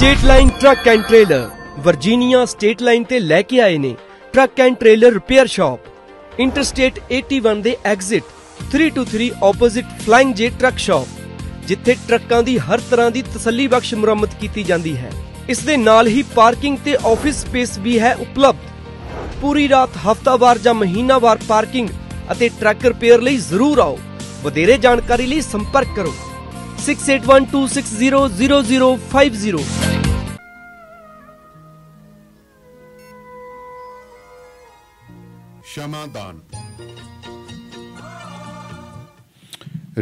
State line truck and trailer Virginia state line ਤੇ ਲੈ ਕੇ ਆਏ ਨੇ truck and trailer repair shop interstate 81 ਦੇ exit 323 opposite flying J truck shop ਜਿੱਥੇ ਟਰੱਕਾਂ ਦੀ ਹਰ ਤਰ੍ਹਾਂ ਦੀ ਤਸੱਲੀ ਬਖਸ਼ ਮੁਰੰਮਤ ਕੀਤੀ ਜਾਂਦੀ ਹੈ ਇਸ ਦੇ ਨਾਲ ਹੀ ਪਾਰਕਿੰਗ ਤੇ ਆਫਿਸ ਸਪੇਸ ਵੀ ਹੈ ਉਪਲਬਧ ਪੂਰੀ ਰਾਤ ਹਫਤਾਵਾਰ ਜਾਂ ਮਹੀਨਾਵਾਰ ਪਾਰਕਿੰਗ ਅਤੇ ਟਰੱਕ ਰਿਪੇਅਰ ਲਈ ਜ਼ਰੂਰ ਆਓ ਵਧੇਰੇ ਜਾਣਕਾਰੀ ਲਈ ਸੰਪਰਕ ਕਰੋ 6812600050 ਸ਼ਮਾਦਾਨ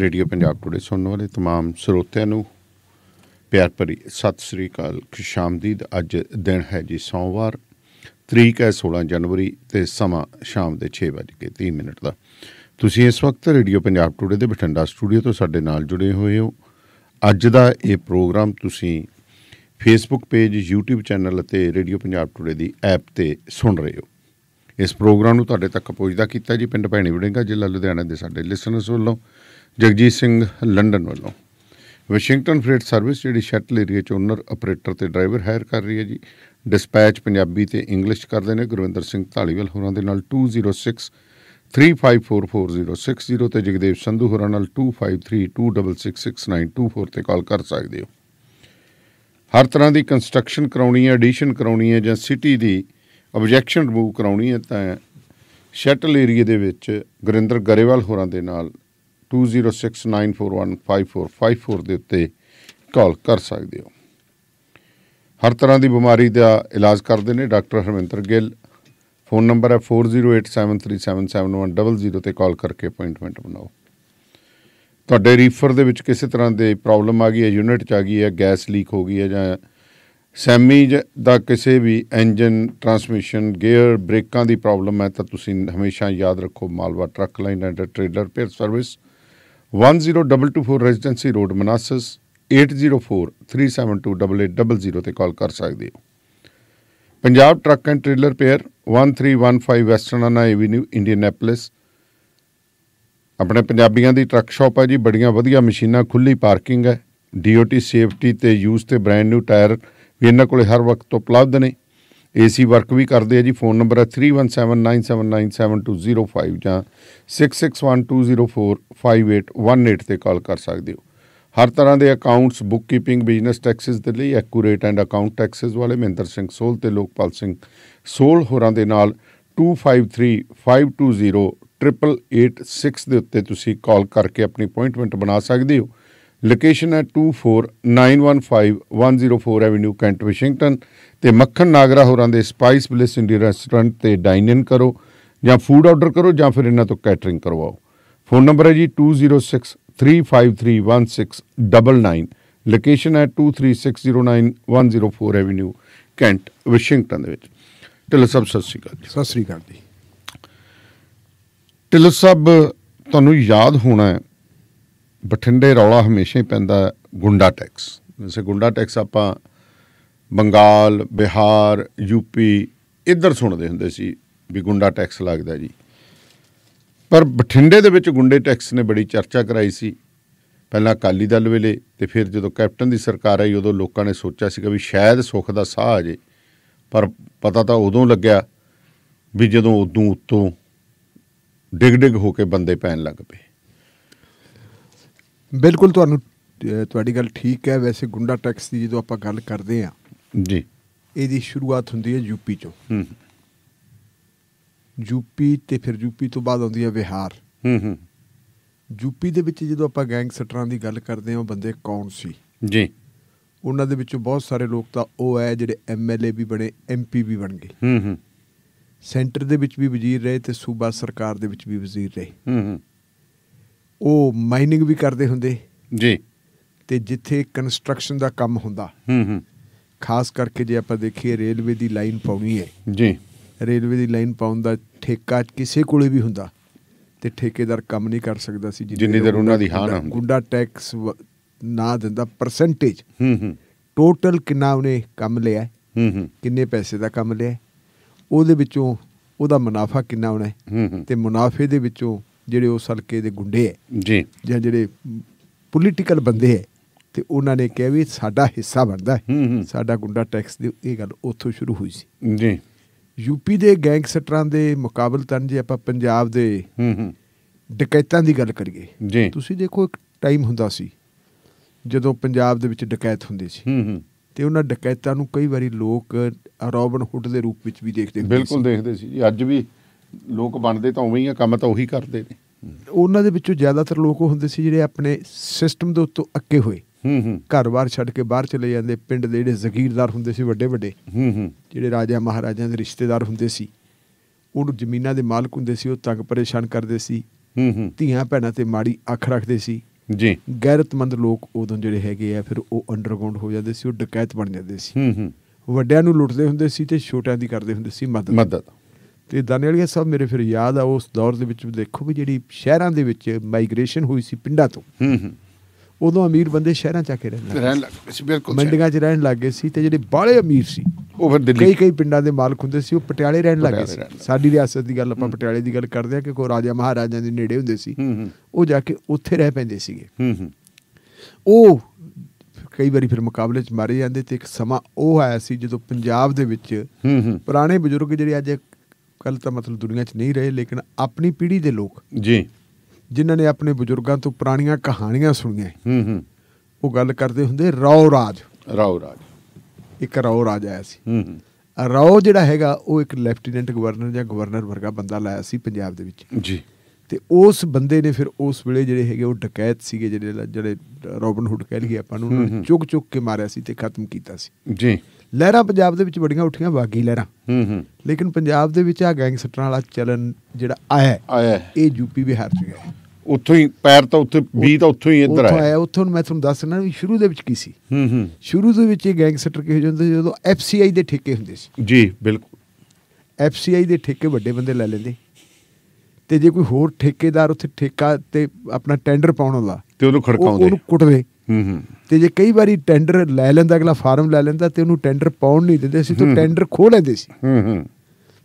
ਰੇਡੀਓ ਪੰਜਾਬ ਟੁਡੇ ਸੁਣਨ ਵਾਲੇ तमाम ਸਰੋਤਿਆਂ ਨੂੰ ਪਿਆਰ ਭਰੀ ਸਤਿ ਸ੍ਰੀ ਅਕਾਲ ਖੁਸ਼ਾਮਦੀਦ ਅੱਜ ਦਿਨ ਹੈ ਜੀ ਸੋਮਵਾਰ ਤਰੀਕ ਹੈ 16 ਜਨਵਰੀ ਤੇ ਸਮਾਂ ਸ਼ਾਮ ਦੇ 6:30 ਮਿੰਟ ਦਾ ਤੁਸੀਂ ਇਸ ਵਕਤ ਰੇਡੀਓ ਪੰਜਾਬ ਟੁਡੇ ਦੇ ਬਠਿੰਡਾ ਸਟੂਡੀਓ ਤੋਂ ਸਾਡੇ ਨਾਲ ਜੁੜੇ ਹੋਏ ਹੋ ਅੱਜ ਦਾ ਇਹ ਪ੍ਰੋਗਰਾਮ ਤੁਸੀਂ ਫੇਸਬੁੱਕ ਪੇਜ YouTube ਚੈਨਲ ਅਤੇ ਰੇਡੀਓ ਪੰਜਾਬ ਟੁਡੇ ਦੀ ਐਪ ਤੇ ਸੁਣ ਰਹੇ ਹੋ ਇਸ ਪ੍ਰੋਗਰਾਮ ਨੂੰ ਤੁਹਾਡੇ ਤੱਕ ਪਹੁੰਚਦਾ ਕੀਤਾ ਜੀ ਪਿੰਡ ਭੈਣੀ ਵੜਿੰਗਾ ਜ਼ਿਲ੍ਹਾ ਲੁਧਿਆਣਾ ਦੇ ਸਾਡੇ ਲਿਸਨਰਸ ਵੱਲੋਂ ਜਗਜੀਤ ਸਿੰਘ ਲੰਡਨ ਵੱਲੋਂ ਵਾਸ਼ਿੰਗਟਨ ਫਰੇਟ ਸਰਵਿਸ ਜਿਹੜੀ ਸ਼ਟਲ ਏਰੀਆ ਚ ਓਨਰ ਆਪਰੇਟਰ ਤੇ ਡਰਾਈਵਰ ਹਾਇਰ ਕਰ ਰਹੀ ਹੈ ਜੀ ਡਿਸਪੈਚ ਪੰਜਾਬੀ ਤੇ ਇੰਗਲਿਸ਼ ਕਰਦੇ ਨੇ ਗੁਰਵਿੰਦਰ ਸਿੰਘ ਢਾਲੀਵਾਲ ਹੋਰਾਂ ਦੇ ਨਾਲ 206 3544060 ਤੇ ਜਗਦੇਵ ਸੰਧੂ ਹੋਰਾਂ ਨਾਲ 2532666924 ਤੇ ਕਾਲ ਕਰ ਸਕਦੇ ਹੋ ਹਰ ਤਰ੍ਹਾਂ ਦੀ ਕੰਸਟਰਕਸ਼ਨ ਕਰਾਉਣੀ ਹੈ ਐਡੀਸ਼ਨ ਕਰਾਉਣੀ ਹੈ ਜਾਂ ਸਿਟੀ ਦੀ ਆਬਜੈਕਸ਼ਨ ਰਿਮੂਵ ਕਰਾਉਣੀ ਹੈ ਤਾਂ ਸ਼ਟਲ ਏਰੀਆ ਦੇ ਵਿੱਚ ਗੁਰਿੰਦਰ ਗਰੇਵਾਲ ਹੋਰਾਂ ਦੇ ਨਾਲ 2069415454 ਦੇ ਉੱਤੇ ਕਾਲ ਕਰ ਸਕਦੇ ਹੋ ਹਰ ਤਰ੍ਹਾਂ ਦੀ ਬਿਮਾਰੀ ਦਾ ਇਲਾਜ ਕਰਦੇ ਨੇ doctor Harminder Gill phone number ਹੈ 4087377100 ਤੇ ਕਾਲ ਕਰਕੇ ਅਪਾਇੰਟਮੈਂਟ ਬਣਾਓ ਤੁਹਾਡੇ ਰੀਫਰ ਦੇ ਵਿੱਚ ਕਿਸੇ ਤਰ੍ਹਾਂ ਦੇ ਪ੍ਰੋਬਲਮ ਆ ਗਈ ਹੈ ਯੂਨਿਟ ਚ ਆ ਗਈ ਹੈ ਗੈਸ ਲੀਕ ਹੋ ਗਈ ਹੈ ਜਾਂ ਸੈਮੀ ਦਾ ਕਿਸੇ ਵੀ ਇੰਜਨ ਟਰਾਂਸਮਿਸ਼ਨ ਗੇਅਰ ਬ੍ਰੇਕਾਂ ਦੀ ਪ੍ਰੋਬਲਮ ਹੈ ਤਾਂ ਤੁਸੀਂ ਹਮੇਸ਼ਾ ਯਾਦ ਰੱਖੋ Malwa truck line and trailer repair service 10224 residency road Manassas 8043728800 ਤੇ ਕਾਲ ਕਰ ਸਕਦੇ ਹੋ Punjab truck and trailer repair 1315 western ਆਨਾ ਐਵਨਿਊ ਐਪਲਸ ਆਪਣੇ ਪੰਜਾਬੀਆਂ ਦੀ ਟਰੱਕ ਸ਼ਾਪ ਹੈ ਜੀ ਬੜੀਆਂ ਵਧੀਆ ਮਸ਼ੀਨਾਂ ਖੁੱਲੀ ਪਾਰਕਿੰਗ ਹੈ ਡੀਓਟੀ ਸੇਫਟੀ ਤੇ ਯੂਜ਼ ਤੇ ਬ੍ਰੈਂਡ ਨਿਊ ਟਾਇਰ ਵੀ ਇਹਨਾਂ ਕੋਲੇ ਹਰ ਵਕਤ ਉਪਲਬਧ ਨੇ ਏਸੀ ਵਰਕ ਵੀ ਕਰਦੇ ਆ ਜੀ ਫੋਨ ਨੰਬਰ ਹੈ 3179797205 ਜਾਂ 6612045818 ਤੇ ਕਾਲ ਕਰ ਸਕਦੇ ਹੋ ਹਰ ਤਰ੍ਹਾਂ ਦੇ accounts bookkeeping business taxes ਦੇ ਲਈ ਐਕੂਰੇਟ ਐਂਡ ਅਕਾਊਂਟ ਟੈਕਸਸ ਵਾਲੇ ਮਹਿੰਦਰ ਸਿੰਘ ਸੋਲ ਤੇ ਲੋਕਪਾਲ ਸਿੰਘ ਸੋਲ ਹੋਰਾਂ ਦੇ ਨਾਲ 2535208886 ਦੇ ਉੱਤੇ ਤੁਸੀਂ ਕਾਲ ਕਰਕੇ ਆਪਣੀ ਅਪਾਇੰਟਮੈਂਟ ਬਣਾ ਸਕਦੇ ਹੋ ਲੋਕੇਸ਼ਨ ਹੈ 24915104 ਐਵੇਨਿਊ ਕੈਂਟ ਵਾਸ਼ਿੰਗਟਨ ਤੇ ਮੱਖਣ ਨਾਗਰਾ ਹੋਰਾਂ ਦੇ ਸਪਾਈਸ ਬਲਿਸ ਇੰਡੀਅਨ ਰੈਸਟੋਰੈਂਟ ਤੇ ਡਾਈਨ ਇਨ ਕਰੋ ਜਾਂ ਫੂਡ ਆਰਡਰ ਕਰੋ ਜਾਂ ਫਿਰ ਇਹਨਾਂ ਤੋਂ ਕੈਟਰਿੰਗ ਕਰਵਾਓ ਫੋਨ ਨੰਬਰ ਹੈ ਜੀ 206 3531699 ਲੋਕੇਸ਼ਨ ਹੈ 23609104 ਐਵੇਨਿਊ ਕੈਂਟ ਵਾਸ਼ਿੰਗਟਨ ਦੇ ਵਿੱਚ ਟਿਲ ਸਭ ਸਤਿ ਸ੍ਰੀ ਅਕਾਲ ਸਤਿ ਸ੍ਰੀ ਅਕਾਲ ਜੀ ਟਿਲ ਸਭ ਤੁਹਾਨੂੰ ਯਾਦ ਹੋਣਾ ਹੈ ਬਠਿੰਡੇ ਰੌਲਾ ਹਮੇਸ਼ਾ ਹੀ ਪੈਂਦਾ ਗੁੰਡਾ ਟੈਕਸ ਜਿਵੇਂ ਗੁੰਡਾ ਟੈਕਸ ਆਪਾਂ ਬੰਗਾਲ ਬਿਹਾਰ ਯੂਪੀ ਇੱਧਰ ਸੁਣਦੇ ਹੁੰਦੇ ਸੀ ਵੀ ਗੁੰਡਾ ਟੈਕਸ ਲੱਗਦਾ ਜੀ ਪਰ ਬਠਿੰਡੇ ਦੇ ਵਿੱਚ ਗੁੰਡੇ ਟੈਕਸ ਨੇ ਬੜੀ ਚਰਚਾ ਕਰਾਈ ਸੀ ਪਹਿਲਾਂ ਅਕਾਲੀ ਦਲ ਵੇਲੇ ਤੇ ਫਿਰ ਜਦੋਂ ਕੈਪਟਨ ਦੀ ਸਰਕਾਰ ਆਈ ਉਦੋਂ ਲੋਕਾਂ ਨੇ ਸੋਚਿਆ ਸੀਗਾ ਵੀ ਸ਼ਾਇਦ ਸੁੱਖ ਦਾ ਸਾਹ ਆ ਜੇ ਪਰ ਪਤਾ ਤਾਂ ਉਦੋਂ ਲੱਗਿਆ ਵੀ ਜਦੋਂ ਉਦੋਂ ਉੱਤੋਂ ਡਿਗ ਡਿਗ ਹੋ ਕੇ ਬੰਦੇ ਪੈਣ ਲੱਗ ਪਏ ਬਿਲਕੁਲ ਤੁਹਾਨੂੰ ਤੁਹਾਡੀ ਗੱਲ ਠੀਕ ਹੈ ਵੈਸੇ ਗੁੰਡਾ ਟੈਕਸ ਦੀ ਜਦੋਂ ਆਪਾਂ ਗੱਲ ਕਰਦੇ ਆ ਜੀ ਇਹਦੀ ਸ਼ੁਰੂਆਤ ਹੁੰਦੀ ਹੈ ਯੂਪੀ ਚੋਂ ਹੂੰ ਯੂਪੀ ਤੇ ਫਿਰ ਯੂਪੀ ਤੋਂ ਬਾਅਦ ਆਉਂਦੀ ਹੈ ਬਿਹਾਰ ਹੂੰ ਹੂੰ ਯੂਪੀ ਦੇ ਵਿੱਚ ਜਦੋਂ ਆਪਾਂ ਗੈਂਗਸਟਰਾਂ ਦੀ ਗੱਲ ਕਰਦੇ ਹਾਂ ਉਹ ਬੰਦੇ ਕੌਣ ਸੀ ਜੀ ਉਹਨਾਂ ਦੇ ਵਿੱਚੋਂ ਬਹੁਤ ਸਾਰੇ ਲੋਕ ਤਾਂ ਉਹ ਐ ਜਿਹੜੇ ਐਮਐਲਏ ਵੀ ਬਣੇ ਐਮਪੀ ਵੀ ਬਣ ਗਏ ਹੂੰ ਹੂੰ ਸੈਂਟਰ ਦੇ ਵਿੱਚ ਵੀ ਵਜ਼ੀਰ ਰਹੇ ਤੇ ਸੂਬਾ ਸਰਕਾਰ ਦੇ ਵਿੱਚ ਵੀ ਵਜ਼ੀਰ ਰਹੇ ਹੂੰ ਹੂੰ ਉਹ ਮਾਈਨਿੰਗ ਵੀ ਕਰਦੇ ਹੁੰਦੇ ਜੀ ਤੇ ਜਿੱਥੇ ਕੰਸਟਰਕਸ਼ਨ ਦਾ ਕੰਮ ਹੁੰਦਾ ਹੂੰ ਹੂੰ ਖਾਸ ਕਰਕੇ ਜੇ ਆਪਾਂ ਦੇਖੀਏ ਰੇਲਵੇ ਦੀ ਲਾਈਨ ਪਾਉਣੀ ਹੈ ਜੀ ਰੇਲਵੇ ਦੀ ਲਾਈਨ ਪਾਉਣ ਦਾ ਠੇਕਾ ਕਿਸੇ ਕੋਲੇ ਵੀ ਹੁੰਦਾ ਤੇ ਠੇਕੇਦਾਰ ਕੰਮ ਨਹੀਂ ਕਰ ਸਕਦਾ ਸੀ ਜਿੰਨੀ ਦੇਰ ਉਹਨਾਂ ਦੀ ਹਾਂ ਨਾ ਗੁੰਡਾ ਟੈਕਸ ਨਾ ਦਿੰਦਾ ਪਰਸੈਂਟੇਜ ਹੂੰ ਹੂੰ ਟੋਟਲ ਕਿੰਨਾ ਉਹਨੇ ਕੰਮ ਲਿਆ ਹੂੰ ਹੂੰ ਕਿੰਨੇ ਪੈਸੇ ਦਾ ਕੰਮ ਲਿਆ ਉਹਦੇ ਵਿੱਚੋਂ ਉਹਦਾ ਮੁਨਾਫਾ ਕਿੰਨਾ ਹੋਣਾ ਹੈ ਤੇ ਮੁਨਾਫੇ ਦੇ ਵਿੱਚੋਂ ਜਿਹੜੇ ਉਸ ਹਲਕੇ ਦੇ ਗੁੰਡੇ ਹੈ ਜੀ ਜਾਂ ਜਿਹੜੇ ਪੋਲੀਟੀਕਲ ਬੰਦੇ ਹੈ ਤੇ ਉਹਨਾਂ ਨੇ ਕਿਹਾ ਵੀ ਸਾਡਾ ਹਿੱਸਾ ਬਣਦਾ ਹੈ ਸਾਡਾ ਗੁੰਡਾ ਟੈਕਸ ਦੀ ਇਹ ਗੱਲ ਉੱਥੋਂ ਸ਼ੁਰੂ ਹੋਈ ਸੀ ਜੀ ਯੂਪੀ ਦੇ ਗੈਂਗਸਟਰਾਂ ਦੇ ਮੁਕਾਬਲਤਨ ਜੇ ਆਪਾਂ ਪੰਜਾਬ ਦੇ ਹੂੰ ਹੂੰ ਡਕੈਤਾਂ ਦੀ ਗੱਲ ਕਰੀਏ ਜੀ ਤੁਸੀਂ ਦੇਖੋ ਇੱਕ ਟਾਈਮ ਹੁੰਦਾ ਸੀ ਜਦੋਂ ਪੰਜਾਬ ਦੇ ਵਿੱਚ ਡਕੈਤ ਹੁੰਦੇ ਸੀ ਹੂੰ ਹੂੰ ਤੇ ਉਹਨਾਂ ਡਕੈਤਾਂ ਨੂੰ ਕਈ ਵਾਰੀ ਲੋਕ ਰੌਬਨ ਹੁੱਡ ਦੇ ਰੂਪ ਵਿੱਚ ਵੀ ਦੇਖਦੇ ਹੁੰਦੇ ਸੀ ਬਿਲਕੁਲ ਦੇਖਦੇ ਸੀ ਜੀ ਅੱਜ ਵੀ ਲੋਕ ਬਣਦੇ ਤਾਂ ਉਵੇਂ ਹੀ ਆ ਕੰਮ ਤਾਂ ਉਹੀ ਕਰਦੇ ਨੇ ਉਹਨਾਂ ਦੇ ਵਿੱਚੋਂ ਜ਼ਿਆਦਾਤਰ ਲੋਕ ਹੁੰਦੇ ਸੀ ਜਿਹੜੇ ਆਪਣੇ ਸਿਸਟਮ ਦੇ ਉੱਤੋਂ ਅੱਕੇ ਹੋਏ ਹੂੰ ਹੂੰ ਘਰ-ਬਾਰ ਛੱਡ ਕੇ ਬਾਹਰ ਚਲੇ ਜਾਂਦੇ ਪਿੰਡ ਦੇ ਜਿਹੜੇ ਜ਼ਗੀਰਦਾਰ ਹੁੰਦੇ ਸੀ ਵੱਡੇ ਵੱਡੇ ਹੂੰ ਹੂੰ ਜਿਹੜੇ ਰਾਜਾ ਮਹਾਰਾਜਾਂ ਦੇ ਰਿਸ਼ਤੇਦਾਰ ਹੁੰਦੇ ਸੀ ਉਹ ਜ਼ਮੀਨਾਂ ਦੇ ਮਾਲਕ ਹੁੰਦੇ ਸੀ ਉਹ ਤੰਗ ਪਰੇਸ਼ਾਨ ਕਰਦੇ ਸੀ ਹੂੰ ਹੂੰ ਧੀਆਂ ਭੈਣਾਂ ਤੇ ਮਾੜੀ ਅੱਖ ਰੱਖਦੇ ਸੀ ਜੀ ਗੈਰਤਮੰਦ ਲੋਕ ਉਦੋਂ ਜਿਹੜੇ ਹੈਗੇ ਆ ਫਿਰ ਉਹ ਅੰਡਰਗਰਾਉਂਡ ਹੋ ਜਾਂਦੇ ਸੀ ਉਹ ਡਕੈਤ ਬਣ ਜਾਂਦੇ ਸੀ ਹੂੰ ਹੂੰ ਵੱਡਿਆਂ ਨੂੰ ਲੁੱਟਦੇ ਹੁੰਦੇ ਸੀ ਤੇ ਛੋਟਿਆਂ ਦੀ ਕਰਦੇ ਹੁੰਦੇ ਸੀ ਮਦਦ ਮਦਦ ਤੇ ਦਾਨੇੜੀਆ ਸਾਹਿਬ ਮੇਰੇ ਫਿਰ ਯਾਦ ਆ ਉਸ ਦੌਰ ਦੇ ਵਿੱਚ ਦੇਖੋ ਵੀ ਜਿਹੜੀ ਸ਼ਹਿਰਾਂ ਦੇ ਵਿੱਚ ਮਾਈਗ੍ਰੇਸ਼ਨ ਹੋਈ ਸੀ ਪਿੰਡਾਂ ਤੋਂ ਹੂੰ ਹੂੰ ਉਦੋਂ ਅਮੀਰ ਬੰਦੇ ਸ਼ਹਿਰਾਂ ਚ ਆ ਕੇ ਰਹਿਣ ਰਹਿਣ ਲੱਗ ਸੀ ਬਿਲਕੁਲ ਮੰਡੀਆਂ ਚ ਰਹਿਣ ਲੱਗੇ ਸੀ ਤੇ ਜਿਹੜੇ ਬਾਲੇ ਅਮੀਰ ਸੀ ਉਹ ਫਿਰ ਦਿੱਲੀ ਕਈ ਕਈ ਪਿੰਡਾਂ ਦੇ ਮਾਲਕ ਹੁੰਦੇ ਸੀ ਉਹ ਪਟਿਆਲੇ ਰਹਿਣ ਲੱਗੇ ਸੀ ਸਾਡੀ ਰਿਆਸਤ ਦੀ ਗੱਲ ਆਪਾਂ ਪਟਿਆਲੇ ਦੀ ਗੱਲ ਕਰਦੇ ਆ ਕਿ ਕੋ ਰਾਜਾ ਮਹਾਰਾਜਾ ਦੇ ਨੇੜੇ ਹੁੰਦੇ ਸੀ ਉਹ ਜਾ ਕੇ ਉੱਥੇ ਰਹਿ ਪੈਂਦੇ ਸੀਗੇ ਉਹ ਕਈ ਵਾਰੀ ਫਿਰ ਮੁਕਾਬਲੇ 'ਚ ਮਾਰੇ ਜਾਂਦੇ ਤੇ ਇੱਕ ਸਮਾਂ ਉਹ ਆਇਆ ਸੀ ਜਦੋਂ ਪੰਜਾਬ ਦੇ ਵਿੱਚ ਪੁਰਾਣੇ ਬਜ਼ੁਰਗ ਜਿਹੜੇ ਅੱਜ ਕੱਲ ਤਾਂ ਮਤਲਬ ਦੁਨੀਆ 'ਚ ਨਹੀਂ ਰਹੇ ਲੇਕਿਨ ਆਪਣੀ ਪੀੜ੍ਹੀ ਦੇ ਲੋਕ ਜੀ ਜਿਨ੍ਹਾਂ ਨੇ ਆਪਣੇ ਬਜ਼ੁਰਗਾਂ ਤੋਂ ਪੁਰਾਣੀਆਂ ਕਹਾਣੀਆਂ ਸੁਣੀਆਂ ਹੂੰ ਹੂੰ ਉਹ ਗੱਲ ਕਰਦੇ ਹੁੰਦੇ ਰੌ ਰਾਜ ਰੌ ਰਾਜ ਇੱਕ ਰੌ ਰਾਜ ਆਇਆ ਸੀ ਹੂੰ ਹੂੰ ਰੌ ਜਿਹੜਾ ਹੈਗਾ ਉਹ ਇੱਕ ਲੈਫਟੀਨੈਂਟ ਗਵਰਨਰ ਜਾਂ ਗਵਰਨਰ ਵਰਗਾ ਬੰਦਾ ਲਾਇਆ ਸੀ ਪੰਜਾਬ ਦੇ ਵਿੱਚ ਜੀ ਤੇ ਉਸ ਬੰਦੇ ਨੇ ਫਿਰ ਉਸ ਵੇਲੇ ਜਿਹੜੇ ਹੈਗੇ ਉਹ ਡਕੈਤ ਸੀਗੇ ਜਿਹੜੇ ਜਿਹੜੇ ਰੌਬਨ ਹੁੱਡ ਕਹਿ ਲਈਏ ਆਪਾਂ ਨੂੰ ਉਹਨਾਂ ਚੁੱਕ ਚੁੱਕ ਕੇ ਮਾਰਿਆ ਸੀ ਤੇ ਖਤਮ ਕੀਤਾ ਸੀ ਜੀ ਲਹਿਰਾਂ ਪੰਜਾਬ ਦੇ ਵਿੱਚ ਬੜੀਆਂ ਉੱਠੀਆਂ ਬਾਗੀ ਲਹਿਰਾਂ ਹੂੰ ਹੂੰ ਲੇਕਿਨ ਪੰਜਾਬ ਦੇ ਵਿੱਚ ਆ ਗੈਂਗਸਟਰਾਂ ਵਾਲਾ ਚਲਨ ਜਿਹੜਾ ਆਇਆ ਆਇਆ ਇਹ ਯੂਪੀ ਬਿਹਾਰ ਚ ਗਿਆ ਉੱਥੋਂ ਹੀ ਪੈਰ ਤਾਂ ਉੱਥੇ ਵੀ ਤਾਂ ਉੱਥੋਂ ਹੀ ਇੱਧਰ ਆਇਆ ਉੱਥੋਂ ਆਇਆ ਉੱਥੋਂ ਮੈਂ ਤੁਹਾਨੂੰ ਦੱਸਣਾ ਵੀ ਸ਼ੁਰੂ ਦੇ ਵਿੱਚ ਕੀ ਸੀ ਹੂੰ ਹੂੰ ਸ਼ੁਰੂ ਦੇ ਵਿੱਚ ਇਹ ਗੈਂਗਸਟਰ ਕਿਹੋ ਜਿਹੇ ਹੁੰਦੇ ਜਦੋਂ ਐਫਸੀਆਈ ਦੇ ਠੇਕੇ ਹੁੰਦੇ ਸੀ ਜੀ ਬਿਲਕੁਲ ਐਫਸੀਆਈ ਦੇ ਠੇਕੇ ਵੱਡੇ ਬੰਦੇ ਲੈ ਲੈਂਦੇ ਤੇ ਜੇ ਕੋਈ ਹੋਰ ਠੇਕੇਦਾਰ ਉੱਥੇ ਠੇਕਾ ਤੇ ਆਪਣਾ ਟੈਂਡਰ ਪਾਉਣ ਵਾਲਾ ਤੇ ਉਹਨੂੰ ਖੜਕਾਉਂਦੇ ਉਹਨੂੰ ਕੁੱਟਦੇ ਹੂੰ ਹੂੰ ਤੇ ਜੇ ਕਈ ਵਾਰੀ ਟੈਂਡਰ ਲੈ ਲੈਂਦਾ ਅਗਲਾ ਫਾਰਮ ਲੈ ਲੈਂਦਾ ਤੇ ਉਹਨੂੰ ਟੈਂਡਰ ਪਾਉਣ ਨਹੀਂ ਦਿੰਦੇ ਸੀ ਤੇ ਟੈਂਡਰ ਖੋ ਲੈਂਦੇ ਸੀ ਹੂੰ ਹੂੰ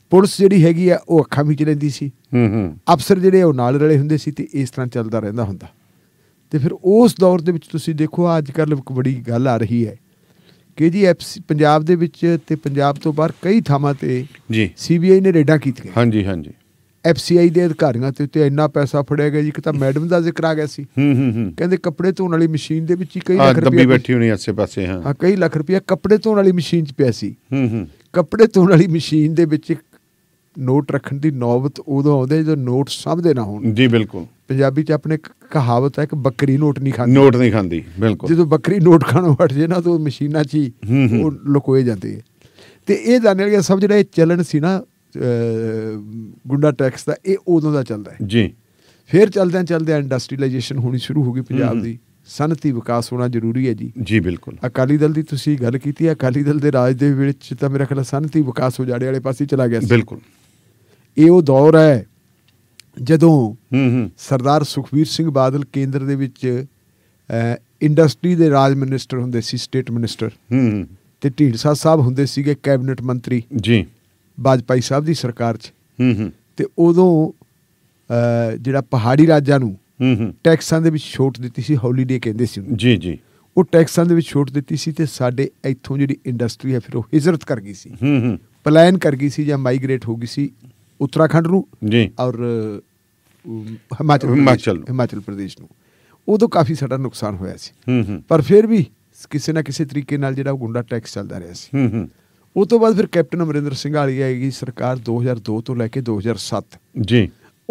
ਪੁਲਿਸ ਜਿਹੜੀ ਹੈਗੀ ਆ ਉਹ ਅੱਖਾਂ ਵਿੱਚ ਲੈਂਦੀ ਸੀ ਹੂੰ ਹੂੰ ਅਫਸਰ ਜਿਹੜੇ ਉਹ ਨਾਲ ਰਲੇ ਹੁੰਦੇ ਸੀ ਤੇ ਇਸ ਤਰ੍ਹਾਂ ਚੱਲਦਾ ਰਹਿੰਦਾ ਹੁੰਦਾ ਤੇ ਫਿਰ ਉਸ ਦੌਰ ਦੇ ਵਿੱਚ ਤੁਸੀਂ ਦੇਖੋ ਅੱਜ ਕੱਲ ਇੱਕ ਬੜੀ ਗੱਲ ਆ ਰਹੀ ਹੈ ਕਿ ਜੀ ਪੰਜਾਬ ਦੇ ਵਿੱਚ ਤੇ ਪੰਜਾਬ ਤੋਂ ਬਾਹਰ ਕਈ ਥਾਵਾਂ ਤੇ ਜੀ ਸੀਬੀਆਈ ਨੇ ਰੇਡਾਂ ਕੀਤੀਆਂ ਹਾਂਜੀ ਹਾਂਜੀ ਐਫਸੀਆਈ ਦੇ ਅਧਿਕਾਰੀਆਂ ਤੇ ਉੱਤੇ ਇੰਨਾ ਪੈਸਾ ਫੜਿਆ ਗਿਆ ਜੀ ਕਿ ਤਾਂ ਮੈਡਮ ਦਾ ਜ਼ਿਕਰ ਆ ਗਿਆ ਸੀ ਹੂੰ ਹੂੰ ਹੂੰ ਕਹਿੰਦੇ ਕੱਪੜੇ ਧੋਣ ਵਾਲੀ ਮਸ਼ੀਨ ਦੇ ਵਿੱਚ ਹੀ ਕਈ ਲੱਖ ਰੁਪਏ ਦੱਬੀ ਬੈਠੀ ਹੋਣੀ ਆਸੇ ਪਾਸੇ ਹਾਂ ਹਾਂ ਕਈ ਲੱਖ ਰੁਪਏ ਕੱਪੜੇ ਧੋਣ ਵਾਲੀ ਮਸ਼ੀਨ 'ਚ ਪਿਆ ਸੀ ਹੂੰ ਹੂੰ ਕੱਪੜੇ ਧੋਣ ਵਾਲੀ ਮਸ਼ੀਨ ਦੇ ਵਿੱਚ ਨੋਟ ਰੱਖਣ ਦੀ ਨੌਬਤ ਉਦੋਂ ਆਉਂਦੇ ਜਦੋਂ ਨੋਟ ਸਭ ਦੇ ਨਾ ਹੋਣ ਜੀ ਬਿਲਕੁਲ ਪੰਜਾਬੀ 'ਚ ਆਪਣੇ ਕਹਾਵਤ ਹੈ ਕਿ ਬੱਕਰੀ ਨੋਟ ਨਹੀਂ ਖਾਂਦੀ ਨੋਟ ਨਹੀਂ ਖਾਂਦੀ ਬਿਲਕੁਲ ਜਦੋਂ ਬੱਕਰੀ ਨੋਟ ਖਾਣੋਂ ਹਟ ਜੇ ਨਾ ਤਾਂ ਮਸ਼ੀਨਾਂ 'ਚ ਹੀ ਉਹ ਲੁਕੋਏ ਜਾਂਦੇ ਤੇ ਇਹ ਜਾਣ ਵਾਲੀ ਸਭ ਜਿਹੜਾ ਇਹ ਚੱਲਣ ਸੀ ਨਾ ਗੁੰਡਾ ਟੈਕਸ ਦਾ ਇਹ ਉਦੋਂ ਦਾ ਚੱਲਦਾ ਹੈ ਜੀ ਫਿਰ ਚਲਦਿਆਂ ਚਲਦਿਆਂ ਇੰਡਸਟਰੀਲਾਈਜੇਸ਼ਨ ਹੋਣੀ ਸ਼ੁਰੂ ਹੋ ਗਈ ਪੰਜਾਬ ਦੀ ਸਨਤੀ ਵਿਕਾਸ ਹੋਣਾ ਜ਼ਰੂਰੀ ਹੈ ਜੀ ਜੀ ਬਿਲਕੁਲ ਅਕਾਲੀ ਦਲ ਦੀ ਤੁਸੀਂ ਗੱਲ ਕੀਤੀ ਹੈ ਅਕਾਲੀ ਦਲ ਦੇ ਰਾਜ ਦੇ ਵਿੱਚ ਤਾਂ ਮੇਰਾ ਖਿਆਲ ਸਨਤੀ ਵਿਕਾਸ ਹੋ ਜਾੜੇ ਵਾਲੇ ਪਾਸੇ ਚਲਾ ਗਿਆ ਸੀ ਬਿਲਕੁਲ ਇਹ ਉਹ ਦੌਰ ਹੈ ਜਦੋਂ ਹੂੰ ਹੂੰ ਸਰਦਾਰ ਸੁਖਵੀਰ ਸਿੰਘ ਬਾਦਲ ਕੇਂਦਰ ਦੇ ਵਿੱਚ ਇੰਡਸਟਰੀ ਦੇ ਰਾਜ ਮਿਨਿਸਟਰ ਹੁੰਦੇ ਸੀ ਸਟੇਟ ਮਿਨਿਸਟਰ ਹੂੰ ਤੇ ਢੀਂਡਸਾ ਸਾਹਿਬ ਹੁੰਦੇ ਸੀਗੇ ਕੈਬਨਿਟ ਮੰਤਰੀ ਜੀ ਬਾਜਪਾਈ ਸਾਹਿਬ ਦੀ ਸਰਕਾਰ 'ਚ ਹੂੰ ਹੂੰ ਤੇ ਉਦੋਂ ਜਿਹੜਾ ਪਹਾੜੀ ਰਾਜਾਂ ਨੂੰ ਹੂੰ ਹੂੰ ਟੈਕਸਾਂ ਦੇ ਵਿੱਚ ਛੋਟ ਦਿੱਤੀ ਸੀ ਹੌਲੀਡੇ ਕਹਿੰਦੇ ਸੀ ਜੀ ਜੀ ਉਹ ਟੈਕਸਾਂ ਦੇ ਵਿੱਚ ਛੋਟ ਦਿੱਤੀ ਸੀ ਤੇ ਸਾਡੇ ਇੱਥੋਂ ਜਿਹੜੀ ਇੰਡਸਟਰੀ ਹੈ ਫਿਰ ਉਹ ਹਿਜਰਤ ਕਰ ਗਈ ਸੀ ਹੂੰ ਹੂੰ ਪਲਾਨ ਕਰ ਗਈ ਸੀ ਜਾਂ ਮਾਈਗ੍ਰੇਟ ਹੋ ਗਈ ਸੀ ਉੱਤਰਾਖੰਡ ਨੂੰ ਜੀ ਔਰ ਹਿਮਾਚਲ ਹਿਮਾਚਲ ਪ੍ਰਦੇਸ਼ ਨੂੰ ਉਦੋਂ ਕਾਫੀ ਸਾਡਾ ਨੁਕਸਾਨ ਹੋਇਆ ਸੀ ਪਰ ਫਿਰ ਵੀ ਕਿਸੇ ਨਾ ਕਿਸੇ ਤਰੀਕੇ ਨਾਲ ਜਿਹੜਾ ਗੁੰਡਾ ਟੈਕਸ ਚੱਲਦਾ ਰਿਹਾ ਸੀ ਹੂੰ ਹੂੰ ਉਹ ਤੋਂ ਬਾਅਦ ਫਿਰ ਕੈਪਟਨ ਅਮਰਿੰਦਰ ਸਿੰਘ ਵਾਲੀ ਆਏਗੀ ਸਰਕਾਰ 2002 ਤੋਂ ਲੈ ਕੇ 2007 ਜੀ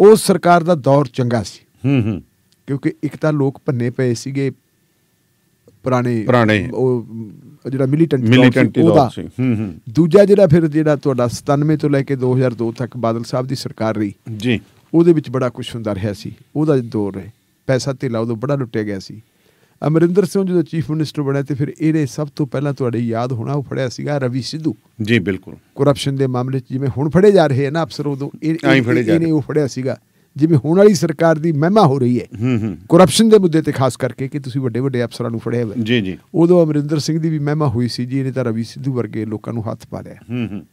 ਉਹ ਸਰਕਾਰ ਦਾ ਦੌਰ ਚੰਗਾ ਸੀ ਹੂੰ ਹੂੰ ਕਿਉਂਕਿ ਇੱਕ ਤਾਂ ਲੋਕ ਭੰਨੇ ਪਏ ਸੀਗੇ ਪੁਰਾਣੇ ਪੁਰਾਣੇ ਉਹ ਜਿਹੜਾ ਮਿਲੀਟੈਂਟ ਮਿਲੀਟੈਂਟ ਉਹਦਾ ਹੂੰ ਹੂੰ ਦੂਜਾ ਜਿਹੜਾ ਫਿਰ ਜਿਹੜਾ ਤੁਹਾਡਾ 97 ਤੋਂ ਲੈ ਕੇ 2002 ਤੱਕ ਬਾਦਲ ਸਾਹਿਬ ਦੀ ਸਰਕਾਰ ਰਹੀ ਜੀ ਉਹਦੇ ਵਿੱਚ ਬੜਾ ਕੁਝ ਹੁੰਦਾ ਰਿਹਾ ਸੀ ਉਹਦਾ ਦੌਰ ਰਹੇ ਪੈਸਾ ਤੇ ਉਦੋਂ ਬੜਾ ਲੁੱਟਿਆ ਗਿਆ ਸੀ ਅਮਰਿੰਦਰ ਸਿੰਘ ਜਦੋਂ ਚੀਫ ਮਿਨਿਸਟਰ ਬਣਿਆ ਤੇ ਫਿਰ ਇਹਦੇ ਸਭ ਤੋਂ ਪਹਿਲਾਂ ਤੁਹਾਡੇ ਯਾਦ ਹੋਣਾ ਉਹ ਫੜਿਆ ਸੀਗਾ ਰਵੀ ਸਿੱਧੂ ਜੀ ਬਿਲਕੁਲ ਕਰਪਸ਼ਨ ਦੇ ਮਾਮਲੇ ਜਿਵੇਂ ਹੁਣ ਫੜੇ ਜਾ ਰਹੇ ਹਨ ਅਫਸਰ ਉਦੋਂ ਇਹਨੇ ਉਹ ਫੜਿਆ ਸੀਗਾ ਜਿਵੇਂ ਹੁਣ ਵਾਲੀ ਸਰਕਾਰ ਦੀ ਮਹਿਮਾ ਹੋ ਰਹੀ ਹੈ ਹੂੰ ਹੂੰ ਕਰਪਸ਼ਨ ਦੇ ਮੁੱਦੇ ਤੇ ਖਾਸ ਕਰਕੇ ਕਿ ਤੁਸੀਂ ਵੱਡੇ ਵੱਡੇ ਅਫਸਰਾਂ ਨੂੰ ਫੜਿਆ ਹੋਇਆ ਜੀ ਜੀ ਉਦੋਂ ਅਮਰਿੰਦਰ ਸਿੰਘ ਦੀ ਵੀ ਮਹਿਮਾ ਹੋਈ ਸੀ ਜੀ ਇਹਨੇ ਤਾਂ ਰਵੀ ਸਿੱਧੂ ਵਰਗੇ ਲੋਕਾਂ ਨੂੰ ਹੱਥ ਪਾ ਲਿਆ ਹੂੰ ਹੂੰ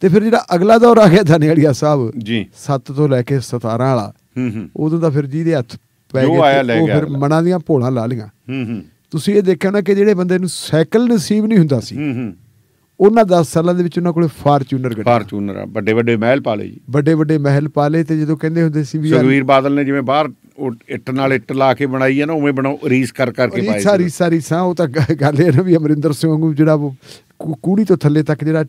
ਤੇ ਫਿਰ ਜਿਹੜਾ ਅਗਲਾ ਦੌਰ ਆ ਗਿਆ ਧਨੇੜੀਆ ਸਾਹਿਬ ਜੀ 7 ਤੋਂ ਲੈ ਕੇ 17 ਵਾਲਾ ਹੂੰ ਹੂੰ ਉਦੋਂ ਤਾਂ ਫਿਰ ਜਿਹਦੇ ਹੱਥ ਪੈ ਗਏ ਉਹ ਫਿਰ ਮਨਾਂ ਦੀਆਂ ਭੋਲਾਂ ਲਾ ਲੀਆਂ ਹੂੰ ਹੂੰ ਤੁਸੀਂ ਇਹ ਦੇਖਿਆ ਨਾ ਕਿ ਜਿਹੜੇ ਬੰਦੇ ਨੂੰ ਸਾਈਕਲ ਨਸੀਬ ਨਹੀਂ ਹੁੰਦਾ ਸੀ ਹੂੰ ਹੂੰ ਉਹਨਾਂ 10 ਸਾਲਾਂ ਦੇ ਵਿੱਚ ਉਹਨਾਂ ਕੋਲੇ ਫਾਰਚੂਨਰ ਗੱਡੀ ਫਾਰਚੂਨਰ ਵੱਡੇ ਵੱਡੇ ਮਹਿਲ ਪਾਲੇ ਜੀ ਵੱਡੇ ਵੱਡੇ ਮਹਿਲ ਪਾਲੇ ਤੇ ਜਦੋਂ ਕਹਿੰਦੇ ਹੁੰਦੇ ਸੀ ਵੀ ਸੁਰਵੀਰ ਬਾਦਲ ਨੇ ਜਿਵੇਂ ਬਾਹਰ ਉਹ ਇੱਟ ਨਾਲ ਇੱਟ ਲਾ ਕੇ ਬਣਾਈ ਹੈ ਨਾ ਉਵੇਂ ਬਣਾਉ ਰੀਸ ਕਰ ਕਰਕੇ ਪਾਈ ਸਾਰੀ ਸਾਰੀ ਸਾਂ ਉਹ ਤਾਂ ਗੱਲ ਇਹ ਨਾ ਵੀ ਅਮਰਿੰਦਰ ਸਿੰਘ ਜਿਹੜਾ ਉਹ ਕੂੜੀ ਤੋਂ ਥੱਲੇ ਤੱਕ ਜਿਹੜਾ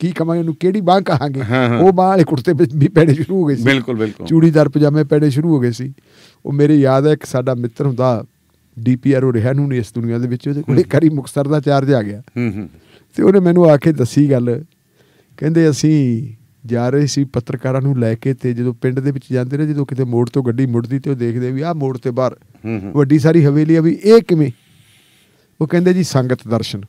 ਕੀ ਕਹਾਂਗੇ ਨੂੰ ਕਿਹੜੀ ਬਾਹ ਕਹਾਂਗੇ ਉਹ ਬਾਹ ਵਾਲੇ ਕੁੜਤੇ ਵੀ ਪੈਣੇ ਸ਼ੁਰੂ ਹੋ ਗਏ ਸੀ ਬਿਲਕੁਲ ਬਿਲਕੁਲ ਚੂੜੀਦਾਰ ਪਜਾਮੇ ਪੈਣੇ ਸ਼ੁਰੂ ਹੋ ਗਏ ਸੀ ਉਹ ਮੇਰੇ ਯਾਦ ਹੈ ਇੱਕ ਸਾਡਾ ਮਿੱਤਰ ਹੁੰਦਾ ਉਹ ਰਿਹਾ ਨੂੰ ਇਸ ਦੁਨੀਆ ਦੇ ਵਿੱਚ ਉਹਦੇ ਕੋਲੇ ਕਰੀ ਮੁਕਸਰ ਦਾ ਚਾਰਜ ਆ ਗਿਆ ਹੂੰ ਹੂੰ ਤੇ ਉਹਨੇ ਮੈਨੂੰ ਆ ਕੇ ਦੱਸੀ ਗੱਲ ਕਹਿੰਦੇ ਅਸੀਂ ਜਾ ਰਹੇ ਸੀ ਪੱਤਰਕਾਰਾਂ ਨੂੰ ਲੈ ਕੇ ਤੇ ਜਦੋਂ ਪਿੰਡ ਦੇ ਵਿੱਚ ਜਾਂਦੇ ਨੇ ਜਦੋਂ ਕਿਤੇ ਮੋੜ ਤੋਂ ਗੱਡੀ ਮੁੜਦੀ ਤੇ ਉਹ ਦੇਖਦੇ ਵੀ ਆਹ ਮੋੜ ਤੇ ਬਾਹਰ ਵੱਡੀ ਸਾਰੀ ਹਵੇਲੀ ਆ ਵੀ ਇਹ ਕਿਵੇਂ ਉਹ ਕਹਿੰਦੇ ਜੀ ਸੰਗਤ ਦਰਸ਼ਨ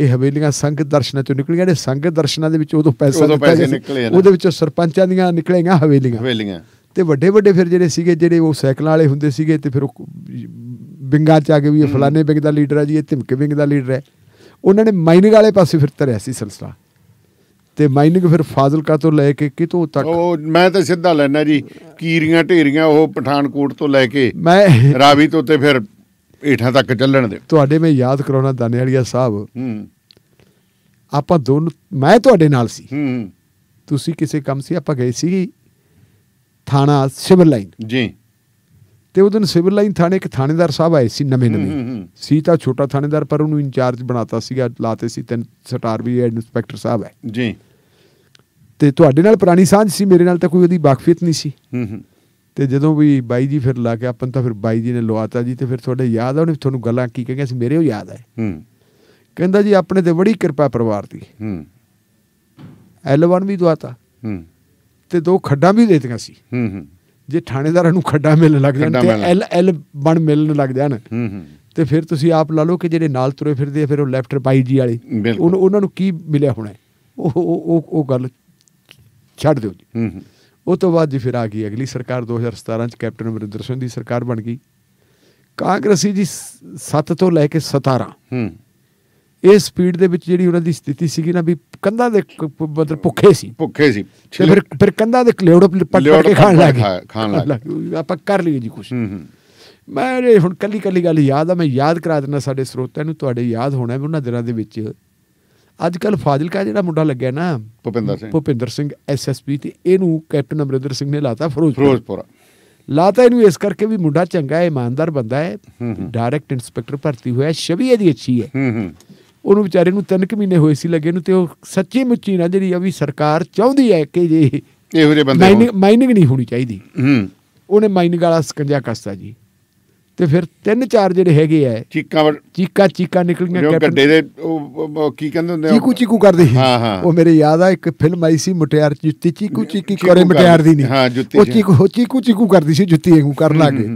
ਇਹ ਹਵੇਲੀਆਂ ਸੰਗਤ ਦਰਸ਼ਨਾਂ ਤੋਂ ਨਿਕਲੀਆਂ ਨੇ ਸੰਗਤ ਦਰਸ਼ਨਾਂ ਦੇ ਵਿੱਚ ਉਦੋਂ ਪੈਸਾ ਨਿਕਲੇ ਉਹਦੇ ਵਿੱਚੋਂ ਸਰਪੰਚਾਂ ਦੀਆਂ ਨਿਕਲੀਆਂ ਹਵੇਲੀਆਂ ਹਵੇਲੀਆਂ ਤੇ ਵੱਡੇ ਵੱਡੇ ਫਿਰ ਜਿਹੜੇ ਸੀਗੇ ਜਿਹੜੇ ਉਹ ਸਾਈਕਲਾਂ ਵਾਲੇ ਹੁੰਦੇ ਸੀਗੇ ਤੇ ਫਿਰ ਉਹ ਬਿੰਗਾ ਚ ਆ ਕੇ ਵੀ ਇਹ ਫਲਾਣੇ ਬਿੰਗ ਦਾ ਲੀਡਰ ਹੈ ਜੀ ਇਹ ਧਿਮਕੇ ਬਿੰਗ ਦਾ ਲੀਡਰ ਹੈ ਉਹਨਾਂ ਨੇ ਮਾਈਨਿੰਗ ਵਾਲੇ ਪਾਸੇ ਫਿਰ ਤਰਿਆ ਸੀ ਸਿਲਸਿਲਾ ਤੇ ਮਾਈਨਿੰਗ ਫਿਰ ਫਾਜ਼ਿਲਕਾ ਤੋਂ ਲੈ ਕੇ ਕਿਤੋਂ ਤੱਕ ਉਹ ਮੈਂ ਤਾਂ ਸਿੱਧਾ ਲੈਣਾ ਜੀ ਕੀਰੀਆਂ ਢੇਰੀਆਂ ਉਹ ਪਠਾਨਕੋਟ ਤੋਂ ਲੈ ਕੇ ਮੈਂ ਰਾਵੀ ਤੋਂ ਤੇ ਫਿਰ ਏਠਾਂ ਤੱਕ ਚੱਲਣ ਦੇ ਤੁਹਾਡੇ ਮੈਂ ਯਾਦ ਕਰਾਉਣਾ ਦਾਨੇ ਵਾਲੀਆ ਸਾਹਿਬ ਹੂੰ ਆਪਾਂ ਦੋਨੋਂ ਮੈਂ ਤੁਹਾਡੇ ਨਾਲ ਸੀ ਹੂੰ ਤੁਸੀਂ ਕਿਸੇ ਕੰਮ ਸੀ ਆਪਾਂ ਗਏ ਸੀ ਥਾਣਾ ਸਿਵਲ ਲਾਈਨ ਜੀ ਤੇ ਉਹਦੋਂ ਸਿਵਲ ਲਾਈਨ ਥਾਣੇ ਇੱਕ ਥਾਣੇਦਾਰ ਸਾਹਿਬ ਆਏ ਸੀ ਨਵੇਂ ਨਵੇਂ ਸੀ ਤਾਂ ਛੋਟਾ ਥਾਣੇਦਾਰ ਪਰ ਉਹਨੂੰ ਇੰਚਾਰਜ ਬਣਾਤਾ ਸੀਗਾ ਲਾਤੇ ਸੀ ਤਿੰਨ ਸਟਾਰ ਵੀ ਇਨਸਪੈਕਟਰ ਸਾਹਿਬ ਹੈ ਜੀ ਤੇ ਤੁਹਾਡੇ ਨਾਲ ਪੁਰਾਣੀ ਸਾਂਝ ਸੀ ਮੇਰੇ ਨਾਲ ਤਾਂ ਕੋਈ ਉਹਦੀ ਵਾਕਫੀਅਤ ਨਹੀਂ ਸੀ ਤੇ ਜਦੋਂ ਵੀ ਬਾਈ ਜੀ ਫਿਰ ਲਾ ਕੇ ਆਪਾਂ ਤਾਂ ਫਿਰ ਬਾਈ ਜੀ ਨੇ ਲਵਾਤਾ ਜੀ ਤੇ ਫਿਰ ਤੁਹਾਡੇ ਯਾਦ ਆਉਣੇ ਤੁਹਾਨੂੰ ਗੱਲਾਂ ਕੀ ਕਹਿੰਗੇ ਸੀ ਮੇਰੇ ਉਹ ਯਾਦ ਆਏ ਕਹਿੰਦਾ ਜੀ ਆਪਣੇ ਤੇ ਬੜੀ ਕਿਰਪਾ ਪਰਿਵਾਰ ਦੀ ਹੂੰ ਐਲ1 ਵੀ ਦਵਾਤਾ ਹੂੰ ਤੇ ਦੋ ਖੱਡਾਂ ਵੀ ਦੇ ਦਿੱਤੀਆਂ ਸੀ ਹੂੰ ਹੂੰ ਜੇ ਥਾਣੇਦਾਰਾਂ ਨੂੰ ਖੱਡਾ ਮਿਲਣ ਲੱਗ ਜਾਣ ਤੇ ਐਲ ਐਲ ਬਣ ਮਿਲਣ ਲੱਗ ਜਾਣ ਹੂੰ ਹੂੰ ਤੇ ਫਿਰ ਤੁਸੀਂ ਆਪ ਲਾ ਲਓ ਕਿ ਜਿਹੜੇ ਨਾਲ ਤੁਰੇ ਫਿਰਦੇ ਆ ਫਿਰ ਉਹ ਲੈਫਟਰ ਪਾਈ ਜੀ ਵਾਲੇ ਉਹਨਾਂ ਨੂੰ ਕੀ ਮਿਲਿਆ ਹੋਣਾ ਉਹ ਉਹ ਉਹ ਗੱਲ ਛੱਡ ਦਿਓ ਜੀ ਹੂੰ ਹੂੰ ਉਹ ਤੋਂ ਬਾਅਦ ਜੀ ਫਿਰ ਆ ਗਈ ਅਗਲੀ ਸਰਕਾਰ 2017 ਚ ਕੈਪਟਨ ਅਮਰਿੰਦਰ ਸਿੰਘ ਦੀ ਸਰਕਾਰ ਬਣ ਗਈ ਕਾਂਗਰਸੀ ਜੀ 7 ਤੋਂ ਲੈ ਕੇ 17 ਹੂੰ ਇਸ ਸਪੀਡ ਦੇ ਵਿੱਚ ਜਿਹੜੀ ਉਹਨਾਂ ਦੀ ਸਥਿਤੀ ਸੀਗੀ ਨਾ ਵੀ ਕੰਧਾਂ ਦੇ ਮਤਲਬ ਭੁੱਖੇ ਸੀ ਭੁੱਖੇ ਸੀ ਫਿਰ ਫਿਰ ਕੰਧਾਂ ਦੇ ਕਲੇੜ ਪੱਟ ਕੇ ਖਾਣ ਲੱਗ ਗਏ ਖਾਣ ਲੱਗ ਗਏ ਆਪਾਂ ਕਰ ਲਈਏ ਜੀ ਕੁਝ ਮੈਂ ਇਹ ਹੁਣ ਕੱਲੀ ਕੱਲੀ ਗੱਲ ਯਾਦ ਆ ਮੈਂ ਯਾਦ ਕਰਾ ਦਿੰਦਾ ਸਾਡੇ ਸਰੋਤਿਆਂ ਨੂੰ ਤੁਹਾਡੇ ਯਾਦ ਹੋਣਾ ਵੀ ਉਹਨਾਂ ਦਿਨਾਂ ਦੇ ਵਿੱਚ ਅੱਜ ਕੱਲ ਫਾਜ਼ਿਲਕਾ ਜਿਹੜਾ ਮੁੰਡਾ ਲੱਗਿਆ ਨਾ ਭੁਪਿੰਦਰ ਸਿੰਘ ਭੁਪਿੰਦਰ ਸਿੰਘ ਐਸਐਸਪੀ ਤੇ ਇਹਨੂੰ ਕੈਪਟਨ ਅਮਰਿੰਦਰ ਸਿੰਘ ਨੇ ਲਾਤਾ ਫਿਰੋਜ਼ਪੁਰ ਲਾਤਾ ਇਹਨੂੰ ਇਸ ਕਰਕੇ ਵੀ ਮੁੰਡਾ ਚੰਗਾ ਹੈ ਇਮਾਨਦਾਰ ਬੰਦਾ ਹੈ ਡਾਇਰੈਕਟ ਇਨਸਪੈਕਟਰ ਭਰਤੀ ਹੋਇਆ ਛਵੀ ਇਹਦੀ ਅੱਛੀ ਹੈ ਉਹਨੂੰ ਵਿਚਾਰੇ ਨੂੰ 3 ਕੁ ਮਹੀਨੇ ਹੋਏ ਸੀ ਲੱਗੇ ਨੂੰ ਤੇ ਉਹ ਸੱਚੀ ਮੁੱਚੀ ਨਾ ਜਿਹੜੀ ਆ ਵੀ ਸਰਕਾਰ ਚਾਹੁੰਦੀ ਹੈ ਕਿ ਜੇ ਇਹੋ ਜਿਹੇ ਬੰਦੇ ਮਾਈਨਿੰਗ ਮਾਈਨਿੰਗ ਨਹੀਂ ਹੋਣੀ ਚਾਹੀਦੀ ਹੂੰ ਉਹਨੇ ਮਾਈਨਿੰਗ ਵਾਲਾ ਸਕੰਜਾ ਕਸਤਾ ਜੀ ਤੇ ਫਿਰ ਤਿੰਨ ਚਾਰ ਜਿਹੜੇ ਹੈਗੇ ਐ ਚੀਕਾ ਚੀਕਾ ਚੀਕਾ ਨਿਕਲੀਆਂ ਕੈਪਟਨ ਗੱਡੇ ਦੇ ਉਹ ਕੀ ਕਹਿੰਦੇ ਹੁੰਦੇ ਚੀਕੂ ਚੀਕੂ ਕਰਦੇ ਹਾਂ ਹਾਂ ਉਹ ਮੇਰੇ ਯਾਦ ਆ ਇੱਕ ਫਿਲਮ ਆਈ ਸੀ ਮੁਟਿਆਰ ਜੁੱਤੀ ਚੀਕੂ ਚੀਕੀ ਕਰੇ ਮੁਟਿਆਰ ਦੀ ਨਹੀਂ ਹਾਂ ਜੁੱਤੀ ਉਹ ਚੀਕੂ ਚੀਕੂ ਚੀਕੂ ਕਰਦੀ ਸੀ ਜੁੱਤੀ ਵਾਂਗੂ ਕਰਨ ਲੱਗੇ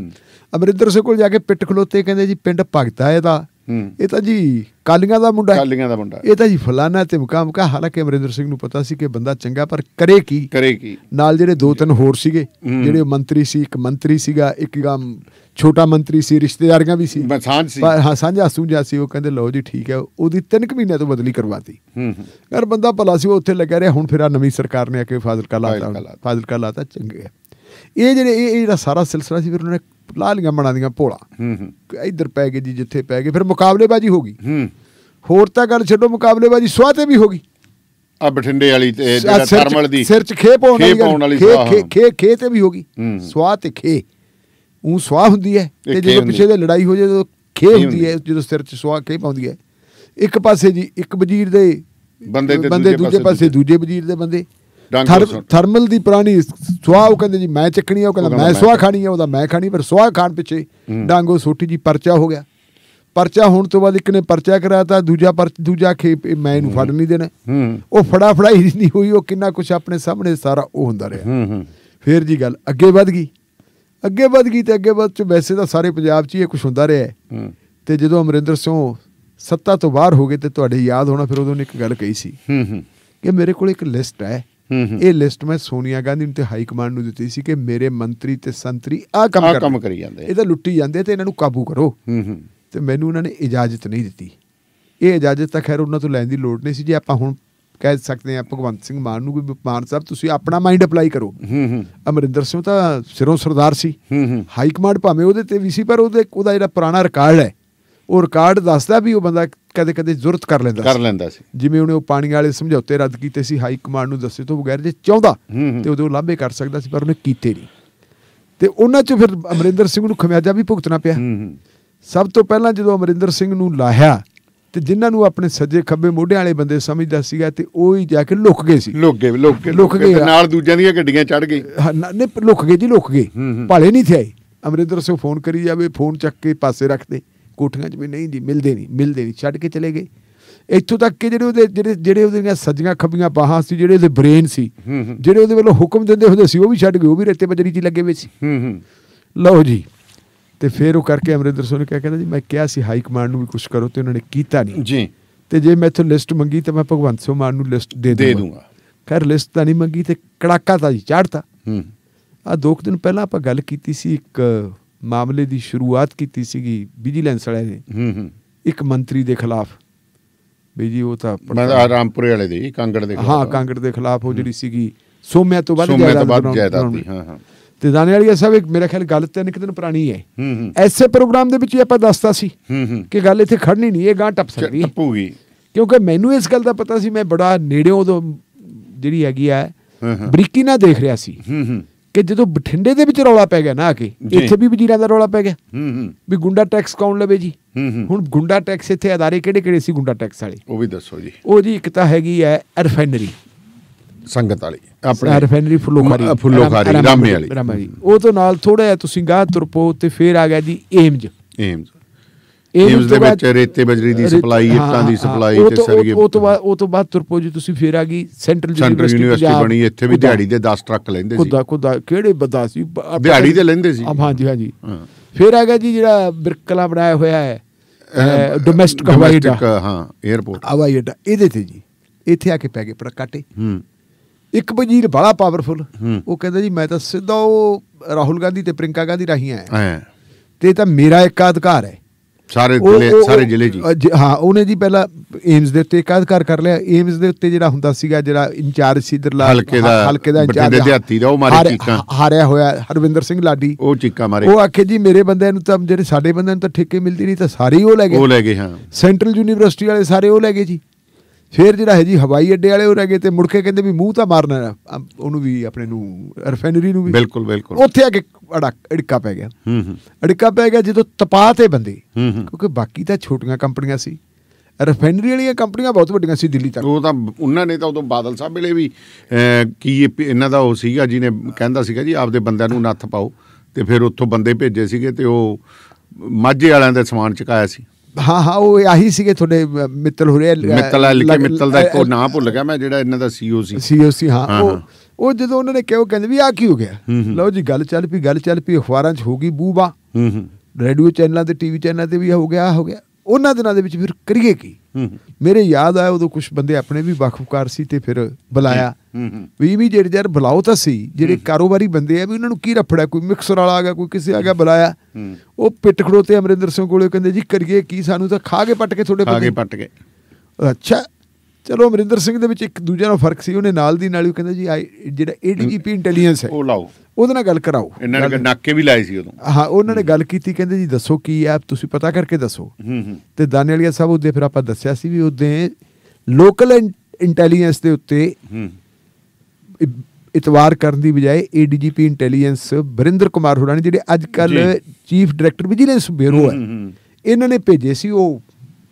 ਅਮਰਿੰਦਰ ਸਿੰਘ ਕੋਲ ਜਾ ਕੇ ਪਿੱਟ ਖਲੋਤੇ ਕਹਿੰਦੇ ਜੀ ਪਿੰਡ ਭਗਤਾ ਇਹਦਾ ਇਹ ਤਾਂ ਜੀ ਕਾਲੀਆਂ ਦਾ ਮੁੰਡਾ ਕਾਲੀਆਂ ਦਾ ਮੁੰਡਾ ਇਹ ਤਾਂ ਜੀ ਫਲਾਣਾ ਤੇ ਮਕਾਮ ਕਾ ਹਾਲਾਂਕਿ ਅਮਰਿੰਦਰ ਸਿੰਘ ਨੂੰ ਪਤਾ ਸੀ ਕਿ ਬੰਦਾ ਚੰਗਾ ਪਰ ਕਰੇ ਕੀ ਕਰੇ ਕੀ ਨਾਲ ਜਿਹੜੇ ਦੋ ਤਿੰਨ ਹੋਰ ਸੀਗੇ ਜਿਹੜੇ ਮੰਤਰੀ ਸੀ ਇੱਕ ਮੰਤਰੀ ਸੀਗਾ ਇੱਕ ਗਾਮ ਛੋਟਾ ਮੰਤਰੀ ਸੀ ਰਿਸ਼ਤੇਦਾਰੀਆਂ ਵੀ ਸੀ ਬਸਾਂ ਸੀ ਹਾਂ ਸਾਂਝਾ ਸੂਝਾ ਸੀ ਉਹ ਕਹਿੰਦੇ ਲਓ ਜੀ ਠੀਕ ਹੈ ਉਹਦੀ ਤਿੰਨ ਕੁ ਮਹੀਨੇ ਤੋਂ ਬਦਲੀ ਕਰਵਾਤੀ ਹੂੰ ਯਾਰ ਬੰਦਾ ਭਲਾ ਸੀ ਉਹ ਉੱਥੇ ਲੱਗਿਆ ਰਿਹਾ ਹੁਣ ਫਿਰ ਆ ਨਵੀਂ ਸਰਕਾਰ ਨੇ ਆ ਕੇ ਫਾਜ਼ਿਲਕਾ ਲਾਤਾ ਫਾਜ਼ਿਲਕਾ ਲਾਤਾ ਚੰਗੇ ਇਹ ਜਿਹੜੇ ਇਹ ਜਿਹੜਾ ਸਾਰਾ ਸਿਲਸਿਲਾ ਸੀ ਫਿਰ ਉਹਨਾਂ ਨੇ ਲਾਲੀਆਂ ਬਣਾ ਦੀਆਂ ਪੋਲਾ ਹੂੰ ਹੂੰ ਇੱਧਰ ਪੈ ਗਏ ਜੀ ਜਿੱਥੇ ਪੈ ਗਏ ਫਿਰ ਮੁਕਾਬਲੇਬਾਜ਼ੀ ਹੋ ਗਈ ਹੂੰ ਹੋਰ ਤਾਂ ਗੱਲ ਛੱਡੋ ਮੁਕਾਬਲੇਬਾਜ਼ੀ ਸਵਾਹ ਤੇ ਵੀ ਹੋ ਗਈ ਆ ਬਠਿੰਡੇ ਵਾਲੀ ਤੇ ਜਿਹੜਾ ਥਰਮਲ ਦੀ ਸਿਰ 'ਚ ਖੇ ਪਾਉਣ ਵਾਲੀ ਖੇ ਖੇ ਖੇ ਤੇ ਵੀ ਹੋ ਗਈ ਸਵਾਹ ਤੇ ਖੇ ਉਹ ਸਵਾਹ ਹੁੰਦੀ ਹੈ ਤੇ ਜਦੋਂ ਪਿੱਛੇ ਦੇ ਲੜਾਈ ਹੋ ਜਾਏ ਜਦੋਂ ਖੇ ਹੁੰਦੀ ਹੈ ਜਦੋਂ ਸਿਰ 'ਚ ਸਵਾਹ ਖੇ ਪਾਉਂਦੀ ਹੈ ਇੱਕ ਪਾਸੇ ਜੀ ਇੱਕ ਵਜ਼ੀਰ ਦੇ ਬੰਦੇ ਤੇ ਦੂਜੇ ਪਾਸੇ ਦੂਜੇ ਵਜ਼ੀਰ ਦੇ ਬੰਦੇ ਥਰਮਲ ਦੀ ਪੁਰਾਣੀ ਸੁਆਹ ਉਹ ਕਹਿੰਦੇ ਜੀ ਮੈਂ ਚੱਕਣੀ ਆ ਉਹ ਕਹਿੰਦਾ ਮੈਂ ਸੁਆਹ ਖਾਣੀ ਆ ਉਹਦਾ ਮੈਂ ਖਾਣੀ ਪਰ ਸੁਆਹ ਖਾਣ ਪਿੱਛੇ ਡਾਂਗੋ ਸੋਟੀ ਜੀ ਪਰਚਾ ਹੋ ਗਿਆ ਪਰਚਾ ਹੋਣ ਤੋਂ ਬਾਅਦ ਇੱਕ ਨੇ ਪਰਚਾ ਕਰਾਤਾ ਦੂਜਾ ਪਰ ਦੂਜਾ ਖੇ ਮੈਂ ਇਹਨੂੰ ਫੜ ਨਹੀਂ ਦੇਣਾ ਉਹ ਫੜਾ ਫੜਾਈ ਨਹੀਂ ਹੋਈ ਉਹ ਕਿੰਨਾ ਕੁਛ ਆਪਣੇ ਸਾਹਮਣੇ ਸਾਰਾ ਉਹ ਹੁੰਦਾ ਰਿਹਾ ਫੇਰ ਜੀ ਗੱਲ ਅੱਗੇ ਵਧ ਗਈ ਅੱਗੇ ਵਧ ਗਈ ਤੇ ਅੱਗੇ ਵਧ ਚ ਵੈਸੇ ਤਾਂ ਸਾਰੇ ਪੰਜਾਬ 'ਚ ਇਹ ਕੁਛ ਹੁੰਦਾ ਰਿਹਾ ਤੇ ਜਦੋਂ ਅਮਰਿੰਦਰ ਸਿੰਘ ਸੱਤਾ ਤੋਂ ਬਾਹਰ ਹੋ ਗਏ ਤੇ ਤੁਹਾਡੇ ਯਾਦ ਹੋਣਾ ਫਿਰ ਉਦੋਂ ਨੇ ਇੱਕ ਗੱਲ ਕਹੀ ਸੀ ਕਿ ਮੇਰੇ ਕੋਲ ਇੱਕ ਲਿਸਟ ਹੈ ਇਹ ਲਿਸਟ ਮੈਂ ਸੋਨੀਆ ਗਾਂਧੀ ਨੂੰ ਤੇ ਹਾਈ ਕਮਾਂਡ ਨੂੰ ਦਿੱਤੀ ਸੀ ਕਿ ਮੇਰੇ ਮੰਤਰੀ ਤੇ ਸੰਤਰੀ ਆ ਕੰਮ ਕਰ ਕੰਮ ਕਰੀ ਜਾਂਦੇ ਇਹਦਾ ਲੁੱਟੀ ਜਾਂਦੇ ਤੇ ਇਹਨਾਂ ਨੂੰ ਕਾਬੂ ਕਰੋ ਤੇ ਮੈਨੂੰ ਉਹਨਾਂ ਨੇ ਇਜਾਜ਼ਤ ਨਹੀਂ ਦਿੱਤੀ ਇਹ ਇਜਾਜ਼ਤ ਤਾਂ ਖੈਰ ਉਹਨਾਂ ਤੋਂ ਲੈਣ ਦੀ ਲੋੜ ਨਹੀਂ ਸੀ ਜੇ ਆਪਾਂ ਹੁਣ ਕਹਿ ਸਕਦੇ ਆ ਭਗਵੰਤ ਸਿੰਘ ਮਾਨ ਨੂੰ ਵੀ ਮਾਨ ਸਾਹਿਬ ਤੁਸੀਂ ਆਪਣਾ ਮਾਈਂਡ ਅਪਲਾਈ ਕਰੋ ਹੂੰ ਹੂੰ ਅਮਰਿੰਦਰ ਸਿੰਘ ਤਾਂ ਸਿਰੋਂ ਸਰਦਾਰ ਸੀ ਹੂੰ ਹੂੰ ਹਾਈ ਕਮਾਂਡ ਭਾਵੇਂ ਉਹਦੇ ਤੇ ਵੀ ਸੀ ਪਰ ਉਹਦੇ ਉਹਦਾ ਜਿਹੜਾ ਪੁਰਾਣਾ ਰਿਕਾਰਡ ਹੈ ਉਹ ਰਿਕਾਰਡ ਦੱਸਦਾ ਵੀ ਉਹ ਬੰਦਾ ਕਦੇ ਕਦੇ ਜ਼ੁਰਤ ਕਰ ਲੈਂਦਾ ਕਰ ਲੈਂਦਾ ਸੀ ਜਿਵੇਂ ਉਹਨੇ ਉਹ ਪਾਣੀ ਵਾਲੇ ਸਮਝੌਤੇ ਰੱਦ ਕੀਤੇ ਸੀ ਹਾਈ ਕਮਾਂਡ ਨੂੰ ਦੱਸੇ ਤੋਂ ਬਗੈਰ ਜੇ ਚਾਹੁੰਦਾ ਤੇ ਉਹਦੋਂ ਲਾਭੇ ਕਰ ਸਕਦਾ ਸੀ ਪਰ ਉਹਨੇ ਕੀਤੇ ਨਹੀਂ ਤੇ ਉਹਨਾਂ 'ਚ ਫਿਰ ਅਮਰਿੰਦਰ ਸਿੰਘ ਨੂੰ ਖਮਿਆਜਾ ਵੀ ਭੁਗਤਣਾ ਪਿਆ ਸਭ ਤੋਂ ਪਹਿਲਾਂ ਜਦੋਂ ਅਮਰਿੰਦਰ ਸਿੰਘ ਨੂੰ ਲਾਹਿਆ ਤੇ ਜਿਨ੍ਹਾਂ ਨੂੰ ਆਪਣੇ ਸੱਜੇ ਖੱਬੇ ਮੋਢਿਆਂ ਵਾਲੇ ਬੰਦੇ ਸਮਝਦਾ ਸੀਗਾ ਤੇ ਉਹ ਹੀ ਜਾ ਕੇ ਲੁੱਕ ਗਏ ਸੀ ਲੁੱਕ ਗਏ ਲੁੱਕ ਗਏ ਲੁੱਕ ਗਏ ਨਾਲ ਦੂਜਿਆਂ ਦੀਆਂ ਗੱਡੀਆਂ ਚੜ ਗਈ ਨਹੀਂ ਲੁੱਕ ਗਏ ਜੀ ਲੁੱਕ ਗਏ ਭਾਲੇ ਨਹੀਂ ਥੇ ਆਏ ਅਮਰਿੰਦਰ ਸਿੰਘ ਫੋਨ ਕਰੀ ਜਾਵੇ ਫੋਨ ਚੱਕ ਕੇ ਪਾਸੇ ਰੱਖਦੇ ਕੋਠੀਆਂ 'ਚ ਵੀ ਨਹੀਂ ਜੀ ਮਿਲਦੇ ਨਹੀਂ ਮਿਲਦੇ ਨਹੀਂ ਛੱਡ ਕੇ ਚਲੇ ਗਏ ਇੱਥੋਂ ਤੱਕ ਕਿ ਜਿਹੜੇ ਉਹਦੇ ਜਿਹੜੇ ਜਿਹੜੇ ਉਹਦੀਆਂ ਸੱਜੀਆਂ ਖੱਬੀਆਂ ਬਾਹਾਂ ਸੀ ਜਿਹੜੇ ਉਹਦੇ ਬ੍ਰੇਨ ਸੀ ਜਿਹੜੇ ਉਹਦੇ ਵੱਲੋਂ ਹੁਕਮ ਦਿੰਦੇ ਹੁੰਦੇ ਸੀ ਉਹ ਵੀ ਛੱਡ ਗਏ ਉਹ ਵੀ ਰੇਤੇ ਬਜਰੀ 'ਚ ਲੱਗੇ ਹੋਏ ਸੀ ਲਓ ਜੀ ਤੇ ਫਿਰ ਉਹ ਕਰਕੇ ਅਮਰਿੰਦਰ ਸਿੰਘ ਨੇ ਕਹਿੰਦਾ ਜੀ ਮੈਂ ਕਿਹਾ ਸੀ ਹਾਈ ਕਮਾਂਡ ਨੂੰ ਵੀ ਕੁਝ ਕਰੋ ਤੇ ਉਹਨਾਂ ਨੇ ਕੀਤਾ ਨਹੀਂ ਜੀ ਤੇ ਜੇ ਮੈਂ ਇਥੋਂ ਲਿਸਟ ਮੰਗੀ ਤਾਂ ਮੈਂ ਭਗਵੰਤ ਸਿੰਘ ਮਾਨ ਨੂੰ ਲਿਸਟ ਦੇ ਦੇ ਦੂੰਗਾ ਖੈਰ ਲਿਸਟ ਤਾਂ ਨਹੀਂ ਮੰਗੀ ਤੇ ਕੜਾਕਾ ਤਾਂ ਜੀ ਚਾੜਤਾ ਹੂੰ ਆ ਦੋ ਦਿਨ ਪਹਿਲਾਂ ਆਪਾਂ ਗੱਲ ਕੀਤੀ ਸੀ ਇੱਕ ਮਾਮਲੇ ਦੀ ਸ਼ੁਰੂਆਤ ਕੀਤੀ ਸੀਗੀ ਵਿਜੀਲੈਂਸ ਵਾਲੇ ਨੇ ਹੂੰ ਹੂੰ ਇੱਕ ਮੰਤਰੀ ਦੇ ਖਿਲਾਫ ਬਈ ਜੀ ਉਹ ਤਾਂ ਮੈਂ ਆਰਾਮਪੁਰੇ ਵਾਲੇ ਦੀ ਕਾਂਗੜ ਦੇ ਹਾਂ ਕਾਂਗੜ ਦੇ ਖਿਲਾਫ ਉਹ ਜਿਹੜੀ ਸੀਗੀ ਸੋਮਿਆ ਤੋਂ ਵੱਧ ਜਾਇਦਾਦ ਹਾਂ ਹਾਂ ਤੇ ਦਾਨੇ ਵਾਲੀਆ ਸਾਹਿਬ ਇੱਕ ਮੇਰੇ ਖਿਆਲ ਗੱਲ ਤਿੰਨ ਕਿ ਦਿਨ ਪੁਰਾਣੀ ਹੈ ਐਸੇ ਪ੍ਰੋਗਰਾਮ ਦੇ ਵਿੱਚ ਆਪਾਂ ਦੱਸਤਾ ਸੀ ਕਿ ਗੱਲ ਇੱਥੇ ਖੜਨੀ ਨਹੀਂ ਇਹ ਗਾਂ ਟੱਪ ਸਕਦੀ ਹੈ ਟੱਪੂਗੀ ਕਿਉਂਕਿ ਮੈਨੂੰ ਇਸ ਗੱਲ ਦਾ ਪਤਾ ਸੀ ਮੈਂ ਬੜਾ ਨੇੜਿਓਂ ਉਦੋਂ ਜਿਹੜੀ ਹੈਗੀ ਆ ਬਰੀਕੀ ਨਾਲ ਦੇਖ ਰਿਹਾ ਸੀ ਹੂੰ ਹੂੰ ਕਿ ਜਦੋਂ ਬਠਿੰਡੇ ਦੇ ਵਿੱਚ ਰੌਲਾ ਪੈ ਗਿਆ ਨਾ ਆ ਕੇ ਇੱਥੇ ਵੀ ਵਜ਼ੀਰਾਂ ਦਾ ਰੌਲਾ ਪੈ ਗਿਆ ਹੂੰ ਹੂੰ ਵੀ ਗੁੰਡਾ ਟੈਕਸ ਕੌਣ ਲਵੇ ਜੀ ਹੁਣ ਗੁੰਡਾ ਟੈਕਸ ਇੱਥੇ ਅਦਾਰੇ ਕਿਹੜੇ ਕਿਹੜੇ ਸੀ ਗੁੰਡਾ ਟੈਕਸ ਵਾਲੇ ਉਹ ਵੀ ਦੱਸੋ ਜੀ ਉਹ ਜੀ ਇੱਕ ਤਾਂ ਹੈਗੀ ਹੈ ਰਿਫਾਈਨਰੀ ਸੰਗਤ ਵਾਲੀ ਆਪਣੇ ਰਿਫਾਈਨਰੀ ਫੁੱਲੋਖਾਰੀ ਫੁੱਲੋਖਾਰੀ ਰਾਮੇ ਵਾਲੀ ਉਹ ਤੋਂ ਨਾਲ ਥੋੜਾ ਜਿਹਾ ਤੁਸੀਂ ਗਾਹ ਤੁਰਪੋ ਤੇ ਫੇਰ ਆ ਗਿਆ ਜੀ ਏਮਜ ਏਮਜ ਇਹ ਦੇ ਵਿੱਚ ਰੇਤੇ ਬਜਰੀ ਦੀ ਸਪਲਾਈ ਇੱਟਾਂ ਦੀ ਸਪਲਾਈ ਤੇ ਸਰਗੇ ਉਹ ਤੋਂ ਬਾਅਦ ਉਹ ਤੋਂ ਬਾਅਦ ਤੁਰਪੋ ਜੀ ਤੁਸੀਂ ਫੇਰ ਆ ਗਈ ਸੈਂਟਰਲ ਯੂਨੀਵਰਸਿਟੀ ਬਣੀ ਇੱਥੇ ਵੀ ਦਿਹਾੜੀ ਦੇ 10 ਟਰੱਕ ਲੈਂਦੇ ਸੀ ਖੁਦਾ ਖੁਦਾ ਕਿਹੜੇ ਬਦਾ ਸੀ ਦਿਹਾੜੀ ਦੇ ਲੈਂਦੇ ਸੀ ਹਾਂਜੀ ਹਾਂਜੀ ਫੇਰ ਆ ਗਿਆ ਜੀ ਜਿਹੜਾ ਬਿਰਕਲਾ ਬਣਾਇਆ ਹੋਇਆ ਹੈ ਡੋਮੈਸਟਿਕ ਹਵਾਈ ਅੱਡਾ ਹਾਂ 에어ਪੋਰਟ ਹਵਾਈ ਅੱਡਾ ਇਹਦੇ ਤੇ ਜੀ ਇੱਥੇ ਆ ਕੇ ਪੈ ਗਏ ਪਰ ਕਾਟੇ ਹੂੰ ਇੱਕ ਵਜ਼ੀਰ ਬੜਾ ਪਾਵਰਫੁਲ ਉਹ ਕਹਿੰਦਾ ਜੀ ਮੈਂ ਤਾਂ ਸਿੱਧਾ ਉਹ ਰਾਹੁਲ ਗਾਂਧੀ ਤੇ ਪ੍ਰਿੰਕਾ ਗਾਂਧੀ ਰਾਹੀਂ ਆਇਆ ਤੇ ਤਾਂ ਮੇਰਾ ਇੱਕ ਅਧਿਕਾਰ ਹੈ ਸਾਰੇ ਜ਼ਿਲ੍ਹੇ ਸਾਰੇ ਜ਼ਿਲ੍ਹੇ ਜੀ ਹਾਂ ਉਹਨੇ ਜੀ ਪਹਿਲਾਂ ਏਮਸ ਦੇ ਉੱਤੇ ਕਾਦ ਕਰ ਕਰ ਲਿਆ ਏਮਸ ਦੇ ਉੱਤੇ ਜਿਹੜਾ ਹੁੰਦਾ ਸੀਗਾ ਜਿਹੜਾ ਇੰਚਾਰਜ ਸੀ ਲਾ ਹਲਕੇ ਦਾ ਹਲਕੇ ਦਾ ਇੰਚਾਰਜ ਦੇ ਹੱਤੀ ਦਾ ਉਹ ਮਾਰੇ ਚੀਕਾਂ ਹਾਰਿਆ ਹੋਇਆ ਹਰਵਿੰਦਰ ਸਿੰਘ ਲਾਡੀ ਉਹ ਚੀਕਾਂ ਮਾਰੇ ਉਹ ਆਖੇ ਜੀ ਮੇਰੇ ਬੰਦਿਆਂ ਨੂੰ ਤਾਂ ਜਿਹੜੇ ਸਾਡੇ ਬੰਦਿਆਂ ਨੂੰ ਤਾਂ ਠੇਕੇ ਮਿਲਦੀ ਨਹੀਂ ਤਾਂ ਸਾਰੇ ਉਹ ਲੈ ਗਏ ਉਹ ਲੈ ਗਏ ਹਾਂ ਸੈਂਟਰਲ ਯੂਨੀਵਰਸਿਟੀ ਵਾਲੇ ਸਾਰੇ ਉਹ ਲੈ ਗਏ ਜੀ ਫਿਰ ਜਿਹੜਾ ਹੈ ਜੀ ਹਵਾਈ ਅੱਡੇ ਵਾਲੇ ਉਹ ਰਹਿ ਗਏ ਤੇ ਮੁੜ ਕੇ ਕਹਿੰਦੇ ਵੀ ਮੂੰਹ ਤਾਂ ਮਾਰਨਾ ਉਹਨੂੰ ਵੀ ਆਪਣੇ ਨੂੰ ਰਿਫਾਈਨਰੀ ਨੂੰ ਵੀ ਬਿਲਕੁਲ ਬਿਲਕੁਲ ਉੱਥੇ ਆ ਕੇ ਅੜਕ ਅੜਕਾ ਪੈ ਗਿਆ ਹੂੰ ਹੂੰ ਅੜਕਾ ਪੈ ਗਿਆ ਜਦੋਂ ਤਪਾ ਤੇ ਹੂੰ ਕਿਉਂਕਿ ਬਾਕੀ ਤਾਂ ਛੋਟੀਆਂ ਕੰਪਨੀਆਂ ਸੀ ਰਿਫਾਈਨਰੀ ਵਾਲੀਆਂ ਕੰਪਨੀਆਂ ਬਹੁਤ ਵੱਡੀਆਂ ਸੀ ਦਿੱਲੀ ਤੱਕ ਉਹ ਤਾਂ ਉਹਨਾਂ ਨੇ ਤਾਂ ਉਦੋਂ ਬਾਦਲ ਸਾਹਿਬ ਵੇਲੇ ਵੀ ਕੀ ਇਹਨਾਂ ਦਾ ਉਹ ਸੀਗਾ ਜਿਹਨੇ ਕਹਿੰਦਾ ਸੀਗਾ ਜੀ ਆਪਦੇ ਬੰਦਿਆਂ ਨੂੰ ਨੱਥ ਪਾਓ ਤੇ ਫਿਰ ਉੱਥੋਂ ਬੰਦੇ ਭੇਜੇ ਸੀਗੇ ਤੇ ਉਹ ਮਾਝੇ ਵਾਲਿਆਂ ਦਾ ਸਮਾਨ ਚਕਾਇਆ ਸੀ ਹਾਂ ਹਾਂ ਉਹ ਆਹੀ ਸੀਗੇ ਤੁਹਾਡੇ ਮਿੱਤਲ ਹੋਰੇ ਮਿੱਤਲ ਆ ਲਿਖੇ ਮਿੱਤਲ ਦਾ ਕੋ ਨਾਂ ਭੁੱਲ ਗਿਆ ਮੈਂ ਜਿਹੜਾ ਇਹਨਾਂ ਦਾ ਸੀਓ ਸੀ ਸੀਓ ਸੀ ਹਾਂ ਉਹ ਉਹ ਜਦੋਂ ਉਹਨਾਂ ਨੇ ਕਿਹਾ ਕਹਿੰਦੇ ਵੀ ਆ ਕੀ ਹੋ ਗਿਆ ਲਓ ਜੀ ਗੱਲ ਚੱਲ ਪਈ ਗੱਲ ਚੱਲ ਪਈ ਅਖਬਾਰਾਂ 'ਚ ਹੋ ਗਈ ਬੂਬਾ ਰੇਡੀਓ ਚੈਨਲਾਂ ਤੇ ਟੀਵੀ ਚੈਨਲਾਂ ਤੇ ਵੀ ਹੋ ਗਿਆ ਹੋ ਗਿਆ ਉਹਨਾਂ ਦਿਨਾਂ ਦੇ ਵਿੱਚ ਫਿਰ ਕਰੀਏ ਕੀ ਮੇਰੇ ਯਾਦ ਆਇਆ ਉਦੋਂ ਕੁਝ ਬੰਦੇ ਆਪਣੇ ਵੀ ਵਕਫਕਾਰ ਸੀ ਤੇ ਫਿਰ ਬੁਲਾਇਆ ਵੀ ਵੀ ਜਿਹੜੇ ਯਾਰ ਬੁਲਾਓ ਤਾਂ ਸੀ ਜਿਹੜੇ ਕਾਰੋਬਾਰੀ ਬੰਦੇ ਆ ਵੀ ਉਹਨਾਂ ਨੂੰ ਕੀ ਰਫੜਾ ਕੋਈ ਮਿਕਸਰ ਵਾਲਾ ਆ ਗਿਆ ਕੋਈ ਕਿਸੇ ਆ ਗਿਆ ਬੁਲਾਇਆ ਉਹ ਪਿੱਟ ਖੜੋਤੇ ਅਮਰਿੰਦਰ ਸਿੰਘ ਕੋਲੇ ਕਹਿੰਦੇ ਜੀ ਕਰੀਏ ਕੀ ਸਾਨੂੰ ਤਾਂ ਖਾ ਕੇ ਪੱਟ ਕੇ ਤੁਹਾਡੇ ਖਾ ਕੇ ਪੱਟ ਕੇ ਅੱਛਾ ਚਲੋ ਅਮਰਿੰਦਰ ਸਿੰਘ ਦੇ ਵਿੱਚ ਇੱਕ ਦੂਜੇ ਨਾਲ ਫਰਕ ਸੀ ਉਹਨੇ ਨਾਲ ਦੀ ਨਾਲ ਹੀ ਕਹਿੰਦਾ ਜੀ ਜਿਹੜਾ ਏਡੀਜੀਪੀ ਇੰਟੈਲੀਜੈਂਸ ਹੈ ਉਹ ਲਾਓ ਉਹਦੇ ਨਾਲ ਗੱਲ ਕਰਾਓ ਇਹਨਾਂ ਨੇ ਨਾਕੇ ਵੀ ਲਾਏ ਸੀ ਉਦੋਂ ਹਾਂ ਉਹਨਾਂ ਨੇ ਗੱਲ ਕੀਤੀ ਕਹਿੰਦੇ ਜੀ ਦੱਸੋ ਕੀ ਐਪ ਤੁਸੀਂ ਪਤਾ ਕਰਕੇ ਦੱਸੋ ਤੇ ਦਾਨੇਲੀਆ ਸਾਹਿਬ ਉਹਦੇ ਫਿਰ ਆਪਾਂ ਦੱਸਿਆ ਸੀ ਵੀ ਉਹਦੇ ਲੋਕਲ ਇੰਟੈਲੀਜੈਂਸ ਦੇ ਉੱਤੇ ਇਤਵਾਰ ਕਰਨ ਦੀ ਬਜਾਏ ਏਡੀਜੀਪੀ ਇੰਟੈਲੀਜੈਂਸ ਬਰਿੰਦਰ ਕੁਮਾਰ ਹੋਰਾਂ ਨੇ ਜਿਹੜੇ ਅੱਜ ਕੱਲ ਚੀਫ ਡਾਇਰੈਕਟਰ ਵਿਜੀਲੈਂਸ ਬਿਊਰੋ ਹੈ ਇਹਨਾਂ ਨੇ ਭੇਜੇ ਸੀ ਉਹ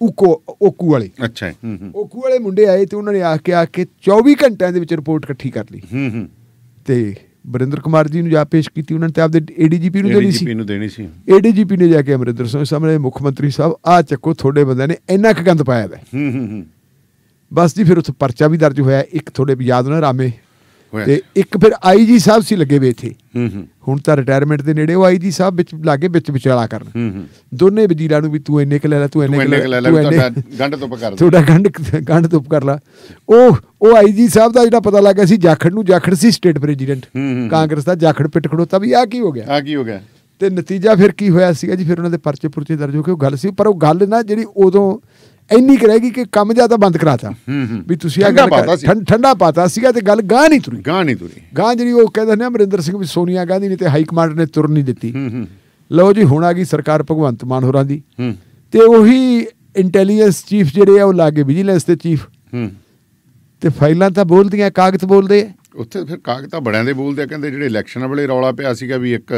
ਉਕੋ ਓਕੂ ਵਾਲੇ ਅੱਛਾ ਹੂੰ ਹੂੰ ਓਕੂ ਵਾਲੇ ਮੁੰਡੇ ਆਏ ਤੇ ਉਹਨਾਂ ਨੇ ਆ ਕੇ ਆ ਕੇ 24 ਘੰਟਿਆਂ ਦੇ ਵਿੱਚ ਰਿਪੋਰਟ ਇਕੱਠੀ ਕਰ ਲਈ ਹੂੰ ਹੂੰ ਤੇ ਬਰਿੰਦਰ ਕੁਮਾਰ ਜੀ ਨੂੰ ਜਾ ਪੇਸ਼ ਕੀਤੀ ਉਹਨਾਂ ਨੇ ਤੇ ਆਪਦੇ ਏਡੀਜੀਪੀ ਨੂੰ ਦੇਣੀ ਸੀ ਏਡੀਜੀਪੀ ਨੂੰ ਦੇਣੀ ਸੀ ਏਡੀਜੀਪੀ ਨੇ ਜਾ ਕੇ ਅਮਰਿੰਦਰ ਸਿੰਘ ਸਾਹਮਣੇ ਮੁੱਖ ਮੰਤਰੀ ਸਾਹਿਬ ਆ ਚੱਕੋ ਤੁਹਾਡੇ ਬੰਦਿਆਂ ਨੇ ਇੰਨਾ ਕੁ ਗੰਦ ਪਾਇਆ ਹੈ ਹੂੰ ਹੂੰ ਹੂੰ ਬਸ ਜੀ ਫਿਰ ਉੱਥੇ ਪਰਚਾ ਵੀ ਦਰਜ ਹੋਇਆ ਇੱਕ ਤੁਹਾਡੇ ਯਾਦ ਨਾ ਰਾਮੇ ਤੇ ਇੱਕ ਫਿਰ ਆਈਜੀ ਸਾਹਿਬ ਸੀ ਲੱਗੇ ਵੇ ਇੱਥੇ ਹੁਣ ਤਾਂ ਰਿਟਾਇਰਮੈਂਟ ਦੇ ਨੇੜੇ ਉਹ ਆਈਜੀ ਸਾਹਿਬ ਵਿੱਚ ਲਾਗੇ ਵਿੱਚ ਵਿਚਾਲਾ ਕਰਨ ਦੋਨੇ ਵਜ਼ੀਰਾਂ ਨੂੰ ਵੀ ਤੂੰ ਇੰਨੇ ਕ ਲੈ ਲੈ ਤੂੰ ਇੰਨੇ ਕ ਲੈ ਲੈ ਤੁਹਾਡਾ ਗੰਢ ਤੋਂ ਕਰ ਤੁਹਾਡਾ ਗੰਢ ਗੰਢ ਤੋਂ ਕਰ ਲਾ ਉਹ ਉਹ ਆਈਜੀ ਸਾਹਿਬ ਦਾ ਜਿਹੜਾ ਪਤਾ ਲੱਗਿਆ ਸੀ ਜਾਖੜ ਨੂੰ ਜਾਖੜ ਸੀ ਸਟੇਟ ਪ੍ਰੈਜ਼ੀਡੈਂਟ ਕਾਂਗਰਸ ਦਾ ਜਾਖੜ ਪਿੱਟ ਖੜੋਤਾ ਵੀ ਆ ਕੀ ਹੋ ਗਿਆ ਆ ਕੀ ਹੋ ਗਿਆ ਤੇ ਨਤੀਜਾ ਫਿਰ ਕੀ ਹੋਇਆ ਸੀਗਾ ਜੀ ਫਿਰ ਉਹਨਾਂ ਦੇ ਪਰਚੇ ਪੁਰਚੇ ਦਰਜ ਹੋ ਕੇ ਉਹ ਗੱਲ ਸੀ ਪਰ ਉਹ ਗੱਲ ਨਾ ਜਿਹੜੀ ਉਦੋਂ ਇੰਨੀ ਕਰੇਗੀ ਕਿ ਕੰਮ ਜਾ ਤਾਂ ਬੰਦ ਕਰਾਤਾ ਵੀ ਤੁਸੀਂ ਆ ਗੱਲ ਠੰਡਾ ਪਾਤਾ ਸੀਗਾ ਤੇ ਗੱਲ ਗਾਂ ਨਹੀਂ ਤੁਰੀ ਗਾਂ ਨਹੀਂ ਤੁਰੀ ਗਾਂ ਜਿਹੜੀ ਉਹ ਕਹਿੰਦੇ ਨੇ ਅਮਰਿੰਦਰ ਸਿੰਘ ਵੀ ਸੋਨੀਆ ਗਾਂਧੀ ਨੇ ਤੇ ਹਾਈ ਕਮਾਂਡ ਨੇ ਤੁਰ ਨਹੀਂ ਦਿੱਤੀ ਲਓ ਜੀ ਹੁਣ ਆ ਗਈ ਸਰਕਾਰ ਭਗਵੰਤ ਮਾਨ ਹੋਰਾਂ ਦੀ ਤੇ ਉਹੀ ਇੰਟੈਲੀਜੈਂਸ ਚੀਫ ਜਿਹੜੇ ਆ ਉਹ ਲਾਗੇ ਵਿਜੀਲੈਂਸ ਦੇ ਚੀਫ ਤੇ ਫਾਈਲਾਂ ਤਾਂ ਬੋਲਦੀਆਂ ਕਾਗਜ਼ ਬੋਲਦੇ ਉੱਥੇ ਫਿਰ ਕਾਗਜ਼ ਤਾਂ ਬੜਿਆਂ ਦੇ ਬੋਲਦੇ ਆ ਕਹਿੰਦੇ ਜਿਹੜੇ ਇਲੈਕਸ਼ਨ ਵਾਲੇ ਰੌਲਾ ਪਿਆ ਸੀਗਾ ਵੀ ਇੱਕ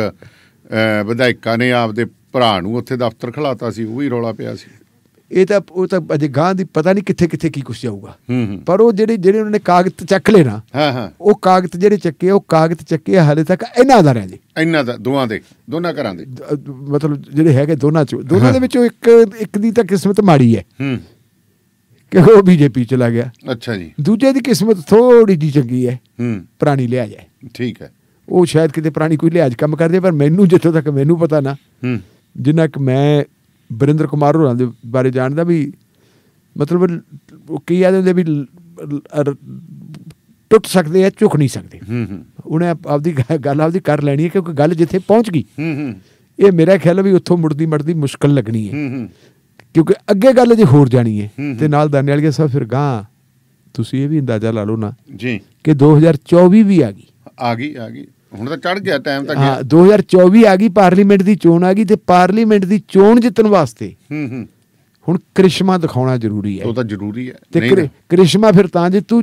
ਵਿਧਾਇਕਾਂ ਨੇ ਆਪਦੇ ਭਰਾ ਨੂੰ ਉੱਥੇ ਦਫ਼ਤਰ ਖਲਾਤਾ ਸੀ ਉਹ ਵੀ ਰੌਲਾ ਪਿਆ ਸੀ ਇਹ ਤਾਂ ਉਹ ਤਾਂ ਅਜੇ ਗਾਂ ਦੀ ਪਤਾ ਨਹੀਂ ਕਿੱਥੇ ਕਿੱਥੇ ਕੀ ਕੁਛ ਜਾਊਗਾ ਪਰ ਉਹ ਜਿਹੜੇ ਜਿਹੜੇ ਉਹਨਾਂ ਨੇ ਕਾਗਜ਼ ਚੱਕ ਲੈ ਨਾ ਹਾਂ ਹਾਂ ਉਹ ਕਾਗਜ਼ ਜਿਹੜੇ ਚੱਕੇ ਉਹ ਕਾਗਜ਼ ਚੱਕੇ ਹਾਲੇ ਤੱਕ ਇਹਨਾਂ ਦਾ ਰਹਿ ਜੇ ਇਹਨਾਂ ਦਾ ਦੋਵਾਂ ਦੇ ਦੋਨਾਂ ਘਰਾਂ ਦੇ ਮਤਲਬ ਜਿਹੜੇ ਹੈਗੇ ਦੋਨਾਂ ਚ ਦੋਨਾਂ ਦੇ ਵਿੱਚੋਂ ਇੱਕ ਇੱਕ ਦੀ ਤਾਂ ਕਿਸਮਤ ਮਾੜੀ ਹੈ ਹੂੰ ਕਿ ਉਹ ਬੀਜੇਪੀ ਚਲਾ ਗਿਆ ਅੱਛਾ ਜੀ ਦੂਜੇ ਦੀ ਕਿਸਮਤ ਥੋੜੀ ਜੀ ਚੰਗੀ ਹੈ ਹੂੰ ਪ੍ਰਾਣੀ ਲਿਆ ਜਾਏ ਠੀਕ ਹੈ ਉਹ ਸ਼ਾਇਦ ਕਿਤੇ ਪ੍ਰਾਣੀ ਕੋਈ ਲਿਆਜ ਕੰਮ ਕਰਦੇ ਪਰ ਮੈਨੂੰ ਜਿੱਥੋਂ ਤੱਕ ਮੈਨੂੰ ਪਤਾ ਨਾ ਹੂੰ ਜਿੰਨਾ ਕਿ ਮੈਂ ਬਰਿੰਦਰ ਕੁਮਾਰ ਹੋਰਾਂ ਦੇ ਬਾਰੇ ਜਾਣਦਾ ਵੀ ਮਤਲਬ ਉਹ ਕੀ ਆਦੇ ਹੁੰਦੇ ਵੀ ਟੁੱਟ ਸਕਦੇ ਆ ਝੁਕ ਨਹੀਂ ਸਕਦੇ ਹੂੰ ਹੂੰ ਉਹਨੇ ਆਪਦੀ ਗੱਲ ਆਪਦੀ ਕਰ ਲੈਣੀ ਹੈ ਕਿਉਂਕਿ ਗੱਲ ਜਿੱਥੇ ਪਹੁੰਚ ਗਈ ਹੂੰ ਹੂੰ ਇਹ ਮੇਰਾ ਖਿਆਲ ਵੀ ਉੱਥੋਂ ਮੁੜਦੀ ਮੜਦੀ ਮੁਸ਼ਕਲ ਲੱਗਣੀ ਹੈ ਹੂੰ ਹੂੰ ਕਿਉਂਕਿ ਅੱਗੇ ਗੱਲ ਜੇ ਹੋਰ ਜਾਣੀ ਹੈ ਤੇ ਨਾਲ ਦਾਨੇ ਵਾਲੀਆਂ ਸਭ ਫਿਰ ਗਾਂ ਤੁਸੀਂ ਇਹ ਵੀ ਅੰਦਾਜ਼ਾ ਲਾ ਲਓ ਨਾ ਜੀ ਕਿ 2024 ਵੀ ਆ ਗਈ ਆ ਗਈ ਆ ਗਈ ਹੁਣ ਤਾਂ ਚੜ ਗਿਆ ਟਾਈਮ ਤਾਂ ਗਿਆ 2024 ਆ ਗਈ ਪਾਰਲੀਮੈਂਟ ਦੀ ਚੋਣ ਆ ਗਈ ਤੇ ਪਾਰਲੀਮੈਂਟ ਦੀ ਚੋਣ ਜਿੱਤਣ ਵਾਸਤੇ ਹੂੰ ਹੂੰ ਹੁਣ ਕ੍ਰਿਸ਼ਮਾ ਦਿਖਾਉਣਾ ਜ਼ਰੂਰੀ ਹੈ ਉਹ ਤਾਂ ਜ਼ਰੂਰੀ ਹੈ ਤੇ ਕ੍ਰਿਸ਼ਮਾ ਫਿਰ ਤਾਂ ਜੇ ਤੂੰ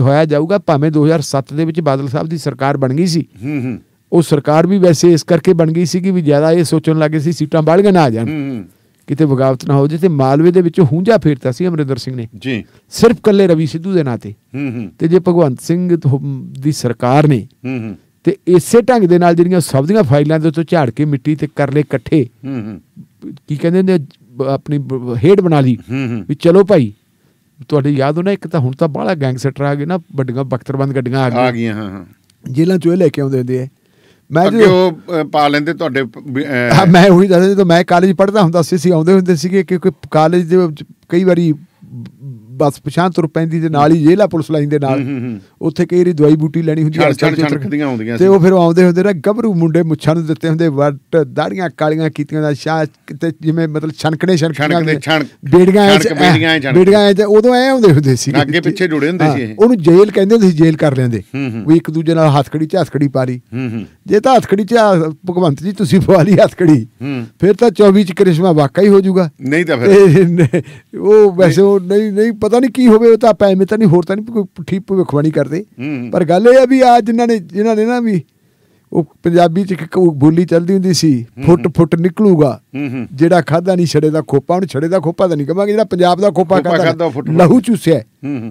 ਹੋਇਆ ਜਾਊਗਾ ਭਾਵੇਂ 2007 ਦੇ ਵਿੱਚ ਬਾਦਲ ਸਾਹਿਬ ਦੀ ਸਰਕਾਰ ਬਣ ਗਈ ਸੀ ਹੂੰ ਹੂੰ ਉਹ ਸਰਕਾਰ ਵੀ ਵੈਸੇ ਇਸ ਕਰਕੇ ਬਣ ਗਈ ਸੀ ਕਿ ਵੀ ਜ਼ਿਆਦਾ ਇਹ ਸੋਚਣ ਲੱਗੇ ਸੀ ਸੀਟਾਂ ਬਾਲੀਆਂ ਨਾ ਆ ਜਾਣ ਕਿਤੇ ਬਗਾਵਤ ਨਾ ਹੋ ਜੇ ਤੇ ਮਾਲਵੇ ਦੇ ਵਿੱਚ ਹੁੰਝਾ ਫੇਰਤਾ ਸੀ ਅਮਰਿੰਦਰ ਸਿੰਘ ਨੇ ਜੀ ਸਿਰਫ ਕੱਲੇ ਰਵੀ ਸਿੱਧੂ ਦੇ ਨਾਂ ਤੇ ਤੇ ਜੇ ਭਗਵੰਤ ਸਿੰਘ ਦੀ ਸਰਕਾਰ ਨੇ ਹੂੰ ਹੂੰ ਤੇ ਇਸੇ ਢੰਗ ਦੇ ਨਾਲ ਜਿਹੜੀਆਂ ਸਭ ਦੀਆਂ ਫਾਈਲਾਂ ਦੇ ਉੱਤੋਂ ਝਾੜ ਕੇ ਮਿੱਟੀ ਤੇ ਕਰ ਲੈ ਇਕੱਠੇ ਕੀ ਕਹਿੰਦੇ ਨੇ ਆਪਣੀ ਹੇਡ ਬਣਾ ਲਈ ਵੀ ਚਲੋ ਭਾਈ ਤੁਹਾਡੇ ਯਾਦ ਹੋਣਾ ਇੱਕ ਤਾਂ ਹੁਣ ਤਾਂ ਬਾਹਲਾ ਗੈਂਗਸਟਰ ਆ ਗਏ ਨਾ ਵੱਡੀਆਂ ਬਖਤਰਬੰਦ ਗੱਡੀਆਂ ਆ ਗਈਆਂ ਆ ਗਈਆਂ ਹਾਂ ਹਾਂ ਜੇਲਾਂ ਚੋਂ ਲੈ ਕੇ ਆਉਂਦੇ ਹੁੰਦੇ ਆ ਮੈਂ ਜੀ ਉਹ ਪਾ ਲੈਂਦੇ ਤੁਹਾਡੇ ਮੈਂ ਉਹੀ ਦੱਸਦਾ ਜਦੋਂ ਮੈਂ ਕਾਲਜ ਪੜ੍ਹਦਾ ਹੁੰਦਾ ਸੀ ਸੀ ਆਉਂਦੇ ਹੁੰਦੇ ਸੀਗੇ ਕਿ ਕੋਈ ਕਾਲਜ ਦੇ ਕਈ ਵਾਰੀ ਬਸ ਪਛਾਣ ਤੁਰ ਪੈਂਦੀ ਦੇ ਨਾਲ ਹੀ ਜੇਲਾ ਪੁਲਿਸ ਲਾਈਨ ਦੇ ਨਾਲ ਉੱਥੇ ਕਈ ਰੀ ਦਵਾਈ ਬੂਟੀ ਲੈਣੀ ਹੁੰਦੀ ਹੈ ਛੜ ਛੜ ਖੜੀਆਂ ਹੁੰਦੀਆਂ ਤੇ ਉਹ ਫਿਰ ਆਉਂਦੇ ਹੁੰਦੇ ਨੇ ਗੱਭਰੂ ਮੁੰਡੇ ਮੁੱਛਾਂ ਨੂੰ ਦਿੱਤੇ ਹੁੰਦੇ ਵੱਟ ਦਾੜੀਆਂ ਕਾਲੀਆਂ ਕੀਤੀਆਂ ਦਾ ਸ਼ਾਹ ਤੇ ਜਿਵੇਂ ਮਤਲਬ ਛਣਕਣੇ ਛਣਕਣੇ ਬੇੜੀਆਂ ਐ ਬੇੜੀਆਂ ਐ ਉਦੋਂ ਐ ਆਉਂਦੇ ਹੁੰਦੇ ਸੀ ਅੱਗੇ ਪਿੱਛੇ ਜੁੜੇ ਹੁੰਦੇ ਸੀ ਇਹ ਉਹਨੂੰ ਜੇਲ ਕਹਿੰਦੇ ਹੁੰਦੇ ਸੀ ਜੇਲ ਕਰ ਲੈਂਦੇ ਵੀ ਇੱਕ ਦੂਜੇ ਨਾਲ ਹੱਥਕੜੀ ਝਾਸਕੜੀ ਪਾਰੀ ਜੇ ਤਾਂ ਹੱਥਕੜੀ ਚ ਭਗਵੰਤ ਜੀ ਤੁਸੀਂ ਪਵਾ ਲਈ ਹੱਥਕੜੀ ਫਿਰ ਤਾਂ 24 ਚ ਕਰਿਸ਼ਮਾ ਵਾਕਈ ਹੋ ਜਾਊਗਾ ਨਹੀਂ ਤਾਂ ਫਿਰ ਉਹ ਵੈਸੇ ਉਹ ਨਹੀਂ ਨਹੀਂ ਪਤਾ ਨਹੀਂ ਕੀ ਹੋਵੇ ਉਹ ਤਾਂ ਆਪਾਂ ਐਵੇਂ ਤਾਂ ਨਹੀਂ ਹੋਰ ਤਾਂ ਨਹੀਂ ਕੋਈ ਪੁੱਠੀ ਭਵਿੱਖਵਾਣੀ ਕਰਦੇ ਪਰ ਗੱਲ ਇਹ ਆ ਵੀ ਆ ਜਿਨ੍ਹਾਂ ਨੇ ਜਿਨ੍ਹਾਂ ਨੇ ਨਾ ਵੀ ਉਹ ਪੰਜਾਬੀ ਚ ਇੱਕ ਬੋਲੀ ਚੱਲਦੀ ਹੁੰਦੀ ਸੀ ਫੁੱਟ ਫੁੱਟ ਨਿਕਲੂਗਾ ਜਿਹੜਾ ਖਾਦਾ ਨਹੀਂ ਛੜੇ ਦਾ ਖੋਪਾ ਉਹਨੂੰ ਛੜੇ ਦਾ ਖੋਪਾ ਤਾਂ ਨਹੀਂ ਕਮਾਂਗੇ ਜਿਹੜਾ ਪੰਜਾਬ ਦਾ ਖੋਪਾ ਖਾਦਾ ਲਹੂ ਚੂਸਿਆ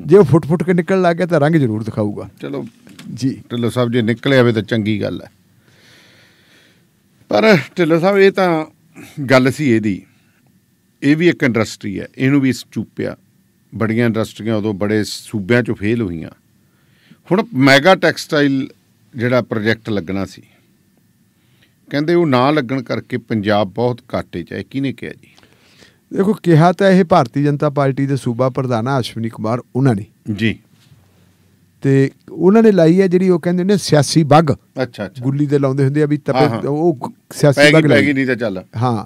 ਜੇ ਉਹ ਫੁੱਟ ਫੁੱਟ ਕੇ ਨਿਕਲ ਲੱਗ ਗਿਆ ਤਾਂ ਰੰਗ ਜ਼ਰੂਰ ਦਿਖਾਊਗਾ ਚਲੋ ਜੀ ਢਿੱਲੋ ਸਾਹਿਬ ਜੇ ਨਿਕਲੇ ਆਵੇ ਤਾਂ ਚੰਗੀ ਗੱਲ ਹੈ ਪਰ ਢਿੱਲੋ ਸਾਹਿਬ ਇਹ ਤਾਂ ਗੱਲ ਸੀ ਇਹਦੀ ਇਹ ਵੀ ਇੱਕ ਇੰਡਸਟਰੀ ਹੈ ਇਹਨੂੰ ਵੀ ਚੁੱਪਿਆ ਚੂਪਿਆ ਬੜੀਆਂ ਇੰਡਸਟਰੀਆਂ ਉਦੋਂ ਬੜੇ ਸੂਬਿਆਂ 'ਚ ਫੇਲ ਹੋਈਆਂ ਹੁਣ ਮੈਗਾ ਟੈਕਸਟਾਈਲ ਜਿਹੜਾ ਪ੍ਰੋਜੈਕਟ ਲੱਗਣਾ ਸੀ ਕਹਿੰਦੇ ਉਹ ਨਾ ਲੱਗਣ ਕਰਕੇ ਪੰਜਾਬ ਬਹੁਤ ਘਾਟੇ 'ਚ ਹੈ ਕਿਹਨੇ ਕਿਹਾ ਜੀ ਦੇਖੋ ਕਿਹਾ ਤਾਂ ਇਹ ਭਾਰਤੀ ਜਨਤਾ ਪਾਰਟੀ ਦੇ ਸੂਬਾ ਪ੍ਰਧਾਨ ਅਸ਼ਵਨੀ ਕੁਮਾਰ ਉਹਨਾਂ ਨੇ ਜੀ ਤੇ ਉਹਨਾਂ ਨੇ ਲਾਈ ਹੈ ਜਿਹੜੀ ਉਹ ਕਹਿੰਦੇ ਨੇ ਸਿਆਸੀ ਬੱਗ ਅੱਛਾ ਅੱਛਾ ਗੁੱਲੀ ਦੇ ਲਾਉਂਦੇ ਹੁੰਦੇ ਆ ਵੀ ਤਪੇ ਉਹ ਸਿਆਸੀ ਬੱਗ ਲੱਗੀ ਨਹੀਂ ਤਾਂ ਚੱਲ ਹਾਂ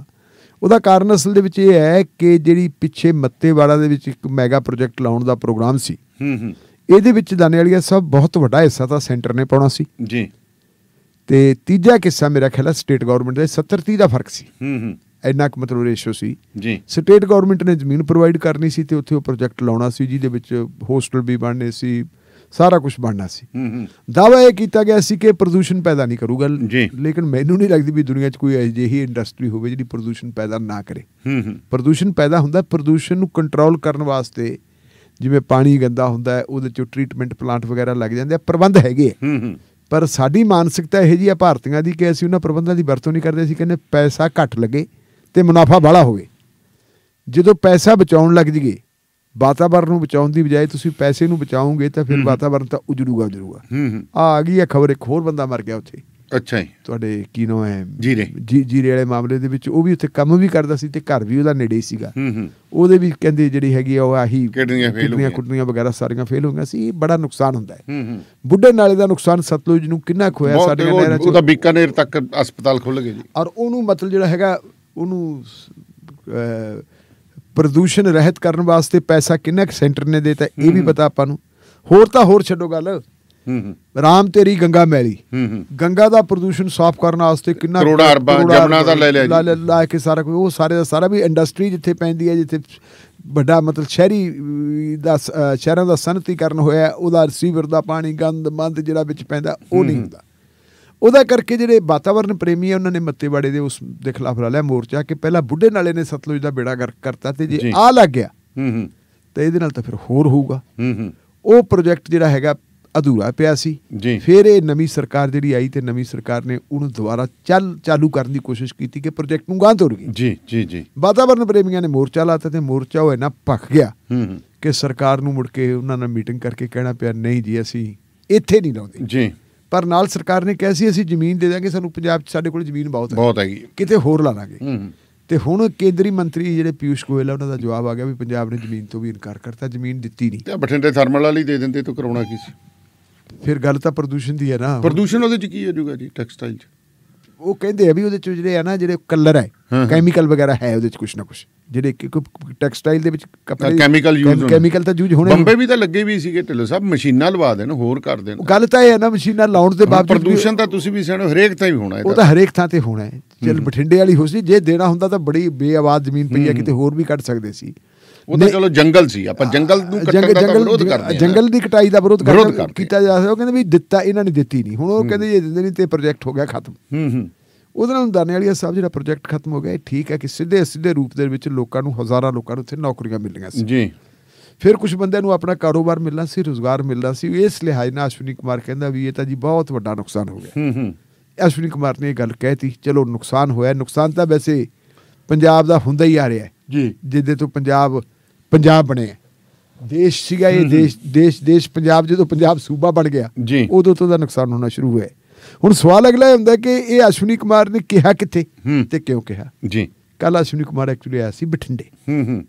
ਉਹਦਾ ਕਾਰਨ ਅਸਲ ਦੇ ਵਿੱਚ ਇਹ ਹੈ ਕਿ ਜਿਹੜੀ ਪਿੱਛੇ ਮੱਤੇਵਾੜਾ ਦੇ ਵਿੱਚ ਇੱਕ ਮੈਗਾ ਪ੍ਰੋਜੈਕਟ ਲਾਉਣ ਦਾ ਪ੍ਰੋਗਰਾਮ ਸੀ ਹੂੰ ਹੂੰ ਇਹਦੇ ਵਿੱਚ ਵਾਲੀਆ ਸਭ ਬਹੁਤ ਵੱਡਾ ਹਿੱਸਾ ਤਾਂ ਸੈਂਟਰ ਨੇ ਪਾਉਣਾ ਸੀ ਜੀ ਤੇ ਤੀਜਾ ਕਿੱਸਾ ਮੇਰਾ ਖਿਆਲ ਹੈ ਸਟੇਟ ਗਵਰਨਮੈਂਟ ਦੇ 70 30 ਦਾ ਫਰਕ ਸੀ ਹੂੰ ਹੂੰ ਇੰਨਾ ਕੁ ਮਤਲਬ ਰੇਸ਼ੋ ਸੀ ਜੀ ਸਟੇਟ ਗਵਰਨਮੈਂਟ ਨੇ ਜ਼ਮੀਨ ਪ੍ਰੋਵਾਈਡ ਕਰਨੀ ਸੀ ਤੇ ਉੱਥੇ ਉਹ ਪ੍ਰੋਜੈਕਟ ਲਾਉਣਾ ਸੀ ਜਿਹਦੇ ਵਿੱਚ ਹੋਸਟਲ ਵੀ ਬਣਨੇ ਸੀ ਸਾਰਾ ਕੁਝ ਬਣਨਾ ਸੀ ਦਾਵਾ ਇਹ ਕੀਤਾ ਗਿਆ ਸੀ ਕਿ ਪ੍ਰਦੂਸ਼ਣ ਪੈਦਾ ਨਹੀਂ ਕਰੂਗਾ ਲੇਕਿਨ ਮੈਨੂੰ ਨਹੀਂ ਲੱਗਦੀ ਵੀ ਦੁਨੀਆ 'ਚ ਕੋਈ ਅਜਿਹੀ ਇੰਡਸਟਰੀ ਹੋਵੇ ਜਿਹੜੀ ਪ੍ਰਦੂਸ਼ਣ ਪੈਦਾ ਨਾ ਕਰੇ ਪ੍ਰਦੂਸ਼ਣ ਪੈਦਾ ਹੁੰਦਾ ਪ੍ਰਦੂਸ਼ਣ ਨੂੰ ਕੰਟਰੋਲ ਕਰਨ ਵਾਸਤੇ ਜਿਵੇਂ ਪਾਣੀ ਗੰਦਾ ਹੁੰਦਾ ਹੈ ਉਹਦੇ 'ਚ ਟ੍ਰੀਟਮੈਂਟ ਪਲਾਂਟ ਵਗੈਰਾ ਲੱਗ ਜਾਂਦੇ ਆ ਪ੍ਰਬੰਧ ਹੈਗੇ ਪਰ ਸਾਡੀ ਮਾਨਸਿਕਤਾ ਇਹ ਜੀ ਆ ਭਾਰਤੀਆਂ ਦੀ ਕਿ ਅਸੀਂ ਉਹਨਾਂ ਪ੍ਰਬੰਧਾਂ ਦੀ ਵਰਤੋਂ ਨਹੀਂ ਕਰਦੇ ਸੀ ਕਹਿੰਦੇ ਪੈਸਾ ਘੱਟ ਲੱਗੇ ਤੇ ਮੁਨਾਫਾ ਬਾਹਲਾ ਹੋਵੇ ਜਦੋਂ ਪੈਸਾ ਬਚਾਉਣ ਲੱਗ ਜੀਏ ਵਾਤਾਵਰਨ ਨੂੰ ਬਚਾਉਣ ਦੀ ਬਜਾਏ ਤੁਸੀਂ ਪੈਸੇ ਨੂੰ ਬਚਾਓਗੇ ਤਾਂ ਫਿਰ ਵਾਤਾਵਰਨ ਤਾਂ ਉਜੜੂਗਾ ਉਜੜੂਗਾ ਆ ਆ ਗਈ ਹੈ ਖਬਰ ਇੱਕ ਹੋਰ ਬੰਦਾ ਮਰ ਗਿਆ ਉੱਥੇ ਅੱਛਾ ਜੀ ਤੁਹਾਡੇ ਕੀ ਨੋ ਹੈ ਜੀਰੇ ਜੀ ਜੀਰੇ ਵਾਲੇ ਮਾਮਲੇ ਦੇ ਵਿੱਚ ਉਹ ਵੀ ਉੱਥੇ ਕੰਮ ਵੀ ਕਰਦਾ ਸੀ ਤੇ ਘਰ ਵੀ ਉਹਦਾ ਨੇੜੇ ਸੀਗਾ ਉਹਦੇ ਵੀ ਕਹਿੰਦੇ ਜਿਹੜੀ ਹੈਗੀ ਆ ਉਹ ਆਹੀ ਕਿਡਨੀਆਂ ਫੇਲ ਕੁੱਟਨੀਆਂ ਵਗੈਰਾ ਸਾਰੀਆਂ ਫੇਲ ਹੋ ਗਈਆਂ ਸੀ ਇਹ ਬੜਾ ਨੁਕਸਾਨ ਹੁੰਦਾ ਹੈ ਬੁੱਢੇ ਨਾਲੇ ਦਾ ਨੁਕਸਾਨ ਸਤਲੁਜ ਨੂੰ ਕਿੰਨਾ ਖੋਇਆ ਸਾਡੇ ਨਹਿਰਾਂ ਚ ਉਹਦਾ ਬੀਕਾਨੇਰ ਤੱਕ ਹਸਪਤਾਲ ਖੁੱਲ ਗਏ ਜੀ ਔਰ ਉਹਨੂੰ ਮਤਲਬ ਜਿਹੜਾ ਹੈਗਾ ਉਹਨੂੰ ਪ੍ਰਦੂਸ਼ਣ ਰਹਿਤ ਕਰਨ ਵਾਸਤੇ ਪੈਸਾ ਕਿੰਨਾ ਸੈਂਟਰ ਨੇ ਦਿੱਤਾ ਇਹ ਵੀ ਪਤਾ ਆਪਾਂ ਨੂੰ ਹੋਰ ਤਾਂ ਹੋਰ ਛੱਡੋ ਗੱਲ ਹੂੰ ਰਾਮ ਤੇਰੀ ਗੰਗਾ ਮੈਲੀ ਗੰਗਾ ਦਾ ਪ੍ਰਦੂਸ਼ਣ ਸਾਫ਼ ਕਰਨ ਵਾਸਤੇ ਕਿੰਨਾ ਕਰੋੜਾ ਅਰਬਾਂ ਜਮਨਾ ਦਾ ਲੈ ਲਿਆ ਜੀ ਲਾ ਕੇ ਸਾਰਾ ਕੋਈ ਉਹ ਸਾਰੇ ਦਾ ਸਾਰਾ ਵੀ ਇੰਡਸਟਰੀ ਜਿੱਥੇ ਪੈਂਦੀ ਹੈ ਜਿੱਥੇ ਵੱਡਾ ਮਤਲਬ ਸ਼ਹਿਰੀ ਦਾ ਸ਼ਹਿਰਾਂ ਦਾ ਸਨਅਤੀਕਰਨ ਹੋਇਆ ਉਹਦਾ ਰਿਸੀਵਰ ਦਾ ਪਾਣੀ ਗੰਦ ਮੰਦ ਜਿਹੜਾ ਵਿੱਚ ਪੈਂਦਾ ਉਹ ਨਹੀਂ ਹੁੰਦਾ ਉਹਦਾ ਕਰਕੇ ਜਿਹੜੇ ਵਾਤਾਵਰਨ ਪ੍ਰੇਮੀ ਆ ਉਹਨਾਂ ਨੇ ਮੱਤੇਵਾੜੇ ਦੇ ਉਸ ਦੇ ਖਿਲਾਫ ਲਾ ਲਿਆ ਮੋਰਚਾ ਕਿ ਪਹਿਲਾਂ ਬੁੱਢੇ ਨਾਲੇ ਨੇ ਸਤਲੁਜ ਦਾ ਬੇੜਾ ਗਰਕ ਕਰਤਾ ਤੇ ਜੇ ਆ ਲੱਗ ਗਿਆ ਹੂੰ ਹੂੰ ਤੇ ਇਹਦੇ ਨਾਲ ਤਾਂ ਫਿਰ ਹੋਰ ਹੋਊਗਾ ਹੂੰ ਹੂੰ ਉਹ ਪ੍ਰੋਜੈਕਟ ਜਿਹੜਾ ਹੈਗਾ ਅਧੂਰਾ ਪਿਆ ਸੀ ਫਿਰ ਇਹ ਨਵੀਂ ਸਰਕਾਰ ਜਿਹੜੀ ਆਈ ਤੇ ਨਵੀਂ ਸਰਕਾਰ ਨੇ ਉਹਨੂੰ ਦੁਬਾਰਾ ਚੱਲ ਚਾਲੂ ਕਰਨ ਦੀ ਕੋਸ਼ਿਸ਼ ਕੀਤੀ ਕਿ ਪ੍ਰੋਜੈਕਟ ਨੂੰ ਗਾਂ ਤੋੜ ਗਈ ਜੀ ਜੀ ਜੀ ਵਾਤਾਵਰਨ ਪ੍ਰੇਮੀਆਂ ਨੇ ਮੋਰਚਾ ਲਾਤਾ ਤੇ ਮੋਰਚਾ ਉਹ ਇਹਨਾਂ ਭੱਖ ਗਿਆ ਹੂੰ ਹੂੰ ਕਿ ਸਰਕਾਰ ਨੂੰ ਮੁੜ ਕੇ ਉਹਨਾਂ ਨਾਲ ਮੀਟਿੰਗ ਕਰਕੇ ਕਹਿਣਾ ਪਿਆ ਨਹੀਂ ਜੀ ਅਸੀਂ ਇੱਥੇ ਨਹੀਂ ਲਾਉਂਦੇ ਜੀ ਪਰ ਨਾਲ ਸਰਕਾਰ ਨੇ ਕਿਹਾ ਸੀ ਅਸੀਂ ਜ਼ਮੀਨ ਦੇ ਦਾਂਗੇ ਸਾਨੂੰ ਪੰਜਾਬ 'ਚ ਸਾਡੇ ਕੋਲ ਜ਼ਮੀਨ ਬਹੁਤ ਹੈ ਬਹੁਤ ਹੈਗੀ ਕਿਤੇ ਹੋਰ ਲਾ ਤੇ ਹੁਣ ਕੇਂਦਰੀ ਮੰਤਰੀ ਜਿਹੜੇ ਪਿਊਸ਼ ਗੋਇਲ ਆ ਉਹਨਾਂ ਦਾ ਜਵਾਬ ਆ ਗਿਆ ਵੀ ਪੰਜਾਬ ਨੇ ਜ਼ਮੀਨ ਤੋਂ ਵੀ ਇਨਕਾਰ ਕਰਤਾ ਜ਼ਮੀਨ ਦਿੱਤੀ ਨਹੀਂ ਤੇ ਬਠਿੰਡੇ ਥਰਮਲ ਵਾਲੀ ਦੇ ਦਿੰਦੇ ਤੋਂ ਕਰਾਉਣਾ ਕੀ ਸੀ ਫਿਰ ਗੱਲ ਤਾਂ ਪ੍ਰਦੂਸ਼ਣ ਦੀ ਹੈ ਨਾ ਪ੍ਰਦੂਸ਼ਣ ਉਹਦੇ 'ਚ ਕੀ ਹੋ ਜਾਊਗਾ ਜੀ ਟੈਕਸਟਾਈਲ 'ਚ ਉਹ ਕਹਿੰਦੇ ਆ ਵੀ ਉਹਦੇ 'ਚ ਜਿਹੜੇ ਆ ਨਾ ਜਿਹੜੇ ਕਲਰ ਹੈ ਕੈਮੀਕਲ ਵਗੈਰਾ ਹੈ ਉਹਦੇ 'ਚ ਕੁਝ ਨਾ ਕੁਝ ਜਿਹੜੇ ਟੈਕਸਟਾਈਲ ਦੇ ਵਿੱਚ ਕੱਪੜੇ ਕੈਮੀਕਲ ਯੂਜ਼ ਕੈਮੀਕਲ ਤਾਂ ਯੂਜ਼ ਹੋਣੇ ਬੰਬੇ ਵੀ ਤਾਂ ਲੱਗੇ ਵੀ ਸੀਗੇ ਢਿੱਲੋ ਸਾਹਿਬ ਮਸ਼ੀਨਾਂ ਲਵਾ ਦੇਣ ਹੋਰ ਕਰ ਦੇਣ ਗੱਲ ਤਾਂ ਇਹ ਹੈ ਨਾ ਮਸ਼ੀਨਾਂ ਲਾਉਣ ਦੇ ਬਾਅਦ ਪ੍ਰਦੂਸ਼ਣ ਤਾਂ ਤੁਸੀਂ ਵੀ ਸਿਆਣੋ ਹਰੇਕ ਥਾਂ ਹੀ ਹੋਣਾ ਹੈ ਉਹ ਤਾਂ ਹਰੇਕ ਥਾਂ ਤੇ ਹੋਣਾ ਹੈ ਚਲ ਬਠਿੰਡੇ ਵਾਲੀ ਹੋ ਸੀ ਜੇ ਦੇਣਾ ਹੁੰਦਾ ਤਾਂ ਬੜੀ ਬੇਆਵਾਜ਼ ਜ਼ਮੀਨ ਪਈ ਹੈ ਕਿਤੇ ਹੋਰ ਵੀ ਕੱਟ ਸਕਦੇ ਸੀ ਉਹ ਤਾਂ ਚਲੋ ਜੰਗਲ ਸੀ ਆਪਾਂ ਜੰਗਲ ਨੂੰ ਕੱਟਣ ਦਾ ਵਿਰੋਧ ਕਰਦੇ ਹਾਂ ਜੰਗਲ ਦੀ ਕਟਾਈ ਦਾ ਵਿਰੋਧ ਕੀਤਾ ਜਾ ਸਕਦਾ ਉਹ ਕਹਿੰਦੇ ਵੀ ਦਿੱਤਾ ਇਹਨਾਂ ਨੇ ਦਿੱਤੀ ਨਹੀਂ ਹੁਣ ਉਹ ਕਹਿੰਦੇ ਇਹ ਦਿੰਦੇ ਨਹੀਂ ਤੇ ਪ੍ਰੋਜੈਕਟ ਹੋ ਗਿਆ ਖਤਮ ਹੂੰ ਹੂੰ ਉਹਦੇ ਨਾਲ ਵਾਲੀਆ ਸਾਹਿਬ ਜਿਹੜਾ ਪ੍ਰੋਜੈਕਟ ਖਤਮ ਹੋ ਗਿਆ ਠੀਕ ਹੈ ਕਿ ਸਿੱਧੇ ਸਿੱਧੇ ਰੂਪ ਦੇ ਵਿੱਚ ਲੋਕਾਂ ਨੂੰ ਹਜ਼ਾਰਾਂ ਲੋਕਾਂ ਨੂੰ ਉੱਥੇ ਨੌਕਰੀਆਂ ਮਿਲੀਆਂ ਸੀ ਜੀ ਫਿਰ ਕੁਝ ਬੰਦਿਆਂ ਨੂੰ ਆਪਣਾ ਕਾਰੋਬਾਰ ਮਿਲਣਾ ਸੀ ਰੋਜ਼ਗਾਰ ਮਿਲਣਾ ਸੀ ਇਸ ਲਿਹਾਜ਼ ਨਾਲ ਅਸ਼ਵਨੀ ਕੁਮਾਰ ਕਹਿੰਦਾ ਵੀ ਇਹ ਤਾਂ ਜੀ ਬਹੁਤ ਵੱਡਾ ਨੁਕਸਾਨ ਹੋ ਗਿਆ ਹੂੰ ਹੂੰ ਅਸ਼ਵਨੀ ਕੁਮਾਰ ਨੇ ਇਹ ਗੱਲ ਕਹਿਤੀ ਚਲੋ ਨੁਕਸਾਨ ਹੋਇਆ ਨੁਕਸਾਨ ਤਾਂ ਵੈਸੇ ਪੰਜਾਬ ਦਾ ਹੁੰਦਾ ਹੀ ਆ ਰਿਹਾ ਜੀ ਜਿੱਦੇ ਤੋਂ ਪੰਜਾਬ ਪੰਜਾਬ ਬਣਿਆ ਦੇਸ਼ ਸੀਗਾ ਇਹ ਦੇਸ਼ ਦੇਸ਼ ਦੇਸ਼ ਪੰਜਾਬ ਜਦੋਂ ਪੰਜਾਬ ਸੂਬਾ ਬਣ ਗਿਆ ਉਦੋਂ ਤੋਂ ਦਾ ਨੁਕਸਾਨ ਹੋਣਾ ਸ਼ੁਰੂ ਹੋਇਆ ਹੁਣ ਸਵਾਲ ਅਗਲਾ ਹੁੰਦਾ ਕਿ ਇਹ ਅਸ਼ਵਨੀ ਕੁਮਾਰ ਨੇ ਕਿਹਾ ਕਿੱਥੇ ਤੇ ਕਿਉਂ ਕਿਹਾ ਜੀ ਕੱਲ ਅਸ਼ਵਨੀ ਕੁਮਾਰ ਐਕਚੁਅਲੀ ਆਇਆ ਸੀ ਬਠਿੰਡੇ ਹੂੰ ਹੂੰ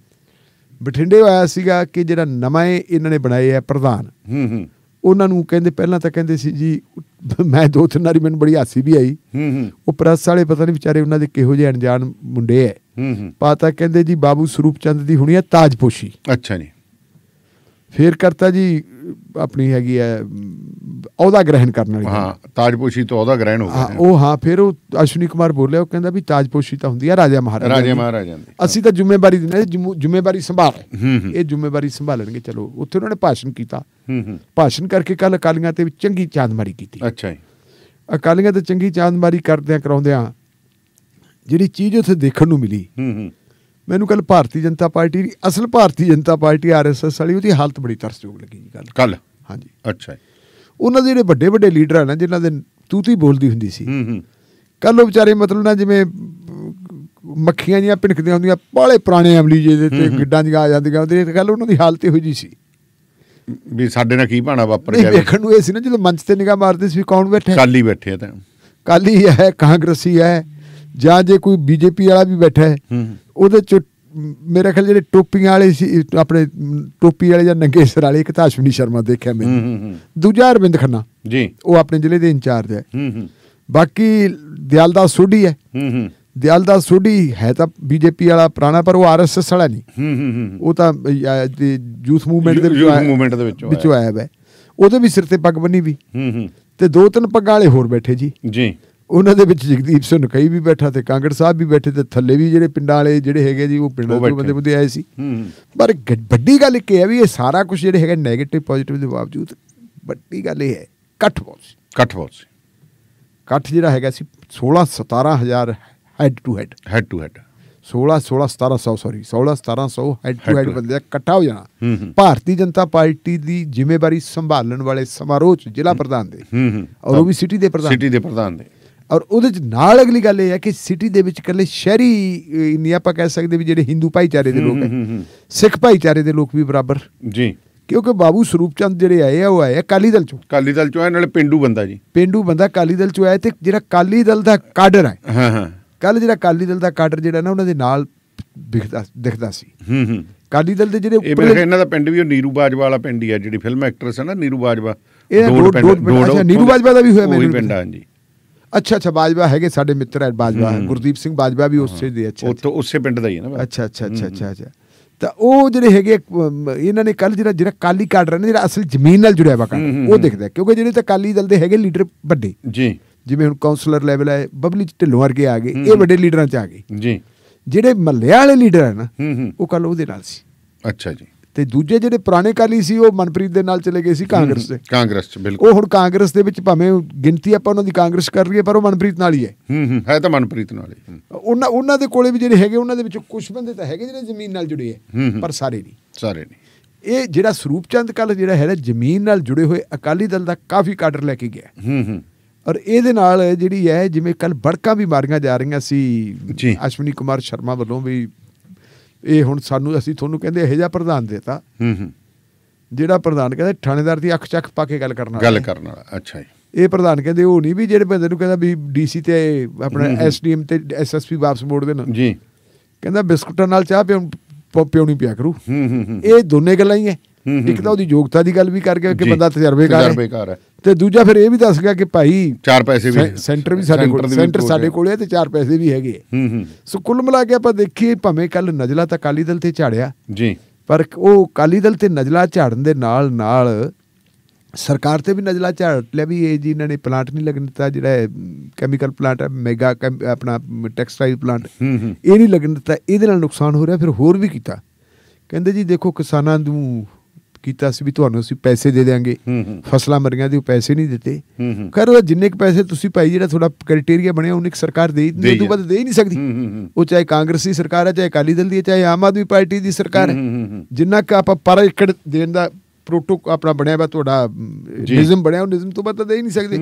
ਬਠਿੰਡੇ ਆਇਆ ਸੀਗਾ ਕਿ ਜਿਹੜਾ ਨਵਾਂ ਇਹਨਾਂ ਨੇ ਬਣਾਏ ਆ ਪ੍ਰਧਾਨ ਹੂੰ ਹੂੰ ਉਹਨਾਂ ਨੂੰ ਕਹਿੰਦੇ ਪਹਿਲਾਂ ਤਾਂ ਕਹਿੰਦੇ ਸੀ ਜੀ ਮੈਂ ਦੋ ਤਿੰਨ ਵਾਰੀ ਮੈਨੂੰ ਬੜੀ ਹਾਸੀ ਵੀ ਆਈ ਉਹ ਪ੍ਰੈਸ ਵਾਲੇ ਪਤਾ ਨਹੀਂ ਵਿਚਾਰੇ ਉਹਨਾਂ ਦੇ ਕਿਹੋ ਜਿਹੇ ਅਣਜਾਣ ਮੁੰਡੇ ਐ ਪਾਤਾ ਕਹਿੰਦੇ ਜੀ ਬਾਬੂ ਸਰੂਪ ਚੰਦ ਦੀ ਹੁਣੀ ਆ ਤਾਜਪੋਸ਼ੀ ਅੱਛਾ ਜੀ ਫੇਰ ਕਰਤਾ ਜੀ ਆਪਣੀ ਹੈਗੀ ਹੈ ਅਹੁਦਾ ਗ੍ਰਹਿਣ ਕਰਨ ਵਾਲੀ ਹਾਂ ਤਾਜਪੋਸ਼ੀ ਤੋਂ ਅਹੁਦਾ ਗ੍ਰਹਿਣ ਹੋ ਗਿਆ ਉਹ ਹਾਂ ਫਿਰ ਉਹ ਅਸ਼ਵਨੀ ਕੁਮਾਰ ਬੋਲਿਆ ਉਹ ਕਹਿੰਦਾ ਵੀ ਤਾਜਪੋਸ਼ੀ ਤਾਂ ਹੁੰਦੀ ਆ ਰਾਜਾ ਮਹਾਰਾਜਾ ਰਾਜਾ ਮਹਾਰਾਜਾ ਦੀ ਅਸੀਂ ਤਾਂ ਜ਼ਿੰਮੇਵਾਰੀ ਦਿੰਦੇ ਜ਼ਿੰਮੇਵਾਰੀ ਸੰਭਾਲ ਇਹ ਜ਼ਿੰਮੇਵਾਰੀ ਸੰਭਾਲਣਗੇ ਚਲੋ ਉੱਥੇ ਉਹਨਾਂ ਨੇ ਭਾਸ਼ਣ ਕੀਤਾ ਭਾਸ਼ਣ ਕਰਕੇ ਕੱਲ ਅਕਾਲੀਆਂ ਤੇ ਚੰਗੀ ਚਾਂਦਮਾਰੀ ਕੀਤੀ ਅੱਛਾ ਜੀ ਅਕਾਲੀਆਂ ਤੇ ਚੰਗੀ ਚਾਂਦਮਾਰੀ ਕਰਦਿਆਂ ਕਰਾਉਂਦਿਆਂ ਜਿਹੜੀ ਚੀਜ਼ ਉੱਥੇ ਦੇਖਣ ਨੂੰ ਮਿਲੀ ਹੂੰ ਹੂੰ ਮੈਨੂੰ ਕੱਲ ਭਾਰਤੀ ਜਨਤਾ ਪਾਰਟੀ ਦੀ ਅਸਲ ਭਾਰਤੀ ਜਨਤਾ ਪਾਰਟੀ ਆਰਐਸਐਸ ਵਾਲੀ ਉਹਦੀ ਹਾਲਤ ਬੜੀ ਤਰਸਯੋਗ ਲੱਗੀ ਜੀ ਕੱਲ ਕੱਲ ਹਾਂਜੀ ਅੱਛਾ ਉਹਨਾਂ ਦੇ ਜਿਹੜੇ ਵੱਡੇ ਵੱਡੇ ਲੀਡਰ ਹਨ ਜਿਨ੍ਹਾਂ ਦੇ ਤੂਤੀ ਬੋਲਦੀ ਹੁੰਦੀ ਸੀ ਹੂੰ ਹੂੰ ਕੱਲ ਉਹ ਵਿਚਾਰੇ ਮਤਲਬ ਨਾ ਜਿਵੇਂ ਮੱਖੀਆਂ ਜੀਆਂ ਭਿਣਕਦੀਆਂ ਹੁੰਦੀਆਂ ਪਾਲੇ ਪੁਰਾਣੇ ਅਮਲੀ ਜੇ ਦੇ ਤੇ ਗਿੱਡਾਂ ਜੀਆਂ ਆ ਜਾਂਦੀਆਂ ਉਹਦੇ ਕੱਲ ਉਹਨਾਂ ਦੀ ਹਾਲਤ ਇਹੋ ਜੀ ਸੀ ਵੀ ਸਾਡੇ ਨਾਲ ਕੀ ਬਾਣਾ ਵਾਪਰ ਗਿਆ ਦੇਖਣ ਨੂੰ ਇਹ ਸੀ ਨਾ ਜਦੋਂ ਮੰਚ ਤੇ ਨਿਗਾਹ ਮਾਰਦੇ ਸੀ ਕੌਣ ਬੈਠੇ ਕਾਲੀ ਬੈਠੇ ਤਾਂ ਕਾਲੀ ਹੈ ਕਾਂਗਰਸੀ ਹੈ ਜਾਂ ਜੇ ਕੋਈ ਬੀਜੇਪੀ ਵਾਲਾ ਵੀ ਬੈਠਾ ਹੈ ਉਹਦੇ ਚ ਮੇਰੇ ਖਿਆਲ ਜਿਹੜੇ ਟੋਪੀਆਂ ਵਾਲੇ ਸੀ ਆਪਣੇ ਟੋਪੀ ਵਾਲੇ ਜਾਂ ਨੰਗੇ ਸਿਰ ਵਾਲੇ ਇੱਕ ਤਾਂ ਅਸ਼ਵਨੀ ਸ਼ਰਮਾ ਦੇਖਿਆ ਮੈਂ ਦੂਜਾ ਅਰਵਿੰਦ ਖੰਨਾ ਜੀ ਉਹ ਆਪਣੇ ਜ਼ਿਲ੍ਹੇ ਦੇ ਇੰਚਾਰਜ ਹੈ ਬਾਕੀ ਦਿਆਲਦਾ ਸੋਢੀ ਹੈ ਦਿਆਲਦਾ ਸੋਢੀ ਹੈ ਤਾਂ ਬੀਜੇਪੀ ਵਾਲਾ ਪੁਰਾਣਾ ਪਰ ਉਹ ਆਰਐਸਐਸ ਵਾਲਾ ਨਹੀਂ ਉਹ ਤਾਂ ਜੂਥ ਮੂਵਮੈਂਟ ਦੇ ਵਿੱਚੋਂ ਮੂਵਮੈਂਟ ਦੇ ਵਿੱਚੋਂ ਆਇਆ ਹੈ ਉਹਦੇ ਵੀ ਸਿਰ ਤੇ ਪੱਗ ਬੰਨੀ ਵੀ ਤੇ ਦੋ ਤਿੰਨ ਪੱਗਾਂ ਵਾਲੇ ਹੋਰ ਬੈਠੇ ਜੀ ਜੀ ਉਹਨਾਂ ਦੇ ਵਿੱਚ ਜਗਦੀਪ ਸਿੰਘ ਕਈ ਵੀ ਬੈਠਾ ਤੇ ਕਾਂਗੜ ਸਾਹਿਬ ਵੀ ਬੈਠੇ ਤੇ ਥੱਲੇ ਵੀ ਜਿਹੜੇ ਪਿੰਡਾਂ ਵਾਲੇ ਜਿਹੜੇ ਹੈਗੇ ਜੀ ਉਹ ਪਿੰਡਾਂ ਦੇ ਬੰਦੇ ਬੰਦੇ ਆਏ ਸੀ ਪਰ ਵੱਡੀ ਗੱਲ ਇਹ ਹੈ ਵੀ ਇਹ ਸਾਰਾ ਕੁਝ ਜਿਹੜੇ ਹੈਗਾ 네ਗੇਟਿਵ ਪੋਜ਼ਿਟਿਵ ਦੇ ਬਾਵਜੂਦ ਵੱਡੀ ਗੱਲ ਇਹ ਹੈ ਕੱਠ ਬਹੁਤ ਸੀ ਕੱਠ ਬਹੁਤ ਸੀ ਕੱਠ ਜਿਹੜਾ ਹੈਗਾ ਸੀ 16 17000 head to head head to head 16 16 1700 sorry 16 1700 head to head ਬੰਦੇ ਇਕੱਠਾ ਹੋ ਜਾਣਾ ਭਾਰਤੀ ਜਨਤਾ ਪਾਰਟੀ ਦੀ ਜ਼ਿੰਮੇਵਾਰੀ ਸੰਭਾਲਣ ਵਾਲੇ ਸਮਾਰੋਹ ਚ ਜ਼ਿਲ੍ਹਾ ਪ੍ਰਧਾਨ ਦੇ ਔਰ ਉਹ ਵੀ ਸਿਟੀ ਦੇ ਪ੍ਰਧਾਨ ਸਿਟੀ ਦੇ ਪ੍ਰਧਾਨ ਦੇ ਔਰ ਉਹਦੇ ਚ ਨਾਲ ਅਗਲੀ ਗੱਲ ਇਹ ਹੈ ਕਿ ਸਿਟੀ ਦੇ ਵਿੱਚ ਇਕੱਲੇ ਸ਼ਹਿਰੀ ਨਹੀਂ ਆਪਾਂ ਕਹਿ ਸਕਦੇ ਵੀ ਜਿਹੜੇ ਹਿੰਦੂ ਭਾਈਚਾਰੇ ਦੇ ਲੋਕ ਹੈ ਸਿੱਖ ਭਾਈਚਾਰੇ ਦੇ ਲੋਕ ਵੀ ਬਰਾਬਰ ਜੀ ਕਿਉਂਕਿ ਬਾਬੂ ਸਰੂਪ ਚੰਦ ਜਿਹੜੇ ਆਏ ਆ ਉਹ ਆਏ ਆ ਕਾਲੀ ਦਲ ਚੋਂ ਕਾਲੀ ਦਲ ਚੋਂ ਆਏ ਨਾਲੇ ਪਿੰਡੂ ਬੰਦਾ ਜੀ ਪਿੰਡੂ ਬੰਦਾ ਕਾਲੀ ਦਲ ਚੋਂ ਆਇਆ ਤੇ ਜਿਹੜਾ ਕਾਲੀ ਦਲ ਦਾ ਕਾਡਰ ਹੈ ਹਾਂ ਹਾਂ ਕੱਲ ਜਿਹੜਾ ਕਾਲੀ ਦਲ ਦਾ ਕਾਡਰ ਜਿਹੜਾ ਨਾ ਉਹਨਾਂ ਦੇ ਨਾਲ ਦਿਖਦਾ ਸੀ ਹੂੰ ਹੂੰ ਕਾਲੀ ਦਲ ਦੇ ਜਿਹੜੇ ਉੱਪਰ ਇਹਨਾਂ ਦਾ ਪਿੰਡ ਵੀ ਉਹ ਨੀਰੂ ਬਾਜਵਾ ਵਾਲਾ ਪਿੰਡ ਹੀ ਆ ਜਿਹੜੀ ਫਿਲਮ ਐਕਟਰਸ ਹੈ ਨਾ ਨੀਰੂ ਬਾਜਵਾ ਇਹ ਦੋ ਪਿੰਡ ਨੀਰੂ ਬਾਜਵਾ ਦਾ ਵੀ ਹੋਇਆ ਮੇਰੇ ਪਿੰਡ ਹਾਂਜੀ ਅੱਛਾ ਅੱਛਾ ਬਾਜਵਾ ਹੈਗੇ ਸਾਡੇ ਮਿੱਤਰ ਹੈ ਬਾਜਵਾ ਗੁਰਦੀਪ ਸਿੰਘ ਬਾਜਵਾ ਵੀ ਉਸੇ ਦੇ ਅੱਛਾ ਉਹ ਤੋਂ ਉਸੇ ਪਿੰਡ ਦਾ ਹੀ ਹੈ ਨਾ ਅੱਛਾ ਅੱਛਾ ਅੱਛਾ ਅੱਛਾ ਅੱਛਾ ਤਾਂ ਉਹ ਜਿਹੜੇ ਹੈਗੇ ਇਹਨਾਂ ਨੇ ਕੱਲ ਜਿਹੜਾ ਜਿਹੜਾ ਕਾਲੀ ਕਾਰਡ ਰਹਿੰਦਾ ਜਿਹੜਾ ਅਸਲ ਜ਼ਮੀਨ ਨਾਲ ਜੁੜਿਆ ਵਾ ਕਾਰਡ ਉਹ ਦੇਖਦਾ ਕਿਉਂਕਿ ਜਿਹੜੇ ਤਾਂ ਕਾਲੀ ਦਲ ਦੇ ਹੈਗੇ ਲੀਡਰ ਵੱਡੇ ਜੀ ਜਿਵੇਂ ਹੁਣ ਕਾਉਂਸਲਰ ਲੈਵਲ ਆਏ ਬਬਲੀ ਢਿੱਲੋਂ ਵਰਗੇ ਆ ਗਏ ਇਹ ਵੱਡੇ ਲੀਡਰਾਂ ਚ ਆ ਗਏ ਜੀ ਜਿਹੜੇ ਮੱਲੇ ਵਾਲੇ ਲੀਡਰ ਹਨ ਉਹ ਕੱਲ ਉਹਦੇ ਨਾਲ ਸੀ ਅੱਛਾ ਜੀ ਤੇ ਦੂਜੇ ਜਿਹੜੇ ਪੁਰਾਣੇ ਕਾਲੀ ਸੀ ਉਹ ਮਨਪ੍ਰੀਤ ਦੇ ਨਾਲ ਚਲੇ ਗਏ ਸੀ ਕਾਂਗਰਸ ਦੇ ਕਾਂਗਰਸ ਚ ਬਿਲਕੁਲ ਉਹ ਹੁਣ ਕਾਂਗਰਸ ਦੇ ਵਿੱਚ ਭਾਵੇਂ ਗਿਣਤੀ ਆਪਾਂ ਉਹਨਾਂ ਦੀ ਕਾਂਗਰਸ ਕਰ ਲਈਏ ਪਰ ਉਹ ਮਨਪ੍ਰੀਤ ਨਾਲ ਹੀ ਹੈ ਹੂੰ ਹੂੰ ਹੈ ਤਾਂ ਮਨਪ੍ਰੀਤ ਨਾਲ ਹੀ ਉਹਨਾਂ ਉਹਨਾਂ ਦੇ ਕੋਲੇ ਵੀ ਜਿਹੜੇ ਹੈਗੇ ਉਹਨਾਂ ਦੇ ਵਿੱਚੋਂ ਕੁਝ ਬੰਦੇ ਤਾਂ ਹੈਗੇ ਜਿਹੜੇ ਜ਼ਮੀਨ ਨਾਲ ਜੁੜੇ ਹੈ ਪਰ ਸਾਰੇ ਨਹੀਂ ਸਾਰੇ ਨਹੀਂ ਇਹ ਜਿਹੜਾ ਸਰੂਪ ਚੰਦ ਕੱਲ ਜਿਹੜਾ ਹੈ ਜ਼ਮੀਨ ਨਾਲ ਜੁੜੇ ਹੋਏ ਅਕਾਲੀ ਦਲ ਦਾ ਕਾਫੀ ਕਾਡਰ ਲੈ ਕੇ ਗਿਆ ਹੂੰ ਹੂੰ ਔਰ ਇਹਦੇ ਨਾਲ ਜਿਹੜੀ ਹੈ ਜਿਵੇਂ ਕੱਲ ਬੜਕਾਂ ਵੀ ਮਾਰੀਆਂ ਜਾ ਰਹੀਆਂ ਸੀ ਅਸ਼ਵਨੀ ਕੁਮਾਰ ਸ਼ਰਮਾ ਵੱਲੋਂ ਵੀ ਇਹ ਹੁਣ ਸਾਨੂੰ ਅਸੀਂ ਤੁਹਾਨੂੰ ਕਹਿੰਦੇ ਇਹ ਜਿਹਾ ਪ੍ਰਧਾਨ ਦੇਤਾ ਹੂੰ ਹੂੰ ਜਿਹੜਾ ਪ੍ਰਧਾਨ ਕਹਿੰਦੇ ਥਾਣੇਦਾਰ ਦੀ ਅੱਖ ਚੱਕ ਪਾ ਕੇ ਗੱਲ ਕਰਨ ਵਾਲਾ ਗੱਲ ਕਰਨ ਵਾਲਾ ਅੱਛਾ ਜੀ ਇਹ ਪ੍ਰਧਾਨ ਕਹਿੰਦੇ ਉਹ ਨਹੀਂ ਵੀ ਜਿਹੜੇ ਬੰਦੇ ਨੂੰ ਕਹਿੰਦਾ ਵੀ ਡੀਸੀ ਤੇ ਆਪਣਾ ਐਸਡੀਐਮ ਤੇ ਐਸਐਸਪੀ ਵਾਪਸ ਮੋੜ ਦੇਣ ਜੀ ਕਹਿੰਦਾ ਬਿਸਕੁਟਾਂ ਨਾਲ ਚਾਹ ਪਿਉ ਪੀਉਣੀ ਪਿਆ ਕਰੂ ਹੂੰ ਹੂੰ ਇਹ ਦੋਨੇ ਗੱਲਾਂ ਹੀ ਐ ਇੱਕ ਤਾਂ ਉਹਦੀ ਯੋਗਤਾ ਦੀ ਗੱਲ ਵੀ ਕਰ ਗਿਆ ਕਿ ਬੰਦਾ ਤਜਰਬੇਕਾਰ ਹੈ ਤਜਰਬੇਕਾਰ ਹੈ ਤੇ ਦੂਜਾ ਫਿਰ ਇਹ ਵੀ ਦੱਸ ਗਿਆ ਕਿ ਭਾਈ ਚਾਰ ਪੈਸੇ ਵੀ ਸੈਂਟਰ ਵੀ ਸਾਡੇ ਕੋਲ ਸੈਂਟਰ ਸਾਡੇ ਕੋਲ ਹੈ ਤੇ ਚਾਰ ਪੈਸੇ ਵੀ ਹੈਗੇ ਹੂੰ ਹੂੰ ਸੋ ਕੁੱਲ ਮਿਲਾ ਕੇ ਆਪਾਂ ਦੇਖੀਏ ਭਾਵੇਂ ਕੱਲ ਨਜਲਾ ਤਾਂ ਕਾਲੀ ਦਲ ਤੇ ਝਾੜਿਆ ਜੀ ਪਰ ਉਹ ਕਾਲੀ ਦਲ ਤੇ ਨਜਲਾ ਝਾੜਨ ਦੇ ਨਾਲ ਨਾਲ ਸਰਕਾਰ ਤੇ ਵੀ ਨਜਲਾ ਝਾੜ ਲਿਆ ਵੀ ਇਹ ਜੀ ਇਹਨਾਂ ਨੇ ਪਲਾਂਟ ਨਹੀਂ ਲੱਗਣ ਦਿੱਤਾ ਜਿਹੜਾ ਕੈਮੀਕਲ ਪਲਾਂਟ ਹੈ ਮੈਗਾ ਆਪਣਾ ਟੈਕਸਟਾਈਲ ਪਲਾਂਟ ਇਹ ਨਹੀਂ ਲੱਗਣ ਦਿੱਤਾ ਇਹਦੇ ਨਾਲ ਨੁਕਸਾਨ ਹੋ ਰਿਹਾ ਫਿਰ ਹੋਰ ਵੀ ਕੀਤਾ ਕਹਿੰਦੇ ਜੀ ਦੇਖੋ ਕਿਸਾਨਾਂ ਨੂੰ ਕੀਤਾ ਸੀ ਵੀ ਤੁਹਾਨੂੰ ਅਸੀਂ ਪੈਸੇ ਦੇ ਦੇਾਂਗੇ ਫਸਲਾਂ ਮਰੀਆਂ ਦੀ ਪੈਸੇ ਨਹੀਂ ਦਿੱਤੇ ਖੈਰ ਉਹ ਜਿੰਨੇ ਕੁ ਪੈਸੇ ਤੁਸੀਂ ਪਾਈ ਜਿਹੜਾ ਤੁਹਾਡਾ ਕ੍ਰਾਈਟੇਰੀਆ ਬਣਿਆ ਉਹਨੇ ਇੱਕ ਸਰਕਾਰ ਦੇ ਦੇ ਤੋਂ ਵੱਧ ਦੇ ਹੀ ਨਹੀਂ ਸਕਦੀ ਉਹ ਚਾਹੇ ਕਾਂਗਰਸੀ ਸਰਕਾਰ ਹੈ ਚਾਹੇ ਅਕਾਲੀ ਦਲ ਦੀ ਹੈ ਚਾਹੇ ਆਮ ਆਦਮੀ ਪਾਰਟੀ ਦੀ ਸਰਕਾਰ ਹੈ ਜਿੰਨਾ ਕੁ ਆਪਾਂ ਪਰ ਇਕੜ ਦੇਣ ਦਾ ਪ੍ਰੋਟੋਕ ਆਪਣਾ ਬਣਿਆ ਵਾ ਤੁਹਾਡਾ ਨਿਜ਼ਮ ਬਣਿਆ ਉਹ ਨਿਜ਼ਮ ਤੋਂ ਵੱਧ ਦੇ ਹੀ ਨਹੀਂ ਸਕਦੇ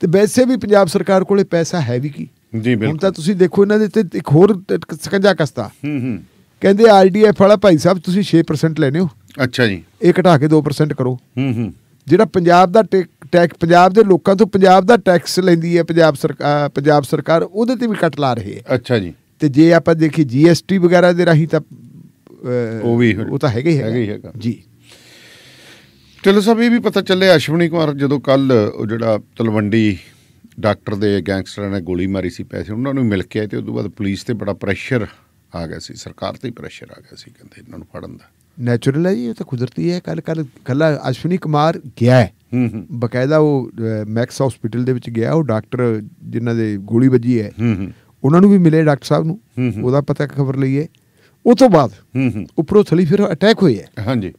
ਤੇ ਵੈਸੇ ਵੀ ਪੰਜਾਬ ਸਰਕਾਰ ਕੋਲੇ ਪੈਸਾ ਹੈ ਵੀ ਕੀ ਜੀ ਬਿਲਕੁਲ ਹੁਣ ਤਾਂ ਤੁਸੀਂ ਦੇਖੋ ਇਹਨਾਂ ਦੇ ਤੇ ਇੱਕ ਹੋਰ ਸਕੰਜਾ ਕਸਤਾ ਹੂੰ ਹੂੰ ਕਹਿੰਦੇ ਆਰਡੀਐਫ ਵਾਲਾ ਭਾਈ ਸਾਹਿਬ ਤੁਸੀਂ 6% ਲੈਨੇ ਹੋ ਅੱਛਾ ਜੀ ਇਹ ਘਟਾ ਕੇ 2% ਕਰੋ ਹੂੰ ਹੂੰ ਜਿਹੜਾ ਪੰਜਾਬ ਦਾ ਟੈਕ ਪੰਜਾਬ ਦੇ ਲੋਕਾਂ ਤੋਂ ਪੰਜਾਬ ਦਾ ਟੈਕਸ ਲੈਂਦੀ ਹੈ ਪੰਜਾਬ ਸਰਕਾਰ ਪੰਜਾਬ ਸਰਕਾਰ ਉਹਦੇ ਤੇ ਵੀ ਕੱਟ ਲਾ ਰਹੀ ਹੈ ਅੱਛਾ ਜੀ ਤੇ ਜੇ ਆਪਾਂ ਦੇਖੀ ਜੀਐਸਟੀ ਵਗੈਰਾ ਦੇ ਰਾਹੀਂ ਤਾਂ ਉਹ ਵੀ ਉਹ ਤਾਂ ਹੈਗਾ ਹੀ ਹੈਗਾ ਜੀ ਚਲੋ ਸਭ ਇਹ ਵੀ ਪਤਾ ਚੱਲੇ ਅਸ਼ਵਨੀ ਕੁਮਾਰ ਜਦੋਂ ਕੱਲ ਉਹ ਜਿਹੜਾ ਤਲਵੰਡੀ ਡਾਕਟਰ ਦੇ ਗੈਂਗਸਟਰਾਂ ਨੇ ਗੋਲੀ ਮਾਰੀ ਸੀ ਪੈਸੇ ਉਹਨਾਂ ਨੂੰ ਮਿਲ ਕੇ ਆਏ ਤੇ ਉਸ ਤੋਂ ਬਾਅਦ ਪੁਲਿਸ ਤੇ ਬੜਾ ਪ੍ਰੈਸ਼ਰ ਆ ਗਿਆ ਸੀ ਸਰਕਾਰ ਤੇ ਪ੍ਰੈਸ਼ਰ ਆ ਗਿਆ ਸੀ ਕਹਿੰਦੇ ਇਹਨਾਂ ਨੂੰ ਫੜਨ ਦਾ ਹੈ ਜੀ ਇਹ ਤਾਂ ਕੁਦਰਤੀ ਹੈ ਕੱਲ ਕੱਲ ਕੱਲਾ ਅਸ਼ਵਨੀ ਕੁਮਾਰ ਗਿਆ ਹੈ ਬਕਾਇਦਾ ਉਹ ਮੈਕਸ ਹਸਪੀਟਲ ਦੇ ਵਿੱਚ ਗਿਆ ਉਹ ਡਾਕਟਰ ਜਿਨ੍ਹਾਂ ਦੇ ਗੋਲੀ ਵੱਜੀ ਹੈ ਉਹਨਾਂ ਨੂੰ ਵੀ ਮਿਲੇ ਡਾਕਟਰ ਸਾਹਿਬ ਨੂੰ ਉਹਦਾ ਪਤਾ ਖਬਰ ਲਈਏ ਉਸ ਤੋਂ ਬਾਅਦ ਉਪਰੋਂ ਥਲੀ ਫਿਰ ਅਟੈਕ ਹੋਇਆ ਹਾਂਜੀ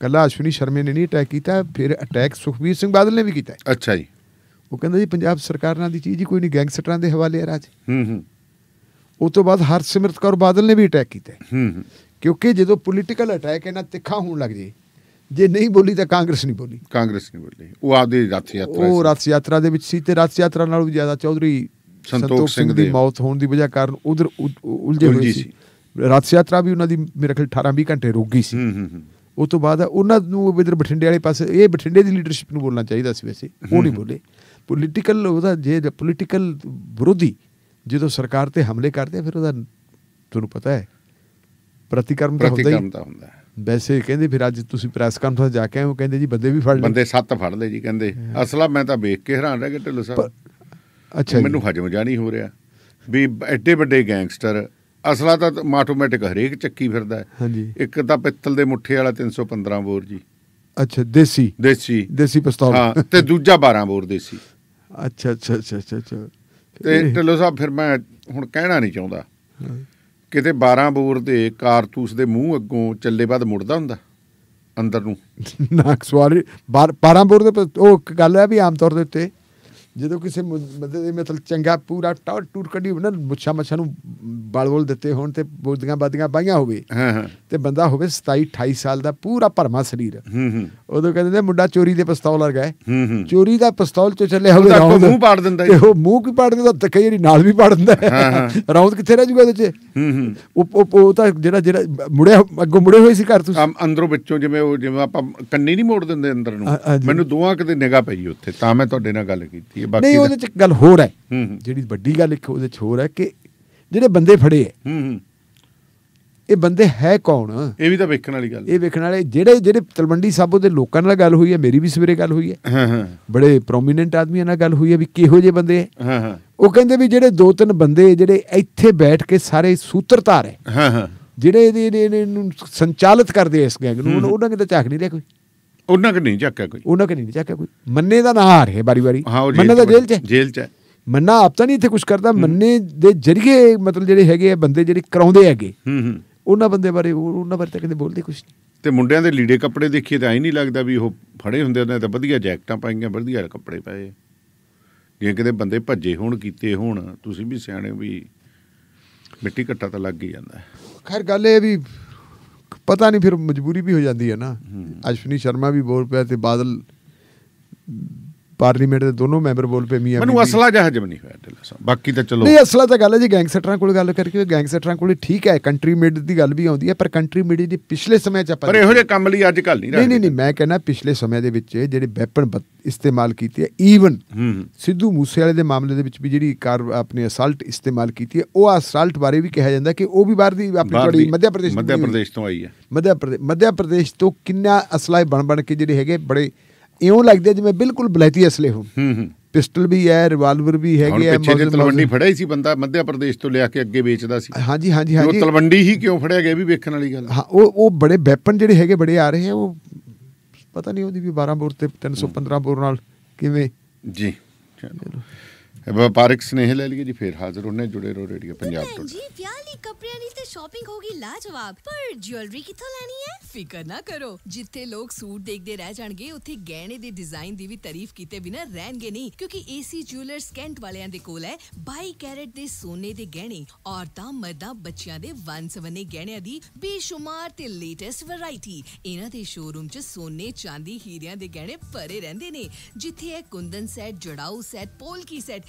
ਕੱਲਾ ਅਸ਼ਵਨੀ ਸ਼ਰਮੇ ਨੇ ਨਹੀਂ ਅਟੈਕ ਕੀਤਾ ਫਿਰ ਅਟੈਕ ਸੁਖਬੀਰ ਸਿੰਘ ਬਾਦਲ ਨੇ ਵੀ ਕੀਤਾ ਅੱਛਾ ਜੀ ਉਹ ਕਹਿੰਦਾ ਜੀ ਪੰਜਾਬ ਸਰਕਾਰ ਨਾਲ ਦੀ ਚੀਜ਼ ਹੀ ਕੋਈ ਨਹੀਂ ਗੈਂਗਸਟਰਾਂ ਦੇ ਹਵਾਲੇ ਆ ਰਾਜ ਹੂੰ ਹੂੰ ਉਸ ਤੋਂ ਬਾਅਦ ਹਰਸਿਮਰਤ ਕੌਰ ਬਾਦਲ ਨੇ ਵੀ ਅਟੈਕ ਕੀਤਾ ਹੂੰ ਹੂੰ ਕਿਉਂਕਿ ਜਦੋਂ ਪੋਲੀਟੀਕਲ ਅਟੈਕ ਇਹਨਾਂ ਤਿੱਖਾ ਹੋਣ ਲੱਗ ਜੇ ਜੇ ਨਹੀਂ ਬੋਲੀ ਤਾਂ ਕਾਂਗਰਸ ਨਹੀਂ ਬੋਲੀ ਕਾਂਗਰਸ ਨਹੀਂ ਬੋਲੀ ਉਹ ਆਪਦੀ ਰਾਥ ਯਾਤਰਾ ਉਹ ਰਾਥ ਯਾਤਰਾ ਦੇ ਵਿੱਚ ਸੀ ਤੇ ਰਾਥ ਯਾਤਰਾ ਨਾਲ ਵੀ ਜ਼ਿਆਦਾ ਚੌਧਰੀ ਸੰਤੋਖ ਸਿੰਘ ਦੀ ਮੌਤ ਹੋਣ ਦੀ ਵਜ੍ਹਾ ਕਾਰਨ ਉਧਰ ਉਲਝੇ ਹੋਏ ਸੀ ਰਾਥ ਯਾਤਰਾ ਵੀ ਉਹਨਾਂ ਦੀ ਮੇਰੇ ਖਿਆਲ 18 20 ਘੰਟੇ ਰੁਕ ਗਈ ਸੀ ਉਸ ਤੋਂ ਬਾਅਦ ਉਹਨਾਂ ਨੂੰ ਇਧਰ ਬਠਿੰਡੇ ਵਾਲੇ ਪਾਸੇ ਇਹ ਬਠਿੰਡੇ ਦੀ ਲੀਡਰਸ਼ਿਪ ਨੂੰ ਬੋਲਣਾ ਚਾਹੀਦਾ ਸੀ ਵੈਸੇ ਉਹ ਨਹੀਂ ਬੋਲੇ ਪੋਲੀਟੀਕਲ ਉਹਦਾ ਜੇ ਪੋਲੀਟੀਕਲ ਵਿਰੋਧੀ ਜਦੋਂ ਸਰਕਾਰ ਤੇ ਹਮਲੇ ਕਰਦੇ ਫਿਰ ਉਹਦਾ ਤੁਹਾਨੂੰ ਪਤਾ ਹੈ ਪ੍ਰਤੀਕਰਮ ਤਾਂ ਹੁੰਦਾ ਹੀ ਵੈਸੇ ਕਹਿੰਦੇ ਫਿਰ ਅੱਜ ਤੁਸੀਂ ਪ੍ਰੈਸ ਕਾਨਫਰੰਸ ਜਾ ਕੇ ਆਏ ਹੋ ਕਹਿੰਦੇ ਜੀ ਬੰਦੇ ਵੀ ਫੜ ਲਏ ਬੰਦੇ ਸੱਤ ਫੜ ਲਏ ਜੀ ਕਹਿੰਦੇ ਅਸਲਾ ਮੈਂ ਤਾਂ ਵੇਖ ਕੇ ਹੈਰਾਨ ਰਹਿ ਗਿਆ ਢਿੱਲੋ ਸਾਹਿਬ ਅੱਛਾ ਜੀ ਮੈਨੂੰ ਹਜਮ ਜਾ ਨਹੀਂ ਹੋ ਰਿਹਾ ਵੀ ਐਡੇ ਵੱਡੇ ਗੈਂਗਸਟਰ ਅਸਲਾ ਤਾਂ ਆਟੋਮੈਟਿਕ ਹਰੇਕ ਚੱਕੀ ਫਿਰਦਾ ਹੈ। ਹਾਂਜੀ ਇੱਕ ਤਾਂ ਪਿੱਤਲ ਦੇ ਮੁੱਠੇ ਵਾਲਾ 315 ਬੋਰ ਜੀ ਅੱਛਾ ਦੇਸੀ ਦੇਸੀ ਦੇਸੀ ਪਿਸਤੌਲ ਹਾਂ ਤੇ ਦੂਜਾ 12 ਬੋਰ ਦੇਸੀ ਅੱਛਾ ਅੱਛਾ ਅੱਛਾ ਅੱਛਾ ਅੱਛਾ ਤੇ ਢਿੱਲੋ ਸਾਹਿਬ ਫਿਰ ਮੈਂ ਹੁਣ ਕਹਿਣਾ ਨਹੀਂ ਚਾਹੁੰਦਾ ਹਾਂ। ਕਿਤੇ 12 ਬੋਰ ਦੇ ਕਾਰਤੂਸ ਦੇ ਮੂੰਹ ਅੱਗੋਂ ਚੱਲੇ ਬਾਅਦ ਮੁੜਦਾ ਹੁੰਦਾ ਅੰਦਰ ਨੂੰ ਨਾ ਸਵਾਰੀ 12 ਬੋਰ ਦੇ ਉਹ ਗੱਲ ਹੈ ਵੀ ਆਮ ਤੌਰ ਦੇ ਉੱਤੇ ਜਦੋਂ ਕਿਸੇ ਬੰਦੇ ਦੇ ਮਤਲਬ ਚੰਗਾ ਪੂਰਾ ਟੌਰ ਟੂਰ ਕੱਢੀ ਹੋਵੇ ਨਾ ਮੁੱਛਾਂ ਮੱਛਾਂ ਨੂੰ ਬਾਲਵੋਲ ਦਿੱਤੇ ਹੋਣ ਤੇ ਬੋਦੀਆਂ ਬਾਦੀਆਂ ਬਾਈਆਂ ਹੋਵੇ ਤੇ ਬੰਦਾ ਹੋਵੇ 27 28 ਸਾਲ ਦਾ ਪੂਰਾ ਭਰਮਾ ਸਰੀਰ ਉਦੋਂ ਕਹਿੰਦੇ ਨੇ ਮੁੰਡਾ ਚੋਰੀ ਦੇ ਪਿਸਤੌਲ ਵਰਗਾ ਹੈ ਚੋਰੀ ਦਾ ਪਿਸਤੌਲ ਚ ਚੱਲੇ ਹੋਵੇ ਰੌਂਦ ਮੂੰਹ ਪਾੜ ਦਿੰਦਾ ਤੇ ਉਹ ਮੂੰਹ ਵੀ ਪਾੜ ਦਿੰਦਾ ਕਈ ਜਿਹੜੀ ਨਾਲ ਵੀ ਪਾੜ ਦਿੰਦਾ ਰੌਂਦ ਕਿੱਥੇ ਰਹਿ ਜੂਗਾ ਉਹਦੇ 'ਚ ਉਹ ਉਹ ਤਾਂ ਜਿਹੜਾ ਜਿਹੜਾ ਮੁੜਿਆ ਅੱਗੋਂ ਮੁੜੇ ਹੋਏ ਸੀ ਘਰ ਤੁਸੀਂ ਅੰਦਰੋਂ ਵਿੱਚੋਂ ਜਿਵੇਂ ਉਹ ਜਿਵੇਂ ਆਪਾਂ ਕੰਨੀ ਨਹੀਂ ਮੋੜ ਦਿੰਦੇ ਅੰਦਰ ਨੂੰ ਮੈਨੂੰ ਦੋਹਾਂ ਕਿਤੇ ਨਿਗਾ ਪਈ ਉੱਥੇ ਤਾਂ ਮੈਂ ਤੁਹਾਡੇ ਨਾਲ ਗੱਲ ਕੀਤੀ ਬਾਕੀ ਬਾਕੀ ਨਹੀਂ ਉਹਦੇ ਚ ਗੱਲ ਹੋਰ ਹੈ ਜਿਹੜੀ ਵੱਡੀ ਗੱਲ ਇੱਕ ਉਹਦੇ ਚ ਹੋਰ ਹੈ ਕਿ ਜਿਹੜੇ ਬੰਦੇ ਫੜੇ ਹੈ ਹੂੰ ਹੂੰ ਇਹ ਬੰਦੇ ਹੈ ਕੌਣ ਇਹ ਵੀ ਤਾਂ ਵੇਖਣ ਵਾਲੀ ਗੱਲ ਇਹ ਵੇਖਣ ਵਾਲੇ ਜਿਹੜੇ ਜਿਹੜੇ ਤਲਵੰਡੀ ਸਾਬੋ ਦੇ ਲੋਕਾਂ ਨਾਲ ਗੱਲ ਹੋਈ ਹੈ ਮੇਰੀ ਵੀ ਸਵੇਰੇ ਗੱਲ ਹੋਈ ਹੈ ਹਾਂ ਹਾਂ ਬੜੇ ਪ੍ਰੋਮੀਨੈਂਟ ਆਦਮੀਆਂ ਨਾਲ ਗੱਲ ਹੋਈ ਹੈ ਵੀ ਕਿਹੋ ਜਿਹੇ ਬੰਦੇ ਹਾਂ ਹਾਂ ਉਹ ਕਹਿੰਦੇ ਵੀ ਜਿਹੜੇ ਦੋ ਤਿੰਨ ਬੰਦੇ ਜਿਹੜੇ ਇੱਥੇ ਬੈਠ ਕੇ ਸਾਰੇ ਸੂਤਰਧਾਰ ਹੈ ਹਾਂ ਹਾਂ ਜਿਹੜੇ ਇਹਨੂੰ ਸੰਚਾਲਿਤ ਕਰਦੇ ਇਸ ਗੈਂਗ ਨੂੰ ਉਹਨਾਂ ਕਿਤੇ ਝਾਕ ਨਹੀਂ ਰਿਹਾ ਕੋਈ ਉਹਨਾਂ ਕਿ ਨਹੀਂ ਚੱਕਿਆ ਕੋਈ ਉਹਨਾਂ ਕਿ ਨਹੀਂ ਚੱਕਿਆ ਕੋਈ ਮੰਨੇ ਦਾ ਨਹਾਰ ਹੈ ਬਾਰੀ ਬਾਰੀ ਮੰਨੇ ਦਾ ਜੇਲ੍ਹ 'ਚ ਜੇਲ੍ਹ 'ਚ ਮੰਨਾ ਆਪ ਤਾਂ ਨਹੀਂ ਇੱਥੇ ਕੁਝ ਕਰਦਾ ਮੰਨੇ ਦੇ ਜਰੀਏ ਮਤਲਬ ਜਿਹੜੇ ਹੈਗੇ ਆ ਬੰਦੇ ਜਿਹੜੇ ਕਰਾਉਂਦੇ ਹੈਗੇ ਹੂੰ ਹੂੰ ਉਹਨਾਂ ਬੰਦੇ ਬਾਰੇ ਉਹਨਾਂ ਬਾਰੇ ਤਾਂ ਕਦੇ ਬੋਲਦੇ ਕੁਝ ਨਹੀਂ ਤੇ ਮੁੰਡਿਆਂ ਦੇ ਲੀੜੇ ਕੱਪੜੇ ਦੇਖੀਏ ਤਾਂ ਐ ਨਹੀਂ ਲੱਗਦਾ ਵੀ ਉਹ ਫੜੇ ਹੁੰਦੇ ਨੇ ਤਾਂ ਵਧੀਆ ਜੈਕਟਾਂ ਪਾਈਆਂ ਵਧੀਆ ਕੱਪੜੇ ਪਾਏ ਜੇ ਕਿਤੇ ਬੰਦੇ ਭੱਜੇ ਹੋਣ ਕੀਤੇ ਹੋਣ ਤੁਸੀਂ ਵੀ ਸਿਆਣੇ ਵੀ ਮਿੱਟੀ ਘੱਟਾ ਤਾਂ ਲੱਗ ਹੀ ਜਾਂਦਾ ਖੈਰ ਗੱਲ ਇਹ ਵੀ ਪਤਾ ਨਹੀਂ ਫਿਰ ਮਜਬੂਰੀ ਵੀ ਹੋ ਜਾਂਦੀ ਹੈ ਨਾ ਅਸ਼ਵਨੀ ਸ਼ਰਮਾ ਵੀ ਬੋਲ ਪਿਆ ਤੇ ਬਾਦਲ ਪਾਰਲੀਮੈਂਟ ਦੇ ਦੋਨੋਂ ਮੈਂਬਰ ਬੋਲ ਪਏ ਮੀਆਂ ਮੈਨੂੰ ਅਸਲਾ ਜਹਾਜ ਜਮ ਨਹੀਂ ਹੋਇਆ ਢਿੱਲਾ ਸਾਹਿਬ ਬਾਕੀ ਤਾਂ ਚਲੋ ਨਹੀਂ ਅਸਲਾ ਤਾਂ ਗੱਲ ਹੈ ਜੀ ਗੈਂਗਸਟਰਾਂ ਕੋਲ ਗੱਲ ਕਰਕੇ ਗੈਂਗਸਟਰਾਂ ਕੋਲ ਠੀਕ ਹੈ ਕੰਟਰੀ ਮਿਡ ਦੀ ਗੱਲ ਵੀ ਆਉਂਦੀ ਹੈ ਪਰ ਕੰਟਰੀ ਮਿਡ ਦੀ ਪਿਛਲੇ ਸਮੇਂ 'ਚ ਆਪਾਂ ਪਰ ਇਹੋ ਜਿਹੇ ਕੰਮ ਲਈ ਅੱਜ ਕੱਲ ਨਹੀਂ ਨਹੀਂ ਨਹੀਂ ਮੈਂ ਕਹਿੰਦਾ ਪਿਛਲੇ ਸਮੇਂ ਦੇ ਵਿੱਚ ਜਿਹੜੇ ਵੈਪਨ ਇਸਤੇਮਾਲ ਕੀਤੇ ਆ ਈਵਨ ਸਿੱਧੂ ਮੂਸੇ ਵਾਲੇ ਦੇ ਮਾਮਲੇ ਦੇ ਵਿੱਚ ਵੀ ਜਿਹੜੀ ਕਾਰ ਆਪਣੇ ਅਸਲਟ ਇਸਤੇਮਾਲ ਕੀਤੀ ਹੈ ਉਹ ਅਸਲਟ ਬਾਰੇ ਵੀ ਕਿਹਾ ਜਾਂਦਾ ਕਿ ਉਹ ਵੀ ਬਾਹਰ ਦੀ ਆਪਣੀ ਤੁਹਾਡੀ ਮੱਧ ਪ੍ਰਦੇਸ਼ ਮੱਧ ਪ੍ਰਦੇਸ਼ ਤੋਂ ਆਈ ਹੈ ਮੱਧ ਪ੍ਰਦੇਸ਼ ਤੋਂ ਕਿੰਨਾ ਅਸਲਾਈ ਬਣ ਬਣ ਕੇ ਜਿਹੜੇ ਹੈਗੇ ਬੜੇ ਇਉਂ ਲੱਗਦੇ ਜਿਵੇਂ ਬਿਲਕੁਲ ਬਲੈਤੀ ਅਸਲੇ ਹੋ ਹੂੰ ਹੂੰ ਪਿਸਟਲ ਵੀ ਹੈ ਰਿਵਾਲਵਰ ਵੀ ਹੈਗੇ ਆ ਪਿੱਛੇ ਤਲਵੰਡੀ ਫੜਿਆ ਸੀ ਬੰਦਾ ਮੱਧਿਆ ਪ੍ਰਦੇਸ਼ ਤੋਂ ਲਿਆ ਕੇ ਅੱਗੇ ਵੇਚਦਾ ਸੀ ਹਾਂਜੀ ਹਾਂਜੀ ਹਾਂਜੀ ਉਹ ਤਲਵੰਡੀ ਹੀ ਕਿਉਂ ਫੜਿਆ ਗਿਆ ਵੀ ਵੇਖਣ ਵਾਲੀ ਗੱਲ ਹਾਂ ਉਹ ਉਹ ਬੜੇ ਵੈਪਨ ਜਿਹੜੇ ਹੈਗੇ ਬੜੇ ਆ ਰਹੇ ਆ ਉਹ ਪਤਾ ਨਹੀਂ ਉਹਦੀ ਵੀ 12 ਬੋਰ ਤੇ 315 ਬੋਰ ਨਾਲ ਕਿਵੇਂ ਜੀ ਚਲੋ ਵਪਾਰਕ ਸਨੇਹ ਲੈ ਲਈਏ ਜੀ ਫੇਰ ਹਾਜ਼ਰ ਹੋਣੇ ਜੁੜੇ ਰੋ ਰੇਡੀਓ ਪੰਜਾਬ ਤੋਂ ਜੀ ਵਿਆਹ ਕਪੜਿਆਂ ਦੀ ਤੇ ਸ਼ਾਪਿੰਗ ਹੋਗੀ ਲਾਜਵਾਬ ਪਰ ਜੁਐਲਰੀ ਕਿੱਥੋਂ ਲੈਣੀ ਹੈ ਫਿਕਰ ਨਾ ਕਰੋ ਜਿੱਥੇ ਲੋਕ ਸੂਟ ਦੇਖਦੇ ਰਹਿ ਜਾਣਗੇ ਉੱਥੇ ਗਹਿਣੇ ਦੇ ਡਿਜ਼ਾਈਨ ਦੀ ਵੀ ਤਾਰੀਫ ਕੀਤੇ ਬਿਨਾ ਰਹਿਣਗੇ ਨਹੀਂ ਕਿਉਂਕਿ ਏਸੀ ਜੁਐਲਰਸ ਕੈਂਟ ਵਾਲਿਆਂ ਦੇ ਕੋਲ ਹੈ 22 ਕੈਰੇਟ ਦੇ ਸੋਨੇ ਦੇ ਗਹਿਣੇ ਔਰਤਾਂ ਮਰਦਾਂ ਬੱਚਿਆਂ ਦੇ ਵੰਨ-ਸਵੰਨੇ ਗਹਿਣਿਆਂ ਦੀ ਬੇਸ਼ੁਮਾਰ ਤੇ ਲੇਟੈਸਟ ਵੈਰਾਈਟੀ ਇਹਨਾਂ ਦੇ ਸ਼ੋਰੂਮ 'ਚ ਸੋਨੇ ਚਾਂਦੀ ਹੀਰਿਆਂ ਦੇ ਗਹਿਣੇ ਭਰੇ ਰਹਿੰਦੇ ਨੇ ਜਿੱਥੇ ਹੈ ਕੁੰਦਨ ਸੈੱਟ ਜੜਾਉ ਸੈੱਟ ਕੀ ਸੈੱਟ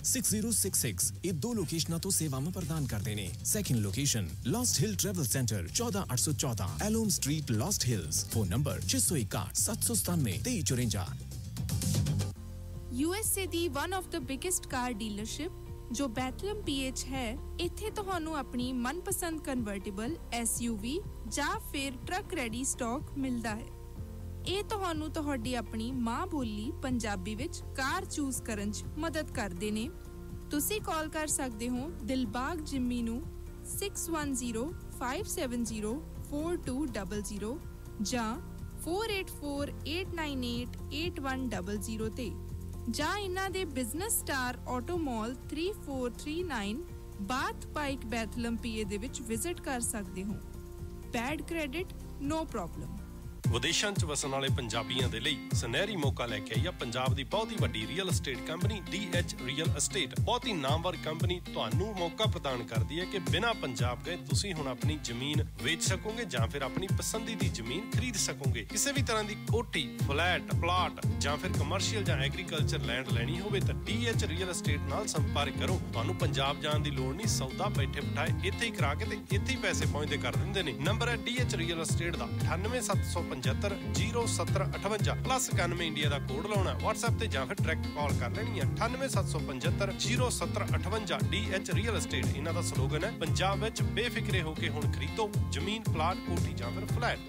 6066 ये दो लोकेशन तो सेवा में प्रदान कर देने second location Lost Hill travel center चौदह आठ सौ चौदह Elm street Lost Hills phone number छह सौ इकाठ सात सौ सतानवे तेई चुरेंजा USA the one of the biggest car dealership ਜੋ ਬੈਟਲਮ ਪੀਐਚ ਹੈ ਇੱਥੇ ਤੁਹਾਨੂੰ ਆਪਣੀ ਮਨਪਸੰਦ ਕਨਵਰਟੀਬਲ ਐਸਯੂਵੀ या फिर ट्रक रेडी स्टॉक मिलता है ਇਹ ਤੁਹਾਨੂੰ ਤੁਹਾਡੀ ਆਪਣੀ ਮਾਂ ਬੋਲੀ ਪੰਜਾਬੀ ਵਿੱਚ ਕਾਰ ਚੂਜ਼ ਕਰਨ 'ਚ ਮਦਦ ਕਰਦੇ ਨੇ ਤੁਸੀਂ ਕਾਲ ਕਰ ਸਕਦੇ ਹੋ ਦਿਲਬਾਗ ਜਿੰਮੀ ਨੂੰ 6105704200 ਜਾਂ 4848988100 ਤੇ ਜਾਂ ਇਹਨਾਂ ਦੇ business Star Auto Mall 3439 Bath Pike Bethlehem PA ਦੇ ਵਿੱਚ ਵਿਜ਼ਿਟ ਕਰ ਸਕਦੇ ਹੋ ਬੈਡ ਕ੍ਰੈਡਿਟ ਨੋ ਪ੍ਰੋਬਲਮ ਵਿਦੇਸ਼ਾਂ 'ਚ ਵਸਣ ਵਾਲੇ ਪੰਜਾਬੀਆਂ ਦੇ ਲਈ ਸੁਨਹਿਰੀ ਮੌਕਾ ਲੈ ਕੇ ਆਈ ਆ ਪੰਜਾਬ ਦੀ ਬਹੁਤ ਹੀ ਵੱਡੀ real estate company DH real estate ਬਹੁਤ ਹੀ ਨਾਮਵਰ ਕੰਪਨੀ ਤੁਹਾਨੂੰ ਮੌਕਾ ਪ੍ਰਦਾਨ ਕਰਦੀ ਹੈ ਕਿ ਬਿਨਾਂ ਪੰਜਾਬ ਗਏ ਤੁਸੀਂ ਹੁਣ ਆਪਣੀ ਜ਼ਮੀਨ ਵੇਚ ਸਕੋਗੇ ਜਾਂ ਫਿਰ ਆਪਣੀ ਪਸੰਦੀ ਦੀ ਜ਼ਮੀਨ ਖਰੀਦ ਸਕੋਗੇ ਕਿਸੇ ਵੀ ਤਰ੍ਹਾਂ ਦੀ ਕੋਠੀ ਫਲੈਟ ਪਲਾਟ ਜਾਂ ਫਿਰ ਕਮਰਸ਼ੀਅਲ ਜਾਂ ਐਗਰੀਕਲਚਰ ਲੈਂਡ ਲੈਣੀ ਹੋਵੇ ਤਾਂ DH ਰੀਅਲ ਏਸਟੇਟ ਨਾਲ ਸੰਪਰਕ ਕਰੋ ਤੁਹਾਨੂੰ ਪੰਜਾਬ ਜਾਣ ਦੀ ਲੋੜ ਨਹੀਂ ਸੌਦਾ ਬੈਠੇ ਬਿਠਾਏ ਇੱਥੇ ਹੀ ਕਰਾ ਕੇ ਤੇ ਇੱਥੇ ਹੀ ਪੈਸੇ ਪਹੁੰਚਦੇ ਕਰ ਦਿੰਦੇ ਨੇ ਨੰਬਰ ਹੈ DH ਰੀਅਲ ਏਸਟੇਟ ਦਾ 98750 9757058 ਪਲੱਸ 91 ਇੰਡੀਆ ਦਾ ਕੋਡ ਲਾਉਣਾ WhatsApp ਤੇ ਜਾਂ ਫਿਰ ਡਾਇਰੈਕਟ ਕਾਲ ਕਰ ਲੈਣੀ ਹੈ 98757058 DH ਰੀਅਲ ਏਸਟੇਟ ਇਹਨਾਂ ਦਾ ਸਲੋਗਨ ਹੈ ਪੰਜਾਬ ਵਿੱਚ ਬੇਫਿਕਰੇ ਹੋ ਕੇ ਹੁਣ ਖਰੀਦੋ ਜ਼ਮੀਨ ਪਲਾਟ ਕੋਠੀ ਜਾਂ ਫਿਰ flat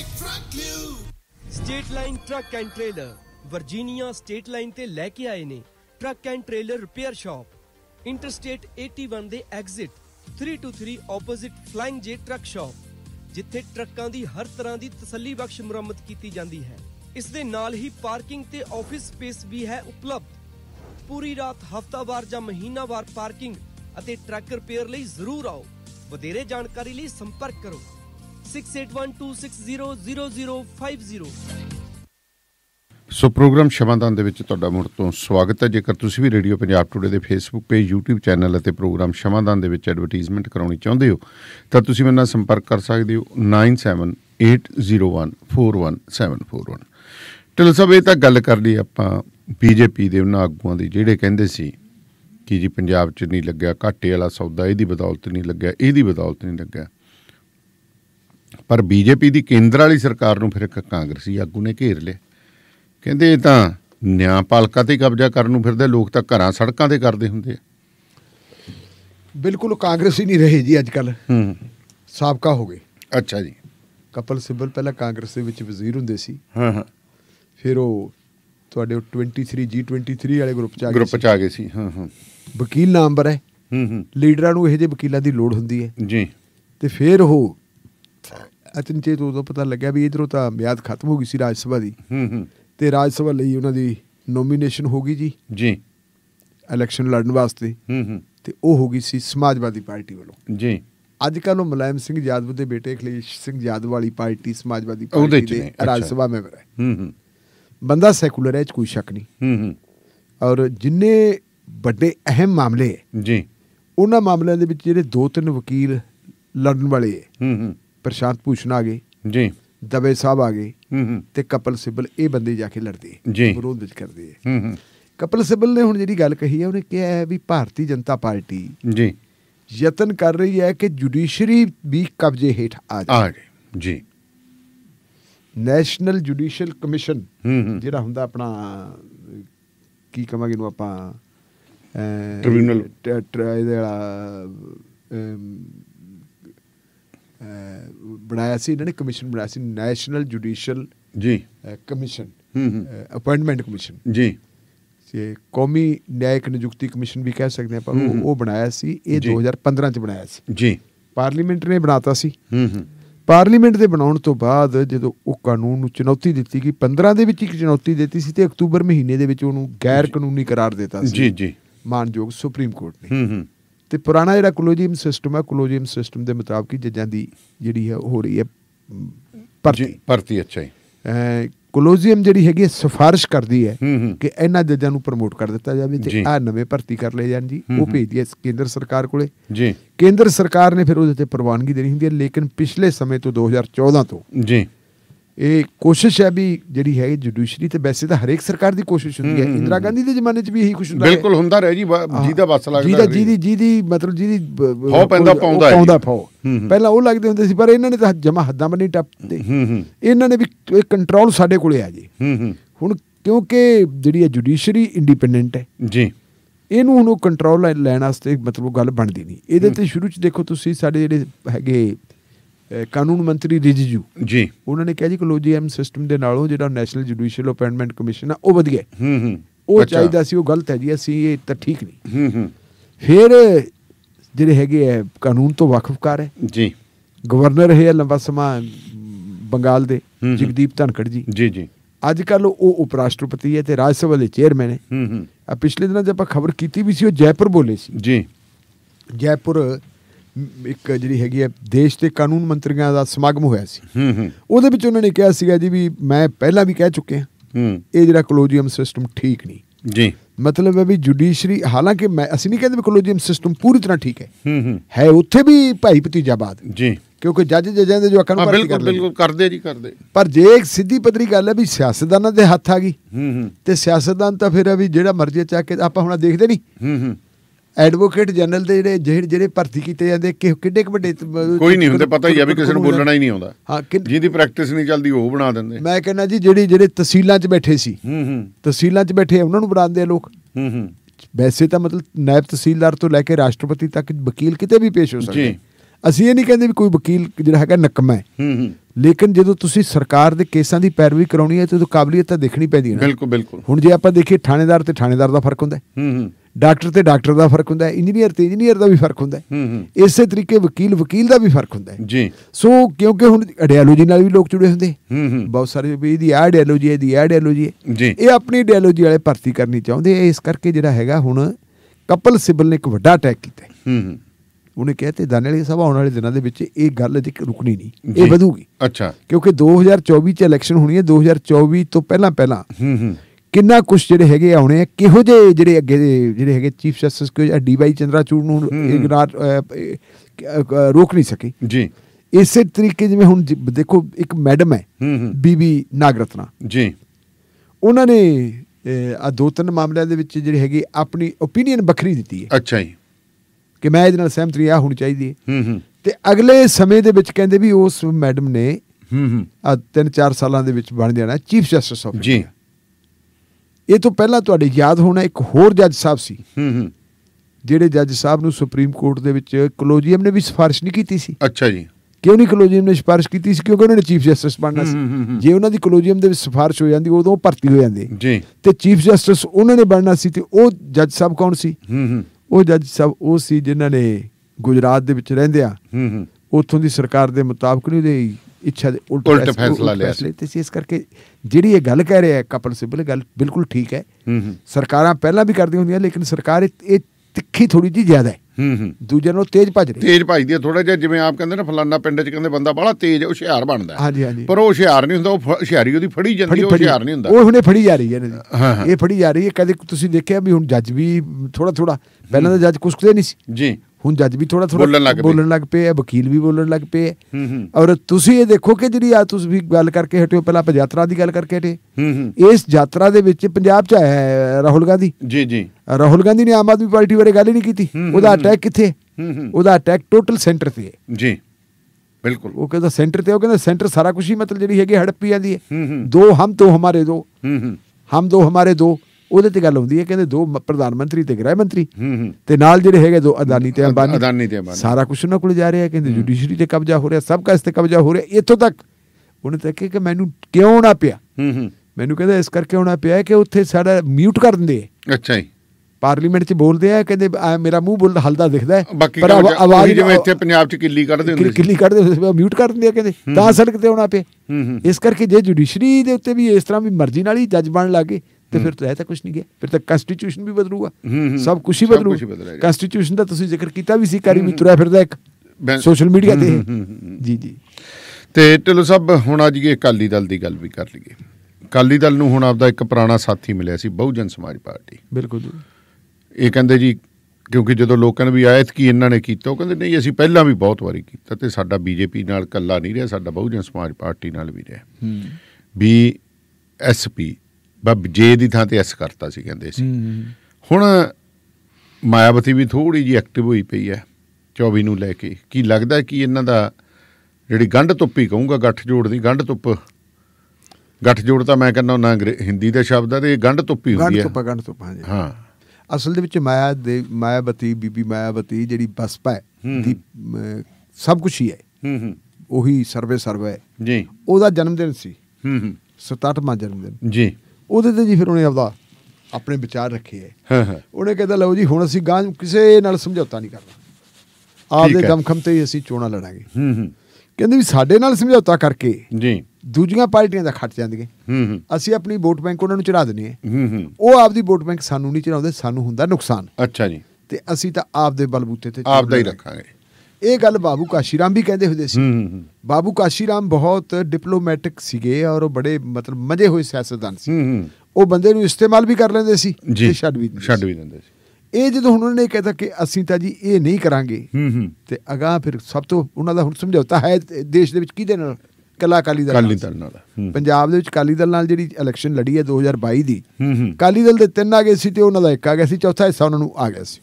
state line truck and trailer Virginia state line ਤੇ ਲੈ ਕੇ ਆਏ ਨੇ truck and trailer repair shop interstate 81 ਦੇ exit 323 opposite flying J truck shop ਜਿੱਥੇ ਟਰੱਕਾਂ ਦੀ ਹਰ ਤਰ੍ਹਾਂ ਦੀ ਤਸੱਲੀ ਬਖਸ਼ ਮੁਰੰਮਤ ਕੀਤੀ ਜਾਂਦੀ ਹੈ ਇਸ ਦੇ ਨਾਲ ਹੀ ਪਾਰਕਿੰਗ ਤੇ ਆਫਿਸ ਸਪੇਸ ਵੀ ਹੈ ਉਪਲਬਧ ਪੂਰੀ ਰਾਤ ਹਫਤਾਵਾਰ ਜਾਂ ਮਹੀਨਾਵਾਰ ਪਾਰਕਿੰਗ ਅਤੇ ਟਰੱਕ ਰਿਪੇਅਰ ਲਈ ਜ਼ਰੂਰ ਆਓ ਵਧੇਰੇ ਜਾਣਕਾਰੀ ਲਈ ਸੰਪਰਕ ਕਰੋ 6812600050 ਸੋ ਪ੍ਰੋਗਰਾਮ ਸ਼ਮਾਦਾਨ ਦੇ ਵਿੱਚ ਤੁਹਾਡਾ ਮੁੜ ਤੋਂ ਸਵਾਗਤ ਹੈ ਜੇਕਰ ਤੁਸੀਂ ਵੀ ਰੇਡੀਓ ਪੰਜਾਬ ਟੂਡੇ ਦੇ ਫੇਸਬੁੱਕ ਪੇਜ YouTube ਚੈਨਲ ਅਤੇ ਪ੍ਰੋਗਰਾਮ ਸ਼ਮਾਦਾਨ ਦੇ ਵਿੱਚ ਐਡਵਰਟਾਈਜ਼ਮੈਂਟ ਕਰਾਉਣੀ ਚਾਹੁੰਦੇ ਹੋ ਤਾਂ ਤੁਸੀਂ ਮੇਰੇ ਨਾਲ ਸੰਪਰਕ ਕਰ ਸਕਦੇ ਹੋ 9780141741 ਟਿਲ ਸਾਹਿਬ ਇਹ ਤਾਂ ਗੱਲ ਕਰ ਲਈ ਆਪਾਂ ਬੀਜੇਪੀ ਦੇ ਉਹਨਾਂ ਆਗੂਆਂ ਦੀ ਜਿਹੜੇ ਕਹਿੰਦੇ ਸੀ ਕਿ ਜੀ ਪੰਜਾਬ 'ਚ ਨਹੀਂ ਲੱਗਿਆ ਘਾਟੇ ਵਾਲਾ ਸੌਦਾ ਇਹਦੀ ਬਦੌਲਤ ਨਹੀਂ ਲੱਗਿਆ ਇਹਦੀ ਬਦੌਲਤ ਨਹੀਂ ਲੱਗਿਆ ਪਰ ਬੀਜੇਪੀ ਦੀ ਕੇਂਦਰ ਵਾਲੀ ਸਰਕਾਰ ਨੂੰ ਫਿਰ ਇੱਕ ਕਾਂਗਰਸੀ ਆਗੂ ਨੇ ਘੇਰ ਲਿਆ ਕਹਿੰਦੇ ਇਹ ਤਾਂ ਨਿਆਂਪਾਲਕਾ ਤੇ ਕਬਜ਼ਾ ਕਰਨ ਨੂੰ ਫਿਰਦੇ ਲੋਕ ਤਾਂ ਘਰਾਂ ਸੜਕਾਂ ਤੇ ਕਰਦੇ ਹੁੰਦੇ ਆ ਬਿਲਕੁਲ ਕਾਂਗਰਸੀ ਨਹੀਂ ਰਹੇ ਜੀ ਅੱਜ ਕੱਲ ਹੂੰ ਸਾਬਕਾ ਹੋ ਗਏ ਅੱਛਾ ਜੀ ਕਪਲ ਸਿੱਬਲ ਪਹਿਲਾਂ ਕਾਂਗਰਸ ਦੇ ਵਿੱਚ ਵਜ਼ੀਰ ਹੁੰਦੇ ਸੀ ਹਾਂ ਹਾਂ ਫਿਰ ਉਹ ਤੁਹਾਡੇ 23 G23 ਵਾਲੇ ਗਰੁੱਪ ਚ ਆ ਗਏ ਗਰੁੱਪ ਚ ਆ ਗਏ ਸੀ ਹਾਂ ਹਾਂ ਵਕੀਲ ਨੰਬਰ ਹੈ ਹੂੰ ਹੂੰ ਲੀਡਰਾਂ ਨੂੰ ਇਹੋ ਜਿਹੇ ਵਕੀਲਾਂ ਦੀ ਲੋੜ ਹੁੰਦੀ ਹੈ ਜੀ ਤੇ ਫਿਰ ਉਹ ਅਚਨਚੇਤ ਉਦੋਂ ਪਤਾ ਲੱਗਿਆ ਵੀ ਇਧਰੋਂ ਤਾਂ ਮਿਆਦ ਖਤਮ ਹੋ ਗਈ ਸੀ ਰਾਜ ਸਭਾ ਦੀ ਹੂੰ ਹੂੰ ਤੇ ਰਾਜ ਸਭਾ ਲਈ ਉਹਨਾਂ ਦੀ ਨੋਮੀਨੇਸ਼ਨ ਹੋ ਗਈ ਜੀ ਜੀ ਇਲੈਕਸ਼ਨ ਲੜਨ ਵਾਸਤੇ ਹੂੰ ਹੂੰ ਤੇ ਉਹ ਹੋ ਗਈ ਸੀ ਸਮਾਜਵਾਦੀ ਪਾਰਟੀ ਵੱਲੋਂ ਜੀ ਅੱਜ ਕੱਲ ਉਹ ਮਲਾਇਮ ਸਿੰਘ ਯਾਦਵ ਦੇ ਬੇਟੇ ਖਲੀਸ਼ ਸਿੰਘ ਯਾਦਵ ਵਾਲੀ ਪਾਰਟੀ ਸਮਾਜਵਾਦੀ ਪਾਰਟੀ ਦੇ ਰਾਜ ਸਭਾ ਮੈਂਬਰ ਹੈ ਹੂੰ ਹੂੰ ਬੰਦਾ ਸੈਕੂਲਰ ਹੈ ਕੋਈ ਸ਼ੱਕ ਨਹੀਂ ਹੂੰ ਹੂੰ ਔਰ ਜਿੰਨੇ ਵੱਡੇ ਅਹਿਮ ਮਾਮਲੇ ਜੀ ਉਹਨਾਂ ਮਾਮਲਿਆਂ ਦੇ ਵਿੱਚ ਜਿਹੜੇ ਦੋ ਤਿੰਨ ਵਕੀਲ ਲੜਨ ਵਾਲੇ ਹੂੰ ਹੂੰ ਪ੍ਰਸ਼ਾਂਤ ਭੂਸ਼ਣ ਆ ਗਏ ਜੀ ਦਵੇ ਸਾਹਿਬ ਆ ਗਏ ਤੇ ਕਪਲ ਸਿੱਬਲ ਇਹ ਬੰਦੇ ਜਾ ਕੇ ਲੜਦੇ ਜੀ ਵਿਰੋਧ ਵਿੱਚ ਕਰਦੇ ਹੈ ਕਪਲ ਸਿੱਬਲ ਨੇ ਹੁਣ ਜਿਹੜੀ ਗੱਲ ਕਹੀ ਹੈ ਉਹਨੇ ਕਿਹਾ ਹੈ ਵੀ ਭਾਰਤੀ ਜਨਤਾ ਪਾਰਟੀ ਜੀ ਯਤਨ ਕਰ ਰਹੀ ਹੈ ਕਿ ਜੁਡੀਸ਼ਰੀ ਵੀ ਕਬਜ਼ੇ ਹੇਠ ਆ ਜਾਏ ਜੀ ਨੈਸ਼ਨਲ ਜੁਡੀਸ਼ੀਅਲ ਕਮਿਸ਼ਨ ਜਿਹੜਾ ਹੁੰਦਾ ਆਪਣਾ ਕੀ ਕਹਾਂਗੇ ਨੂੰ ਆਪਾਂ ਟ੍ਰਿਬਿਊਨਲ ਦੇ ਵਾਲਾ ਬਣਾਇਆ ਸੀ ਇਹਨਾਂ ਨੇ ਕਮਿਸ਼ਨ ਬਣਾਇਆ ਸੀ ਨੈਸ਼ਨਲ ਜੁਡੀਸ਼ੀਅਲ ਜੀ ਕਮਿਸ਼ਨ ਅਪਾਇੰਟਮੈਂਟ ਕਮਿਸ਼ਨ ਜੀ ਸੇ ਕੌਮੀ ਨਿਆਇਕ ਨਿਯੁਕਤੀ ਕਮਿਸ਼ਨ ਵੀ ਕਹਿ ਸਕਦੇ ਆਪਾਂ ਉਹ ਬਣਾਇਆ ਸੀ ਇਹ 2015 ਚ ਬਣਾਇਆ ਸੀ ਜੀ ਪਾਰਲੀਮੈਂਟ ਨੇ ਬਣਾਤਾ ਸੀ ਹੂੰ ਹੂੰ ਪਾਰਲੀਮੈਂਟ ਦੇ ਬਣਾਉਣ ਤੋਂ ਬਾਅਦ ਜਦੋਂ ਉਹ ਕਾਨੂੰਨ ਨੂੰ ਚੁਣੌਤੀ ਦਿੱਤੀ ਗਈ 15 ਦੇ ਵਿੱਚ ਇੱਕ ਚੁਣੌਤੀ ਦਿੱਤੀ ਸੀ ਤੇ ਅਕਤੂਬਰ ਮਹੀਨੇ ਦੇ ਵਿੱਚ ਉਹਨੂੰ ਗੈਰ ਕਾਨੂੰਨੀ ਕਰਾਰ ਦਿੱਤਾ ਸੀ ਜੀ ਜੀ ਮਾਨਯੋਗ ਸੁਪਰੀਮ ਕੋਰਟ ਨੇ ਹੂੰ ਹੂੰ ਤੇ ਪੁਰਾਣਾ ਜਿਹੜਾ ਕੋਲੋਜੀਅਮ ਸਿਸਟਮ ਹੈ ਕੋਲੋਜੀਅਮ ਸਿਸਟਮ ਦੇ ਮੁਤਾਬਕ ਜੱਜਾਂ ਦੀ ਜਿਹੜੀ ਹੈ ਹੋ ਰਹੀ ਹੈ ਭਰਤੀ ਭਰਤੀ ਅੱਛਾ ਹੈ ਕੋਲੋਜੀਅਮ ਜਿਹੜੀ ਹੈਗੀ ਸਿਫਾਰਿਸ਼ ਕਰਦੀ ਹੈ ਕਿ ਇਹਨਾਂ ਜੱਜਾਂ ਨੂੰ ਪ੍ਰਮੋਟ ਕਰ ਦਿੱਤਾ ਜਾਵੇ ਤੇ ਆ ਨਵੇਂ ਭਰਤੀ ਕਰ ਲਏ ਜਾਣ ਜੀ ਉਹ ਭੇਜਦੀ ਹੈ ਕੇਂਦਰ ਸਰਕਾਰ ਕੋਲੇ ਜੀ ਕੇਂਦਰ ਸਰਕਾਰ ਨੇ ਫਿਰ ਉਹਦੇ ਤੇ ਪ੍ਰਵਾਨਗੀ ਦੇਣੀ ਹੁੰਦੀ ਹੈ ਲੇਕਿਨ ਪਿਛਲੇ ਸਮੇਂ ਤੋਂ 2014 ਤੋਂ ਜੀ ਇਹ ਕੋਸ਼ਿਸ਼ ਹੈ ਵੀ ਜਿਹੜੀ ਹੈ ਜੁਡੀਸ਼ਰੀ ਤੇ ਵੈਸੇ ਤਾਂ ਹਰੇਕ ਸਰਕਾਰ ਦੀ ਕੋਸ਼ਿਸ਼ ਹੁੰਦੀ ਹੈ ਇੰਦਰਾ ਗਾਂਧੀ ਦੇ ਜ਼ਮਾਨੇ 'ਚ ਵੀ ਇਹੀ ਕੁਝ ਹੁੰਦਾ ਹੈ ਬਿਲਕੁਲ ਹੁੰਦਾ ਰਿਹਾ ਜੀ ਜਿਹਦਾ ਬਸ ਲੱਗਦਾ ਜਿਹਦਾ ਜਿਹਦੀ ਜਿਹਦੀ ਮਤਲਬ ਜਿਹਦੀ ਹੋ ਪੈਂਦਾ ਪਾਉਂਦਾ ਪਾਉਂਦਾ ਫੋ ਪਹਿਲਾਂ ਉਹ ਲੱਗਦੇ ਹੁੰਦੇ ਸੀ ਪਰ ਇਹਨਾਂ ਨੇ ਤਾਂ ਜਮਾ ਹੱਦਾਂ ਬੰਨੀ ਟੱਪਦੇ ਇਹਨਾਂ ਨੇ ਵੀ ਕੰਟਰੋਲ ਸਾਡੇ ਕੋਲੇ ਆ ਜੀ ਹੁਣ ਕਿਉਂਕਿ ਜਿਹੜੀ ਹੈ ਜੁਡੀਸ਼ਰੀ ਇੰਡੀਪੈਂਡੈਂਟ ਹੈ ਜੀ ਇਹਨੂੰ ਹੁਣ ਉਹ ਕੰਟਰੋਲ ਲੈਣ ਵਾਸਤੇ ਮਤਲਬ ਗੱਲ ਬਣਦੀ ਨਹੀਂ ਇਹਦੇ ਤੇ ਸ਼ੁਰੂ 'ਚ ਦੇਖੋ ਤੁਸੀਂ ਸਾਡੇ ਜਿਹੜੇ ਹੈਗੇ ਕਾਨੂੰਨ ਮੰਤਰੀ ਰਿਜੀਜੂ ਜੀ ਉਹਨਾਂ ਨੇ ਕਿਹਾ ਜੀ ਕਿ ਕਲੋਜੀਐਮ ਸਿਸਟਮ ਦੇ ਨਾਲੋਂ ਜਿਹੜਾ ਨੈਸ਼ਨਲ ਜੁਡੀਸ਼ੀਅਲ ਅਪਾਇੰਟਮੈਂਟ ਕਮਿਸ਼ਨ ਆ ਉਹ ਵਧ ਗਿਆ ਹੂੰ ਹੂੰ ਉਹ ਚਾਹੀਦਾ ਸੀ ਉਹ ਗਲਤ ਹੈ ਜੀ ਅਸੀਂ ਇਹ ਤਾਂ ਠੀਕ ਨਹੀਂ ਹੂੰ ਹੂੰ ਫਿਰ ਜਿਹੜੇ ਹੈਗੇ ਆ ਕਾਨੂੰਨ ਤੋਂ ਵਕਫਕਾਰ ਹੈ ਜੀ ਗਵਰਨਰ ਹੈ ਲੰਬਾ ਸਮਾਂ ਬੰਗਾਲ ਦੇ ਜਗਦੀਪ ਧਨਖੜ ਜੀ ਜੀ ਜੀ ਅੱਜ ਕੱਲ ਉਹ ਉਪ ਰਾਸ਼ਟਰਪਤੀ ਹੈ ਤੇ ਰਾਜ ਸਭਾ ਦੇ ਚੇਅਰਮੈਨ ਹੈ ਹੂੰ ਹੂੰ ਆ ਪਿਛਲੇ ਦਿਨਾਂ ਜਦ ਆਪਾਂ ਖਬਰ ਕੀਤੀ ਵੀ ਸੀ ਉਹ ਜੈਪੁਰ ਬੋਲੇ ਸੀ ਜੀ ਜੈਪੁਰ ਇੱਕ ਜਿਹੜੀ ਹੈਗੀ ਹੈ ਦੇਸ਼ ਦੇ ਕਾਨੂੰਨ ਮੰਤਰੀਆਂ ਦਾ ਸਮਾਗਮ ਹੋਇਆ ਸੀ ਹੂੰ ਹੂੰ ਉਹਦੇ ਵਿੱਚ ਉਹਨਾਂ ਨੇ ਕਿਹਾ ਸੀਗਾ ਜੀ ਵੀ ਮੈਂ ਪਹਿਲਾਂ ਵੀ ਕਹਿ ਚੁੱਕਿਆ ਹੂੰ ਇਹ ਜਿਹੜਾ ਕੋਲੋਜੀਅਮ ਸਿਸਟਮ ਠੀਕ ਨਹੀਂ ਜੀ ਮਤਲਬ ਹੈ ਵੀ ਜੁਡੀਸ਼ਰੀ ਹਾਲਾਂਕਿ ਮੈਂ ਅਸੀਂ ਨਹੀਂ ਕਹਿੰਦੇ ਵੀ ਕੋਲੋਜੀਅਮ ਸਿਸਟਮ ਪੂਰੀ ਤਰ੍ਹਾਂ ਠੀਕ ਹੈ ਹੂੰ ਹੂੰ ਹੈ ਉੱਥੇ ਵੀ ਭਾਈ ਭਤੀਜਾਬਾਦ ਜੀ ਕਿਉਂਕਿ ਜੱਜ ਜੱਜਾਂ ਦੇ ਜੋ ਅਕਨ ਪਰ ਬਿਲਕੁਲ ਬਿਲਕੁਲ ਕਰਦੇ ਜੀ ਕਰਦੇ ਪਰ ਜੇ ਇੱਕ ਸਿੱਧੀ ਪਤਰੀ ਗੱਲ ਹੈ ਵੀ ਸਿਆਸਤਦਾਨਾਂ ਦੇ ਹੱਥ ਆ ਗਈ ਹੂੰ ਹੂੰ ਤੇ ਸਿਆਸਤਦਾਨ ਤਾਂ ਫਿਰ ਵੀ ਜਿਹੜਾ ਮਰਜ਼ੀ ਚਾਹ ਕੇ ਆਪਾਂ ਹੁਣ ਦੇਖਦੇ ਨਹੀਂ ਹੂੰ ਹੂੰ ਐਡਵੋਕੇਟ ਜਨਰਲ ਦੇ ਜਿਹੜੇ ਜਿਹੜੇ ਭਰਤੀ ਕੀਤੇ ਜਾਂਦੇ ਕਿ ਕਿੱਡੇ ਕੁ ਵੱਡੇ ਕੋਈ ਨਹੀਂ ਹੁੰਦੇ ਪਤਾ ਹੀ ਆ ਵੀ ਕਿਸੇ ਨੂੰ ਬੋਲਣਾ ਹੀ ਨਹੀਂ ਆਉਂਦਾ ਜਿਹਦੀ ਪ੍ਰੈਕਟਿਸ ਨਹੀਂ ਚੱਲਦੀ ਉਹ ਬਣਾ ਦਿੰਦੇ ਮੈਂ ਕਹਿੰਦਾ ਜੀ ਜਿਹੜੀ ਜਿਹੜੇ ਤਸੀਲਾਂ 'ਚ ਬੈਠੇ ਸੀ ਹੂੰ ਹੂੰ ਤਸੀਲਾਂ 'ਚ ਬੈਠੇ ਉਹਨਾਂ ਨੂੰ ਬਣਾਉਂਦੇ ਆ ਲੋਕ ਹੂੰ ਹੂੰ ਵੈਸੇ ਤਾਂ ਮਤਲਬ ਨਾਇਬ ਤਸੀਲਦਾਰ ਤੋਂ ਲੈ ਕੇ ਰਾਸ਼ਟਰਪਤੀ ਤੱਕ ਵਕੀਲ ਕਿਤੇ ਵੀ ਪੇਸ਼ ਹੋ ਸਕਦੇ ਅਸੀਂ ਇਹ ਨਹੀਂ ਕਹਿੰਦੇ ਵੀ ਕੋਈ ਵਕੀਲ ਜਿਹੜਾ ਹੈਗਾ ਨਕਮਾ ਹੈ ਹੂੰ ਹੂੰ ਲੇਕਿਨ ਜਦੋਂ ਤੁਸੀਂ ਸਰਕਾਰ ਦੇ ਕੇਸਾਂ ਦੀ ਪੈਰਵੀ ਕਰਾਉਣੀ ਹੈ ਤੇ ਉਹ ਕਾਬਲੀਅਤ ਤਾਂ ਦੇਖਣੀ ਪੈਂਦੀ ਹੈ ਬਿਲਕੁਲ ਬਿਲਕੁਲ ਹੁਣ ਜੇ ਆਪਾਂ ਦੇਖੀਏ ਥਾਣੇਦਾਰ ਤੇ ਥਾਣੇਦਾਰ ਦਾ ਫਰਕ ਹੁੰਦਾ ਹੂੰ ਹੂੰ ਡਾਕਟਰ ਤੇ ਡਾਕਟਰ ਦਾ ਫਰਕ ਹੁੰਦਾ ਹੈ ਇੰਜੀਨੀਅਰ ਤੇ ਇੰਜੀਨੀਅਰ ਦਾ ਵੀ ਫਰਕ ਹੁੰਦਾ ਹੈ ਇਸੇ ਤਰੀਕੇ ਵਕੀਲ ਵਕੀਲ ਦਾ ਵੀ ਫਰਕ ਹੁੰਦਾ ਹੈ ਜੀ ਸੋ ਕਿਉਂਕਿ ਹੁਣ ਆਈਡੀਆਲੋਜੀ ਨਾਲ ਵੀ ਲੋਕ ਜੁੜੇ ਹੁੰਦੇ ਹੂੰ ਹੂੰ ਬਹੁਤ ਸਾਰੇ ਵੀ ਇਹਦੀ ਆਈਡੀਆਲੋਜੀ ਆਈਡੀਓਲੋਜੀ ਇਹਦੀ ਆ ਇਹ ਆਪਣੀ ਆਈਡੀਆਲੋਜੀ ਵਾਲੇ ਭਰਤੀ ਕਰਨੀ ਚਾਹੁੰਦੇ ਇਸ ਕਰਕੇ ਜਿਹੜਾ ਹੈਗਾ ਹੁਣ ਕਪਲ ਸਿਬਲ ਨੇ ਇੱਕ ਵੱਡਾ ਅਟੈਕ ਕੀਤਾ ਹੂੰ ਹੂੰ ਉਹਨੇ ਕਿਹਾ ਤੇ ਦਾਨੇ ਵਾਲੀ ਸਭਾ ਆਉਣ ਵਾਲੇ ਦਿਨਾਂ ਦੇ ਵਿੱਚ ਇਹ ਗੱਲ ਅਜੇ ਰੁਕਣੀ ਨਹੀਂ ਇਹ ਵਧੂਗੀ ਅੱਛਾ ਕਿਉਂਕਿ 2024 ਚ ਇਲੈਕਸ਼ਨ ਹੋਣੀ ਹੈ 2024 ਤੋਂ ਪਹਿਲਾਂ ਪਹਿਲਾਂ ਹੂੰ ਹੂੰ ਕਿੰਨਾ ਕੁਝ ਜਿਹੜੇ ਹੈਗੇ ਆਉਣੇ ਆ ਕਿਹੋ ਜਿਹੇ ਜਿਹੜੇ ਅੱਗੇ ਜਿਹੜੇ ਹੈਗੇ ਚੀਫ ਜਸਟਿਸ ਕਿ ਡੀਵਾਈ ਚੰਦਰਾਚੂੜ ਨੂੰ ਇਗਨੋਰ ਰੋਕ ਨਹੀਂ ਸਕੀ ਜੀ ਇਸੇ ਤਰੀਕੇ ਜਿਵੇਂ ਹੁਣ ਦੇਖੋ ਇੱਕ ਮੈਡਮ ਹੈ ਬੀਬੀ ਨਾਗਰਤਨਾ ਜੀ ਉਹਨਾਂ ਨੇ ਆ ਦੋ ਤਿੰਨ ਮਾਮਲਿਆਂ ਦੇ ਵਿੱਚ ਜਿਹੜੀ ਹੈਗੀ ਆਪਣੀ opinion ਵੱਖਰੀ ਦਿੱਤੀ ਹੈ ਅੱਛਾ ਜੀ ਕਿ ਮੈਂ ਇਹਦੇ ਨਾਲ ਸਹਿਮਤ ਨਹੀਂ ਆ ਹੋਣੀ ਚਾਹੀਦੀ ਹੈ ਹੂੰ ਹੂੰ ਤੇ ਅਗਲੇ ਸਮੇਂ ਦੇ ਵਿੱਚ ਕਹਿੰਦੇ ਵੀ ਉਸ ਮੈਡਮ ਨੇ ਹੂੰ ਹੂੰ ਆ ਤਿੰਨ ਚਾਰ ਸਾਲਾਂ ਦੇ ਵਿੱਚ ਬਣ ਜਾਣਾ ਚੀਫ ਜਸਟਿਸ ਆਫ ਜੀ ਇਹ ਤੋਂ ਪਹਿਲਾਂ ਤੁਹਾਡੇ ਯਾਦ ਹੋਣਾ ਇੱਕ ਹੋਰ ਜੱਜ ਸਾਹਿਬ ਸੀ ਹੂੰ ਹੂੰ ਜਿਹੜੇ ਜੱਜ ਸਾਹਿਬ ਨੂੰ ਸੁਪਰੀਮ ਕੋਰਟ ਦੇ ਵਿੱਚ ਕਲੋਜੀਅਮ ਨੇ ਵੀ ਸਿਫਾਰਿਸ਼ ਨਹੀਂ ਕੀਤੀ ਸੀ ਅੱਛਾ ਜੀ ਕਿਉਂ ਨਹੀਂ ਕਲੋਜੀਅਮ ਨੇ ਸਿਫਾਰਿਸ਼ ਕੀਤੀ ਸੀ ਕਿਉਂਕਿ ਉਹਨਾਂ ਨੇ ਚੀਫ ਜਸਟਿਸ ਬਣਨਾ ਸੀ ਜੇ ਉਹਨਾਂ ਦੀ ਕਲੋਜੀਅਮ ਦੇ ਵਿੱਚ ਸਿਫਾਰਿਸ਼ ਹੋ ਜਾਂਦੀ ਉਦੋਂ ਭਰਤੀ ਹੋ ਜਾਂਦੇ ਜੀ ਤੇ ਚੀਫ ਜਸਟਿਸ ਉਹਨਾਂ ਨੇ ਬਣਨਾ ਸੀ ਤੇ ਉਹ ਜੱਜ ਸਾਹਿਬ ਕੌਣ ਸੀ ਹੂੰ ਹੂੰ ਉਹ ਜੱਜ ਸਾਹਿਬ ਉਹ ਸੀ ਜਿਨ੍ਹਾਂ ਨੇ ਗੁਜਰਾਤ ਦੇ ਵਿੱਚ ਰਹਿੰਦੇ ਆ ਹੂੰ ਹੂੰ ਉਥੋਂ ਦੀ ਸਰਕਾਰ ਦੇ ਮੁਤਾਬਕ ਨਹੀਂ ਉਹਦੇ ਇੱਛਾ ਦੇ ਉਲਟ ਫੈਸਲਾ ਲਿਆ ਤੇ ਇਸ ਕਰਕੇ ਜਿਹੜੀ ਇਹ ਗੱਲ ਕਹਿ ਰਿਹਾ ਕਪਲ ਸਿੱਬਲ ਗੱਲ ਬਿਲਕੁਲ ਠੀਕ ਹੈ ਸਰਕਾਰਾਂ ਪਹਿਲਾਂ ਵੀ ਕਰਦੀਆਂ ਹੁੰਦੀਆਂ ਲੇਕਿਨ ਸਰਕਾਰ ਇਹ ਤਿੱਖੀ ਥੋੜੀ ਜੀ ਜ਼ਿਆਦਾ ਹੈ ਹੂੰ ਹੂੰ ਦੂਜੇ ਨੂੰ ਤੇਜ਼ ਭੱਜ ਰਹੀ ਤੇਜ਼ ਭੱਜਦੀ ਹੈ ਥੋੜਾ ਜਿਹਾ ਜਿਵੇਂ ਆਪ ਕਹਿੰਦੇ ਨਾ ਫਲਾਨਾ ਪਿੰਡ 'ਚ ਕਹਿੰਦੇ ਬੰਦਾ ਬੜਾ ਤੇਜ਼ ਹੁਸ਼ਿਆਰ ਬਣਦਾ ਹੈ ਹਾਂਜੀ ਹਾਂਜੀ ਪਰ ਉਹ ਹੁਸ਼ਿਆਰ ਨਹੀਂ ਹੁੰਦਾ ਉਹ ਹੁਸ਼ਿਆਰੀ ਉਹਦੀ ਫੜੀ ਜਾਂਦੀ ਉਹ ਹੁਸ਼ਿਆਰ ਨਹੀਂ ਹੁੰਦਾ ਉਹ ਹੁਣੇ ਫੜੀ ਜਾ ਰਹੀ ਹੈ ਇਹ ਫੜੀ ਜਾ ਰਹੀ ਹੈ ਕਦੇ ਤੁਸੀਂ ਦੇਖਿਆ ਵੀ ਹੁਣ ਜੱਜ ਵੀ ਥੋੜਾ ਥੋੜਾ ਪਹਿਲਾਂ ਦਾ ਜੱਜ ਕੁਸਕਦੇ ਨਹੀਂ ਸੀ ਜੀ ਹੁਣ ਜੱਜ ਵੀ ਥੋੜਾ ਥੋੜਾ ਬੋਲਣ ਲੱਗ ਪਏ ਆ ਵਕੀਲ ਵੀ ਬੋਲਣ ਲੱਗ ਪਏ ਔਰ ਤੁਸੀਂ ਇਹ ਦੇਖੋ ਕਿ ਜਿਹੜੀ ਆ ਤੁਸੀਂ ਵੀ ਗੱਲ ਕਰਕੇ ਹਟਿਓ ਪਹਿਲਾਂ ਯਾਤਰਾ ਦੀ ਗੱਲ ਕਰਕੇ ਹਟੇ ਇਸ ਯਾਤਰਾ ਦੇ ਵਿੱਚ ਪੰਜਾਬ ਚ ਆਇਆ ਹੈ ਰਾਹੁਲ ਗਾਂਧੀ ਜੀ ਜੀ ਰਾਹੁਲ ਗਾਂਧੀ ਨੇ ਆਮ ਆਦਮੀ ਪਾਰਟੀ ਬਾਰੇ ਗੱਲ ਹੀ ਨਹੀਂ ਕੀਤੀ ਉਹਦਾ ਅਟੈਕ ਕਿੱਥੇ ਉਹਦਾ ਅਟੈਕ ਟੋਟਲ ਸੈਂਟਰ ਤੇ ਜੀ ਬਿਲਕੁਲ ਉਹ ਕਹਿੰਦਾ ਸੈਂਟਰ ਤੇ ਉਹ ਕਹਿੰਦਾ ਸੈਂਟਰ ਸਾਰਾ ਕੁਝ ਹੀ ਮਤਲਬ ਜਿਹੜੀ ਹੈਗੀ ਹੜਪੀ ਜਾਂਦੀ ਹੈ ਦੋ ਹਮ ਤੋਂ ਹਮਾਰੇ ਦੋ ਹਮ ਦੋ ਹਮਾਰੇ ਦੋ ਉਹਦੇ ਤੇ ਗੱਲ ਹੁੰਦੀ ਹੈ ਕਹਿੰਦੇ ਦੋ ਪ੍ਰਧਾਨ ਮੰਤਰੀ ਤੇ ਗ੍ਰਹਿ ਮੰਤਰੀ ਤੇ ਨਾਲ ਜਿਹੜੇ ਹੈਗੇ ਦੋ ਅਦਾਨੀ ਤੇ ਅੰਬਾਨੀ ਅਦਾਨੀ ਤੇ ਅੰਬਾਨੀ ਸਾਰਾ ਕੁਝ ਉਹਨਾਂ ਕੋਲ ਜਾ ਰਿਹਾ ਕਹਿੰਦੇ ਜੁਡੀਸ਼ਰੀ ਤੇ ਕਬਜ਼ਾ ਹੋ ਰਿਹਾ ਸਭ ਕਾਸ ਤੇ ਕਬਜ਼ਾ ਹੋ ਰਿਹਾ ਇੱਥੋਂ ਤੱਕ ਉਹਨੇ ਤੱਕ ਕਿ ਮੈਨੂੰ ਕਿਉਂ ਨਾ ਪਿਆ ਮੈਨੂੰ ਕਹਿੰਦਾ ਇਸ ਕਰਕੇ ਹੋਣਾ ਪਿਆ ਕਿ ਉੱਥੇ ਸਾਡਾ ਮਿਊਟ ਕਰ ਦਿੰਦੇ ਅੱਛਾ ਜੀ ਪਾਰਲੀਮੈਂਟ 'ਚ ਬੋਲਦੇ ਆ ਕਹਿੰਦੇ ਮੇਰਾ ਮੂੰਹ ਬੁੱਲ ਹਲਦਾ ਦਿਖਦਾ ਪਰ ਆਵਾਜ਼ ਜਿਵੇਂ ਇੱਥੇ ਪੰਜਾਬ 'ਚ ਕਿੱਲੀ ਕੱਢਦੇ ਹੁੰਦੇ ਸੀ ਕਿੱਲੀ ਕੱਢਦੇ ਹੁੰਦੇ ਮਿਊਟ ਕਰ ਦਿੰਦੇ ਆ ਕਹਿੰਦੇ ਤਾਂ ਸੜਕ ਤੇ ਹੋਣਾ ਪਿਆ ਇਸ ਕਰਕੇ ਜੇ ਜੁਡੀਸ਼ਰੀ ਦੇ ਉੱਤੇ ਵੀ ਇਸ ਤਰ੍ਹਾਂ ਵੀ ਮਰਜ਼ੀ ਨਾਲ ਹੀ ਜੱਜ ਬਣ ਲੱਗੇ ਤੇ ਫਿਰ ਤਾਂ ਇਹ ਤਾਂ ਕੁਝ ਨਹੀਂ ਗਿਆ ਫਿਰ ਤਾਂ ਕਨਸਟੀਟਿਊਸ਼ਨ ਵੀ ਬਦਲੂਗਾ ਸਭ ਕੁਝ ਹੀ ਬਦਲੂ ਕਨਸਟੀਟਿਊਸ਼ਨ ਦਾ ਤੁਸੀਂ ਜ਼ਿਕਰ ਕੀਤਾ ਵੀ ਸੀ ਕਾਰੀ ਵੀ ਤੁਰਿਆ ਫਿਰਦਾ ਇੱਕ ਸੋਸ਼ਲ ਮੀਡੀਆ ਤੇ ਜੀ ਜੀ ਤੇ ਟਿਲੋ ਸਾਹਿਬ ਹੁਣ ਅੱਜ ਇਹ ਅਕਾਲੀ ਦਲ ਦੀ ਗੱਲ ਵੀ ਕਰ ਲਈਏ ਅਕਾਲੀ ਦਲ ਨੂੰ ਹੁਣ ਆਪਦਾ ਇੱਕ ਪੁਰਾਣਾ ਸਾਥੀ ਮਿਲਿਆ ਸੀ ਬਹੁਜਨ ਸਮਾਜ ਪਾਰਟੀ ਬਿਲਕੁਲ ਇਹ ਕਹਿੰਦੇ ਜੀ ਕਿਉਂਕਿ ਜਦੋਂ ਲੋਕਾਂ ਨੇ ਵੀ ਆਇਤ ਕੀ ਇਹਨਾਂ ਨੇ ਕੀਤਾ ਉਹ ਕਹਿੰਦੇ ਨਹੀਂ ਅਸੀਂ ਪਹਿਲਾਂ ਵੀ ਬਹੁਤ ਵਾਰੀ ਕੀਤਾ ਤੇ ਸਾਡਾ ਬੀਜੇਪੀ ਨਾਲ ਕੱਲਾ ਨਹੀਂ ਰਿਹਾ ਸਾਡਾ ਬਹੁਜਨ ਸਮਾਜ ਪਾਰਟੀ ਨਾਲ ਵੀ ਰਿਹਾ ਹੂੰ ਵੀ ਐਸਪੀ ਬਬ ਜੇ ਦੀ ਥਾਂ ਤੇ ਐਸ ਕਰਤਾ ਸੀ ਕਹਿੰਦੇ ਸੀ ਹੁਣ ਮਾਇਆਵਤੀ ਵੀ ਥੋੜੀ ਜੀ ਐਕਟਿਵ ਹੋਈ ਪਈ ਹੈ 24 ਨੂੰ ਲੈ ਕੇ ਕੀ ਲੱਗਦਾ ਕਿ ਇਹਨਾਂ ਦਾ ਜਿਹੜੀ ਗੰਢ ਤੁੱਪੀ ਕਹੂੰਗਾ ਗੱਠ ਜੋੜ ਦੀ ਗੰਢ ਤੁੱਪ ਗੱਠ ਜੋੜ ਤਾਂ ਮੈਂ ਕਹਿੰਦਾ ਨਾ ਹਿੰਦੀ ਦਾ ਸ਼ਬਦ ਆ ਤੇ ਇਹ ਗੰਢ ਤੁੱਪੀ ਹੁੰਦੀ ਹੈ ਗੰਢ ਤੁੱਪ ਗੰਢ ਤੁੱਪ ਹਾਂਜੀ ਹਾਂ ਅਸਲ ਦੇ ਵਿੱਚ ਮਾਇਆ ਦੇ ਮਾਇਆਵਤੀ ਬੀਬੀ ਮਾਇਆਵਤੀ ਜਿਹੜੀ ਬਸਪਾ ਦੀ ਸਭ ਕੁਝ ਹੀ ਹੈ ਹੂੰ ਹੂੰ ਉਹੀ ਸਰਵੇ ਸਰਵੇ ਜੀ ਉਹਦਾ ਜਨਮ ਦਿਨ ਸੀ ਹੂੰ ਹੂੰ 67ਵਾਂ ਜਨਮ ਦਿਨ ਜੀ ਉਹਦੇ ਤੇ ਜੀ ਫਿਰ ਉਹਨੇ ਆਪਦਾ ਆਪਣੇ ਵਿਚਾਰ ਰੱਖੇ ਹੈ ਉਹਨੇ ਕਹਿੰਦਾ ਲਓ ਜੀ ਹੁਣ ਅਸੀਂ ਗਾਂ ਕਿਸੇ ਨਾਲ ਸਮਝੌਤਾ ਨਹੀਂ ਕਰਨਾ ਆਪਦੇ ਦਮਖਮ ਤੇ ਹੀ ਅਸੀਂ ਚੋਣਾ ਲੜਾਂਗੇ ਹੂੰ ਹੂੰ ਕਹਿੰਦੇ ਵੀ ਸਾਡੇ ਨਾਲ ਸਮਝੌਤਾ ਕਰਕੇ ਜੀ ਦੂਜੀਆਂ ਪਾਰਟੀਆਂ ਦਾ ਖੱਟ ਜਾਂਦੀਆਂ ਹੂੰ ਹੂੰ ਅਸੀਂ ਆਪਣੀ ਵੋਟ ਬੈਂਕ ਉਹਨਾਂ ਨੂੰ ਚੜਾ ਦਿੰਨੇ ਹੂੰ ਹੂੰ ਉਹ ਆਪਦੀ ਵੋਟ ਬੈਂਕ ਸਾਨੂੰ ਨਹੀਂ ਚੜਾਉਂਦੇ ਸਾਨੂੰ ਹੁੰਦਾ ਨੁਕਸਾਨ ਅੱਛਾ ਜੀ ਤੇ ਅਸੀਂ ਤਾਂ ਆਪਦੇ ਬਲਬੂਤੇ ਤੇ ਆਪਦਾ ਹੀ ਰੱਖਾਂਗੇ ਇਹ ਗੱਲ ਬਾਬੂ ਕਾਸ਼ੀਰਾਮ ਵੀ ਕਹਿੰਦੇ ਹੁੰਦੇ ਸੀ ਬਾਬੂ ਕਾਸ਼ੀਰਾਮ ਬਹੁਤ ਡਿਪਲੋਮੈਟਿਕ ਸੀਗੇ ਔਰ ਉਹ ਬੜੇ ਮਤਲਬ ਮਜੇ ਹੋਏ ਸਿਆਸਤਦਾਨ ਸੀ ਉਹ ਬੰਦੇ ਨੂੰ ਇਸਤੇਮਾਲ ਵੀ ਕਰ ਲੈਂਦੇ ਸੀ ਤੇ ਛੱਡ ਵੀ ਛੱਡ ਵੀ ਦਿੰਦੇ ਸੀ ਇਹ ਜਦੋਂ ਹੁਣ ਉਹਨਾਂ ਨੇ ਕਹਿਤਾ ਕਿ ਅਸੀਂ ਤਾਂ ਜੀ ਇਹ ਨਹੀਂ ਕਰਾਂਗੇ ਤੇ ਅਗਾ ਫਿਰ ਸਭ ਤੋਂ ਉਹਨਾਂ ਦਾ ਹੁਣ ਸਮਝੌਤਾ ਹੈ ਦੇਸ਼ ਦੇ ਵਿੱਚ ਕਿਹਦੇ ਨਾਲ ਕਲਾ ਕਾਲੀ ਦਲ ਕਾਲੀ ਦਲ ਨਾਲ ਪੰਜਾਬ ਦੇ ਵਿੱਚ ਕਾਲੀ ਦਲ ਨਾਲ ਜਿਹੜੀ ਇਲੈਕਸ਼ਨ ਲੜੀ ਹੈ 2022 ਦੀ ਕਾਲੀ ਦਲ ਦੇ ਤਿੰਨ ਆ ਗਏ ਸੀ ਤੇ ਉਹਨਾਂ ਦਾ ਇੱਕ ਆ ਗਿਆ ਸੀ ਚੌਥਾ ਹਿੱਸਾ ਉਹਨਾਂ ਨੂੰ ਆ ਗਿਆ ਸੀ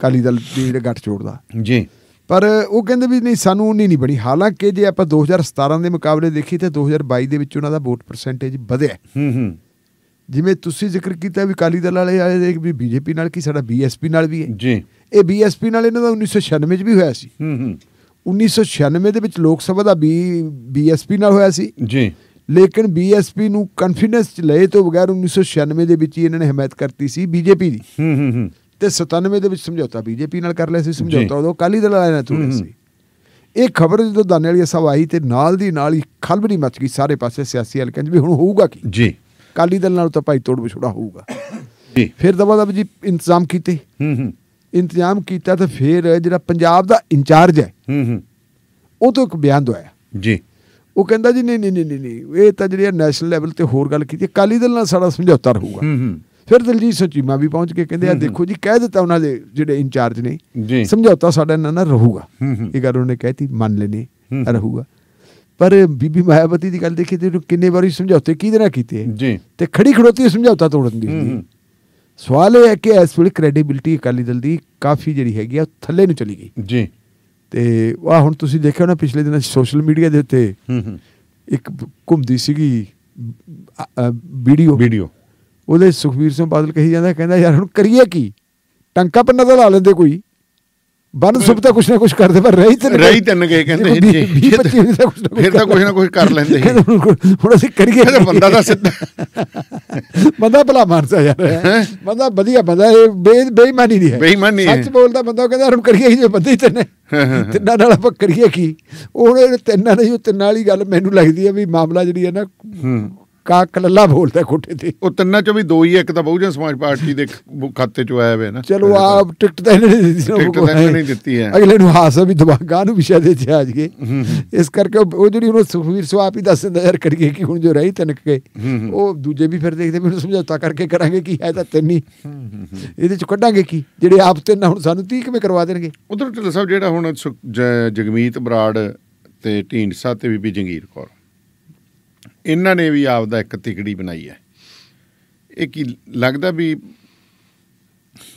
ਕਾਲੀ ਦਲ ਦੀ ਜਿਹੜੇ ਗੱਠ ਜੋੜਦਾ ਜੀ ਪਰ ਉਹ ਕਹਿੰਦੇ ਵੀ ਨਹੀਂ ਸਾਨੂੰ ਉਨੀ ਨਹੀਂ ਬਣੀ ਹਾਲਾਂਕਿ ਜੇ ਆਪਾਂ 2017 ਦੇ ਮੁਕਾਬਲੇ ਦੇਖੀ ਤੇ 2022 ਦੇ ਵਿੱਚ ਉਹਨਾਂ ਦਾ ਵੋਟ ਪਰਸੈਂਟੇਜ ਵਧਿਆ ਹੂੰ ਹੂੰ ਜਿਵੇਂ ਤੁਸੀਂ ਜ਼ਿਕਰ ਕੀਤਾ ਵੀ ਕਾਲੀ ਦਲ ਵਾਲੇ ਆਏ ਵੀ ਬੀਜੇਪੀ ਨਾਲ ਕੀ ਸਾਡਾ ਬੀਐਸਪੀ ਨਾਲ ਵੀ ਹੈ ਜੀ ਇਹ ਬੀਐਸਪੀ ਨਾਲ ਇਹਨਾਂ ਦਾ 1996 ਵਿੱਚ ਵੀ ਹੋਇਆ ਸੀ ਹੂੰ ਹੂੰ 1996 ਦੇ ਵਿੱਚ ਲੋਕ ਸਭਾ ਦਾ ਵੀ ਬੀਐਸਪੀ ਨਾਲ ਹੋਇਆ ਸੀ ਜੀ ਲੇਕਿਨ ਬੀਐਸਪੀ ਨੂੰ ਕੰਫੀਡੈਂਸ ਚ ਲਏ ਤੋਂ ਬਗੈਰ 1996 ਦੇ ਵਿੱਚ ਹੀ ਇਹਨਾਂ ਨੇ ਹਮਾਇਤ ਕਰਤੀ ਸੀ ਬੀਜੇਪੀ ਦੀ ਹੂੰ ਹੂੰ ਹੂੰ ਤੇ 97 ਦੇ ਵਿੱਚ ਸਮਝੌਤਾ ਬੀਜੇਪੀ ਨਾਲ ਕਰ ਲਿਆ ਸੀ ਸਮਝੌਤਾ ਉਦੋਂ ਕਾਲੀ ਦਲ ਵਾਲਿਆਂ ਨਾਲ ਤੁਰੇ ਸੀ ਇਹ ਖਬਰ ਜਦੋਂ ਦਾਨੇ ਵਾਲੀ ਸਭ ਆਈ ਤੇ ਨਾਲ ਦੀ ਨਾਲ ਹੀ ਖਲਬਲੀ ਮਚ ਗਈ ਸਾਰੇ ਪਾਸੇ ਸਿਆਸੀ ਹਲਕਿਆਂ 'ਚ ਵੀ ਹੁਣ ਹੋਊਗਾ ਕੀ ਜੀ ਕਾਲੀ ਦਲ ਨਾਲ ਤਾਂ ਭਾਈ ਤੋੜ ਵਿਛੜਾ ਹੋਊਗਾ ਜੀ ਫਿਰ ਦਬ ਜੀ ਇੰਤਜ਼ਾਮ ਕੀਤੇ ਹੂੰ ਹੂੰ ਇੰਤਜ਼ਾਮ ਕੀਤਾ ਤਾਂ ਫਿਰ ਜਿਹੜਾ ਪੰਜਾਬ ਦਾ ਇੰਚਾਰਜ ਹੈ ਹੂੰ ਹੂੰ ਉਹ ਤੋਂ ਇੱਕ ਬਿਆਨ ਦਵਾਇਆ ਜੀ ਉਹ ਕਹਿੰਦਾ ਜੀ ਨਹੀਂ ਨਹੀਂ ਨਹੀਂ ਨਹੀਂ ਇਹ ਤਾਂ ਜਿਹੜੀ ਨੈਸ਼ਨਲ ਲੈਵਲ ਤੇ ਹੋਰ ਗੱਲ ਕੀਤੀ ਕਾਲੀ ਦਲ ਨਾਲ ਸਾਡਾ ਸਮਝੌਤਾ ਰਹੂਗਾ ਹੂੰ ਹੂੰ ਫਿਰ ਦਿਲਜੀਤ ਸਿੰਘ ਚੀਮਾ ਵੀ ਪਹੁੰਚ ਕੇ ਕਹਿੰਦੇ ਆ ਦੇਖੋ ਜੀ ਕਹਿ ਦਿੱਤਾ ਉਹਨਾਂ ਦੇ ਜਿਹੜੇ ਇੰਚਾਰਜ ਨੇ ਸਮਝੌਤਾ ਸਾਡਾ ਨਾ ਨਾ ਰਹੂਗਾ ਇਹ ਗੱਲ ਉਹਨੇ ਕਹਿਤੀ ਮੰਨ ਲੈਣੀ ਰਹੂਗਾ ਪਰ ਬੀਬੀ ਮਾਇਆਵਤੀ ਦੀ ਗੱਲ ਦੇਖੀ ਤੇ ਕਿੰਨੇ ਵਾਰੀ ਸਮਝੌਤੇ ਕਿਹਦੇ ਨਾਲ ਕੀਤੇ ਜੀ ਤੇ ਖੜੀ ਖੜੋਤੀ ਸਮਝੌਤਾ ਤੋੜਨ ਦੀ ਸਵਾਲ ਇਹ ਹੈ ਕਿ ਇਸ ਵੇਲੇ ਕ੍ਰੈਡੀਬਿਲਟੀ ਅਕਾਲੀ ਦਲ ਦੀ ਕਾਫੀ ਜਿਹੜੀ ਹੈਗੀ ਆ ਥੱਲੇ ਨੂੰ ਚਲੀ ਗਈ ਜੀ ਤੇ ਆ ਹੁਣ ਤੁਸੀਂ ਦੇਖਿਆ ਨਾ ਪਿਛਲੇ ਦਿਨਾਂ ਸੋਸ਼ਲ ਮੀਡੀਆ ਦੇ ਉੱਤੇ ਇੱਕ ਘੁੰਮਦੀ ਸੀਗੀ ਵੀਡੀਓ ਵੀਡੀਓ ਉਹਦੇ ਸੁਖਵੀਰ ਸਿੰਘ ਬਾਦਲ ਕਹੀ ਜਾਂਦਾ ਕਹਿੰਦਾ ਯਾਰ ਹੁਣ ਕਰੀਏ ਕੀ ਟੰਕਾ ਪੰਨਾ ਤਾਂ ਲਾ ਲੈਂਦੇ ਕੋਈ ਬੰਦ ਸੁਭ ਤਾਂ ਕੁਛ ਨਾ ਕੁਛ ਕਰਦੇ ਪਰ ਰਹੀ ਤੇ ਰਹੀ ਤਨ ਗਏ ਕਹਿੰਦੇ ਜੀ ਫਿਰ ਤਾਂ ਕੁਛ ਨਾ ਕੁਛ ਕਰ ਲੈਂਦੇ ਹੁਣ ਅਸੀਂ ਕਰੀਏ ਤਾਂ ਬੰਦਾ ਤਾਂ ਸਿੱਧਾ ਬੰਦਾ ਭਲਾ ਮਾਰਦਾ ਯਾਰ ਬੰਦਾ ਵਧੀਆ ਬੰਦਾ ਇਹ ਬੇਈਮਾਨੀ ਨਹੀਂ ਹੈ ਬੇਈਮਾਨੀ ਸੱਚ ਬੋਲਦਾ ਬੰਦਾ ਕਹਿੰਦਾ ਹੁਣ ਕਰੀਏ ਜੇ ਬੰਦੇ ਹੀ ਤਿੰਨੇ ਤਿੰਨਾਂ ਨਾਲ ਆਪਾਂ ਕਰੀਏ ਕੀ ਉਹਨੇ ਤਿੰਨਾਂ ਨੇ ਉਹ ਤਿੰਨਾਂ ਵਾਲੀ ਗੱਲ ਮੈਨੂੰ ਲੱਗਦੀ ਹੈ ਵੀ ਮਾਮਲਾ ਜਿਹੜੀ ਹੈ ਨਾ ਕਾ ਕਲੱਲਾ ਬੋਲਦਾ ਕੋਠੇ ਤੇ ਉਹ ਤਿੰਨਾਂ ਚੋਂ ਵੀ ਦੋ ਹੀ ਇੱਕ ਤਾਂ ਬਹੁਜਨ ਸਮਾਜ ਪਾਰਟੀ ਦੇ ਖਾਤੇ ਚੋਂ ਆਇਆ ਹੋਇਆ ਨਾ ਚਲੋ ਆ ਟਿਕਟ ਤਾਂ ਇਹਨੇ ਦਿੱਤੀ ਟਿਕਟ ਤਾਂ ਇਹਨੇ ਦਿੱਤੀ ਹੈ ਅਗਲੇ ਨੂੰ ਹਾਸਾ ਵੀ ਦਿਮਾਗਾਂ ਨੂੰ ਵਿਸ਼ਾ ਦੇ ਤੇ ਆਜ ਗਏ ਇਸ ਕਰਕੇ ਉਹ ਜਿਹੜੀ ਉਹਨੂੰ ਸੁਖਵੀਰ ਸਵਾਪ ਹੀ ਦੱਸ ਦਿੰਦਾ ਯਾਰ ਕਰੀਏ ਕਿ ਹੁਣ ਜੋ ਰਹੀ ਤਨਕ ਗਏ ਉਹ ਦੂਜੇ ਵੀ ਫਿਰ ਦੇਖਦੇ ਮੈਨੂੰ ਸਮਝੌਤਾ ਕਰਕੇ ਕਰਾਂਗੇ ਕਿ ਹੈ ਤਾਂ ਤੈਨੀ ਇਹਦੇ ਚ ਕੱਢਾਂਗੇ ਕੀ ਜਿਹੜੇ ਆਪ ਤੇ ਨਾ ਹੁਣ ਸਾਨੂੰ 30 ਕਿਵੇਂ ਕਰਵਾ ਦੇਣਗੇ ਉਧਰ ਢਿੱਲ ਸਾਹਿਬ ਜਿਹੜਾ ਹੁਣ ਜਗਮੀਤ ਬਰਾੜ ਤੇ ਢੀਂਡਸਾ ਤੇ ਬੀਬੀ ਜੰਗੀਰ ਕੌਰ ਇਹਨਾਂ ਨੇ ਵੀ ਆਪ ਦਾ ਇੱਕ ਤਿਕੜੀ ਬਣਾਈ ਹੈ ਇਹ ਕੀ ਲੱਗਦਾ ਵੀ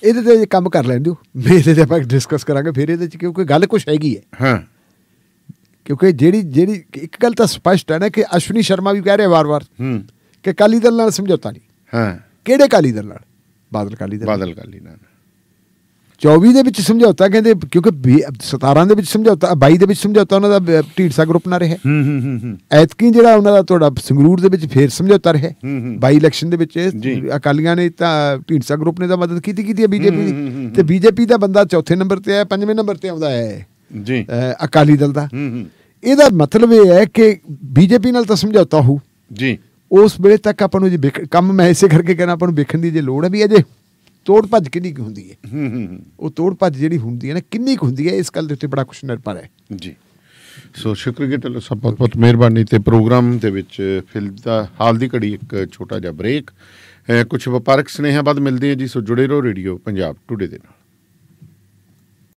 ਇਹਦੇ ਤੇ ਕੰਮ ਕਰ ਲੈਣ ਦਿਓ ਮੇਰੇ ਤੇ ਆਪਾਂ ਡਿਸਕਸ ਕਰਾਂਗੇ ਫਿਰ ਇਹਦੇ ਚ ਕਿਉਂਕਿ ਗੱਲ ਕੁਝ ਹੈਗੀ ਹੈ ਹਾਂ ਕਿਉਂਕਿ ਜਿਹੜੀ ਜਿਹੜੀ ਇੱਕ ਗੱਲ ਤਾਂ ਸਪਸ਼ਟ ਹੈ ਨਾ ਕਿ ਅਸ਼ਵਨੀ ਸ਼ਰਮਾ ਵੀ ਕਹਿ ਰਿਹਾ ਵਾਰ-ਵਾਰ ਹੂੰ ਕਿ ਕਾਲੀ ਦਲ ਨਾਲ ਸਮਝੌਤਾ ਨਹੀਂ ਹਾਂ ਕਿਹੜੇ ਕਾਲੀ ਦਲ ਨਾਲ ਬਾਦਲ ਕਾਲੀ ਦਲ ਬਾਦਲ ਕਾਲੀ ਨਾਲ 24 ਦੇ ਵਿੱਚ ਸਮਝੌਤਾ ਕਹਿੰਦੇ ਕਿਉਂਕਿ 17 ਦੇ ਵਿੱਚ ਸਮਝੌਤਾ 22 ਦੇ ਵਿੱਚ ਸਮਝੌਤਾ ਉਹਨਾਂ ਦਾ ਢੀਡਸਾ ਗਰੁੱਪ ਨਾਲ ਰਿਹਾ ਹੂੰ ਹੂੰ ਹੂੰ ਐਤਕੀ ਜਿਹੜਾ ਉਹਨਾਂ ਦਾ ਤੁਹਾਡਾ ਸੰਗਰੂਰ ਦੇ ਵਿੱਚ ਫੇਰ ਸਮਝੌਤਾ ਰਿਹਾ 22 ਇਲੈਕਸ਼ਨ ਦੇ ਵਿੱਚ ਅਕਾਲੀਆਂ ਨੇ ਤਾਂ ਢੀਡਸਾ ਗਰੁੱਪ ਨੇ ਤਾਂ ਮਦਦ ਕੀਤੀ ਕੀਤੀ ਹੈ ਬੀਜੇਪੀ ਦੀ ਤੇ ਬੀਜੇਪੀ ਦਾ ਬੰਦਾ ਚੌਥੇ ਨੰਬਰ ਤੇ ਆਇਆ ਪੰਜਵੇਂ ਨੰਬਰ ਤੇ ਆਉਂਦਾ ਹੈ ਜੀ ਅਕਾਲੀ ਦਲ ਦਾ ਇਹਦਾ ਮਤਲਬ ਇਹ ਹੈ ਕਿ ਬੀਜੇਪੀ ਨਾਲ ਤਾਂ ਸਮਝੌਤਾ ਹੋ ਜੀ ਉਸ ਵੇਲੇ ਤੱਕ ਆਪਾਂ ਨੂੰ ਜੇ ਕੰਮ ਮੈਂ ਇਸੇ ਕਰਕੇ ਕਹਿੰਦਾ ਆਪਾਂ ਨੂੰ ਵੇਖਣ ਦੀ ਜੇ ਲੋੜ ਹੈ ਵੀ ਅਜੇ ਤੋੜ ਭੱਜ ਕਿੰਨੀ ਕੁ ਹੁੰਦੀ ਹੈ ਉਹ ਤੋੜ ਭੱਜ ਜਿਹੜੀ ਹੁੰਦੀ ਹੈ ਨਾ ਕਿੰਨੀ ਕੁ ਹੁੰਦੀ ਹੈ ਇਸ ਗੱਲ ਦੇ ਉੱਤੇ ਬੜਾ ਕੁਝ ਨਿਰਭਰ ਹੈ ਜੀ ਸੋ ਸ਼ੁਕਰਗੁਜ਼ਾਰ ਟਲ ਸਭ ਬਹੁਤ ਬਹੁਤ ਮਿਹਰਬਾਨੀ ਤੇ ਪ੍ਰੋਗਰਾਮ ਦੇ ਵਿੱਚ ਫਿਰ ਦਾ ਹਾਲ ਦੀ ਘੜੀ ਇੱਕ ਛੋਟਾ ਜਿਹਾ ਬ੍ਰੇਕ ਕੁਝ ਵਪਾਰਕ ਸਨੇਹਾ ਬਾਅਦ ਮਿਲਦੇ ਹਾਂ ਜੀ ਸੋ ਜੁੜੇ ਰਹੋ ਰੇਡੀਓ ਪੰਜਾਬ ਟੁਡੇ ਦੇ ਨਾਲ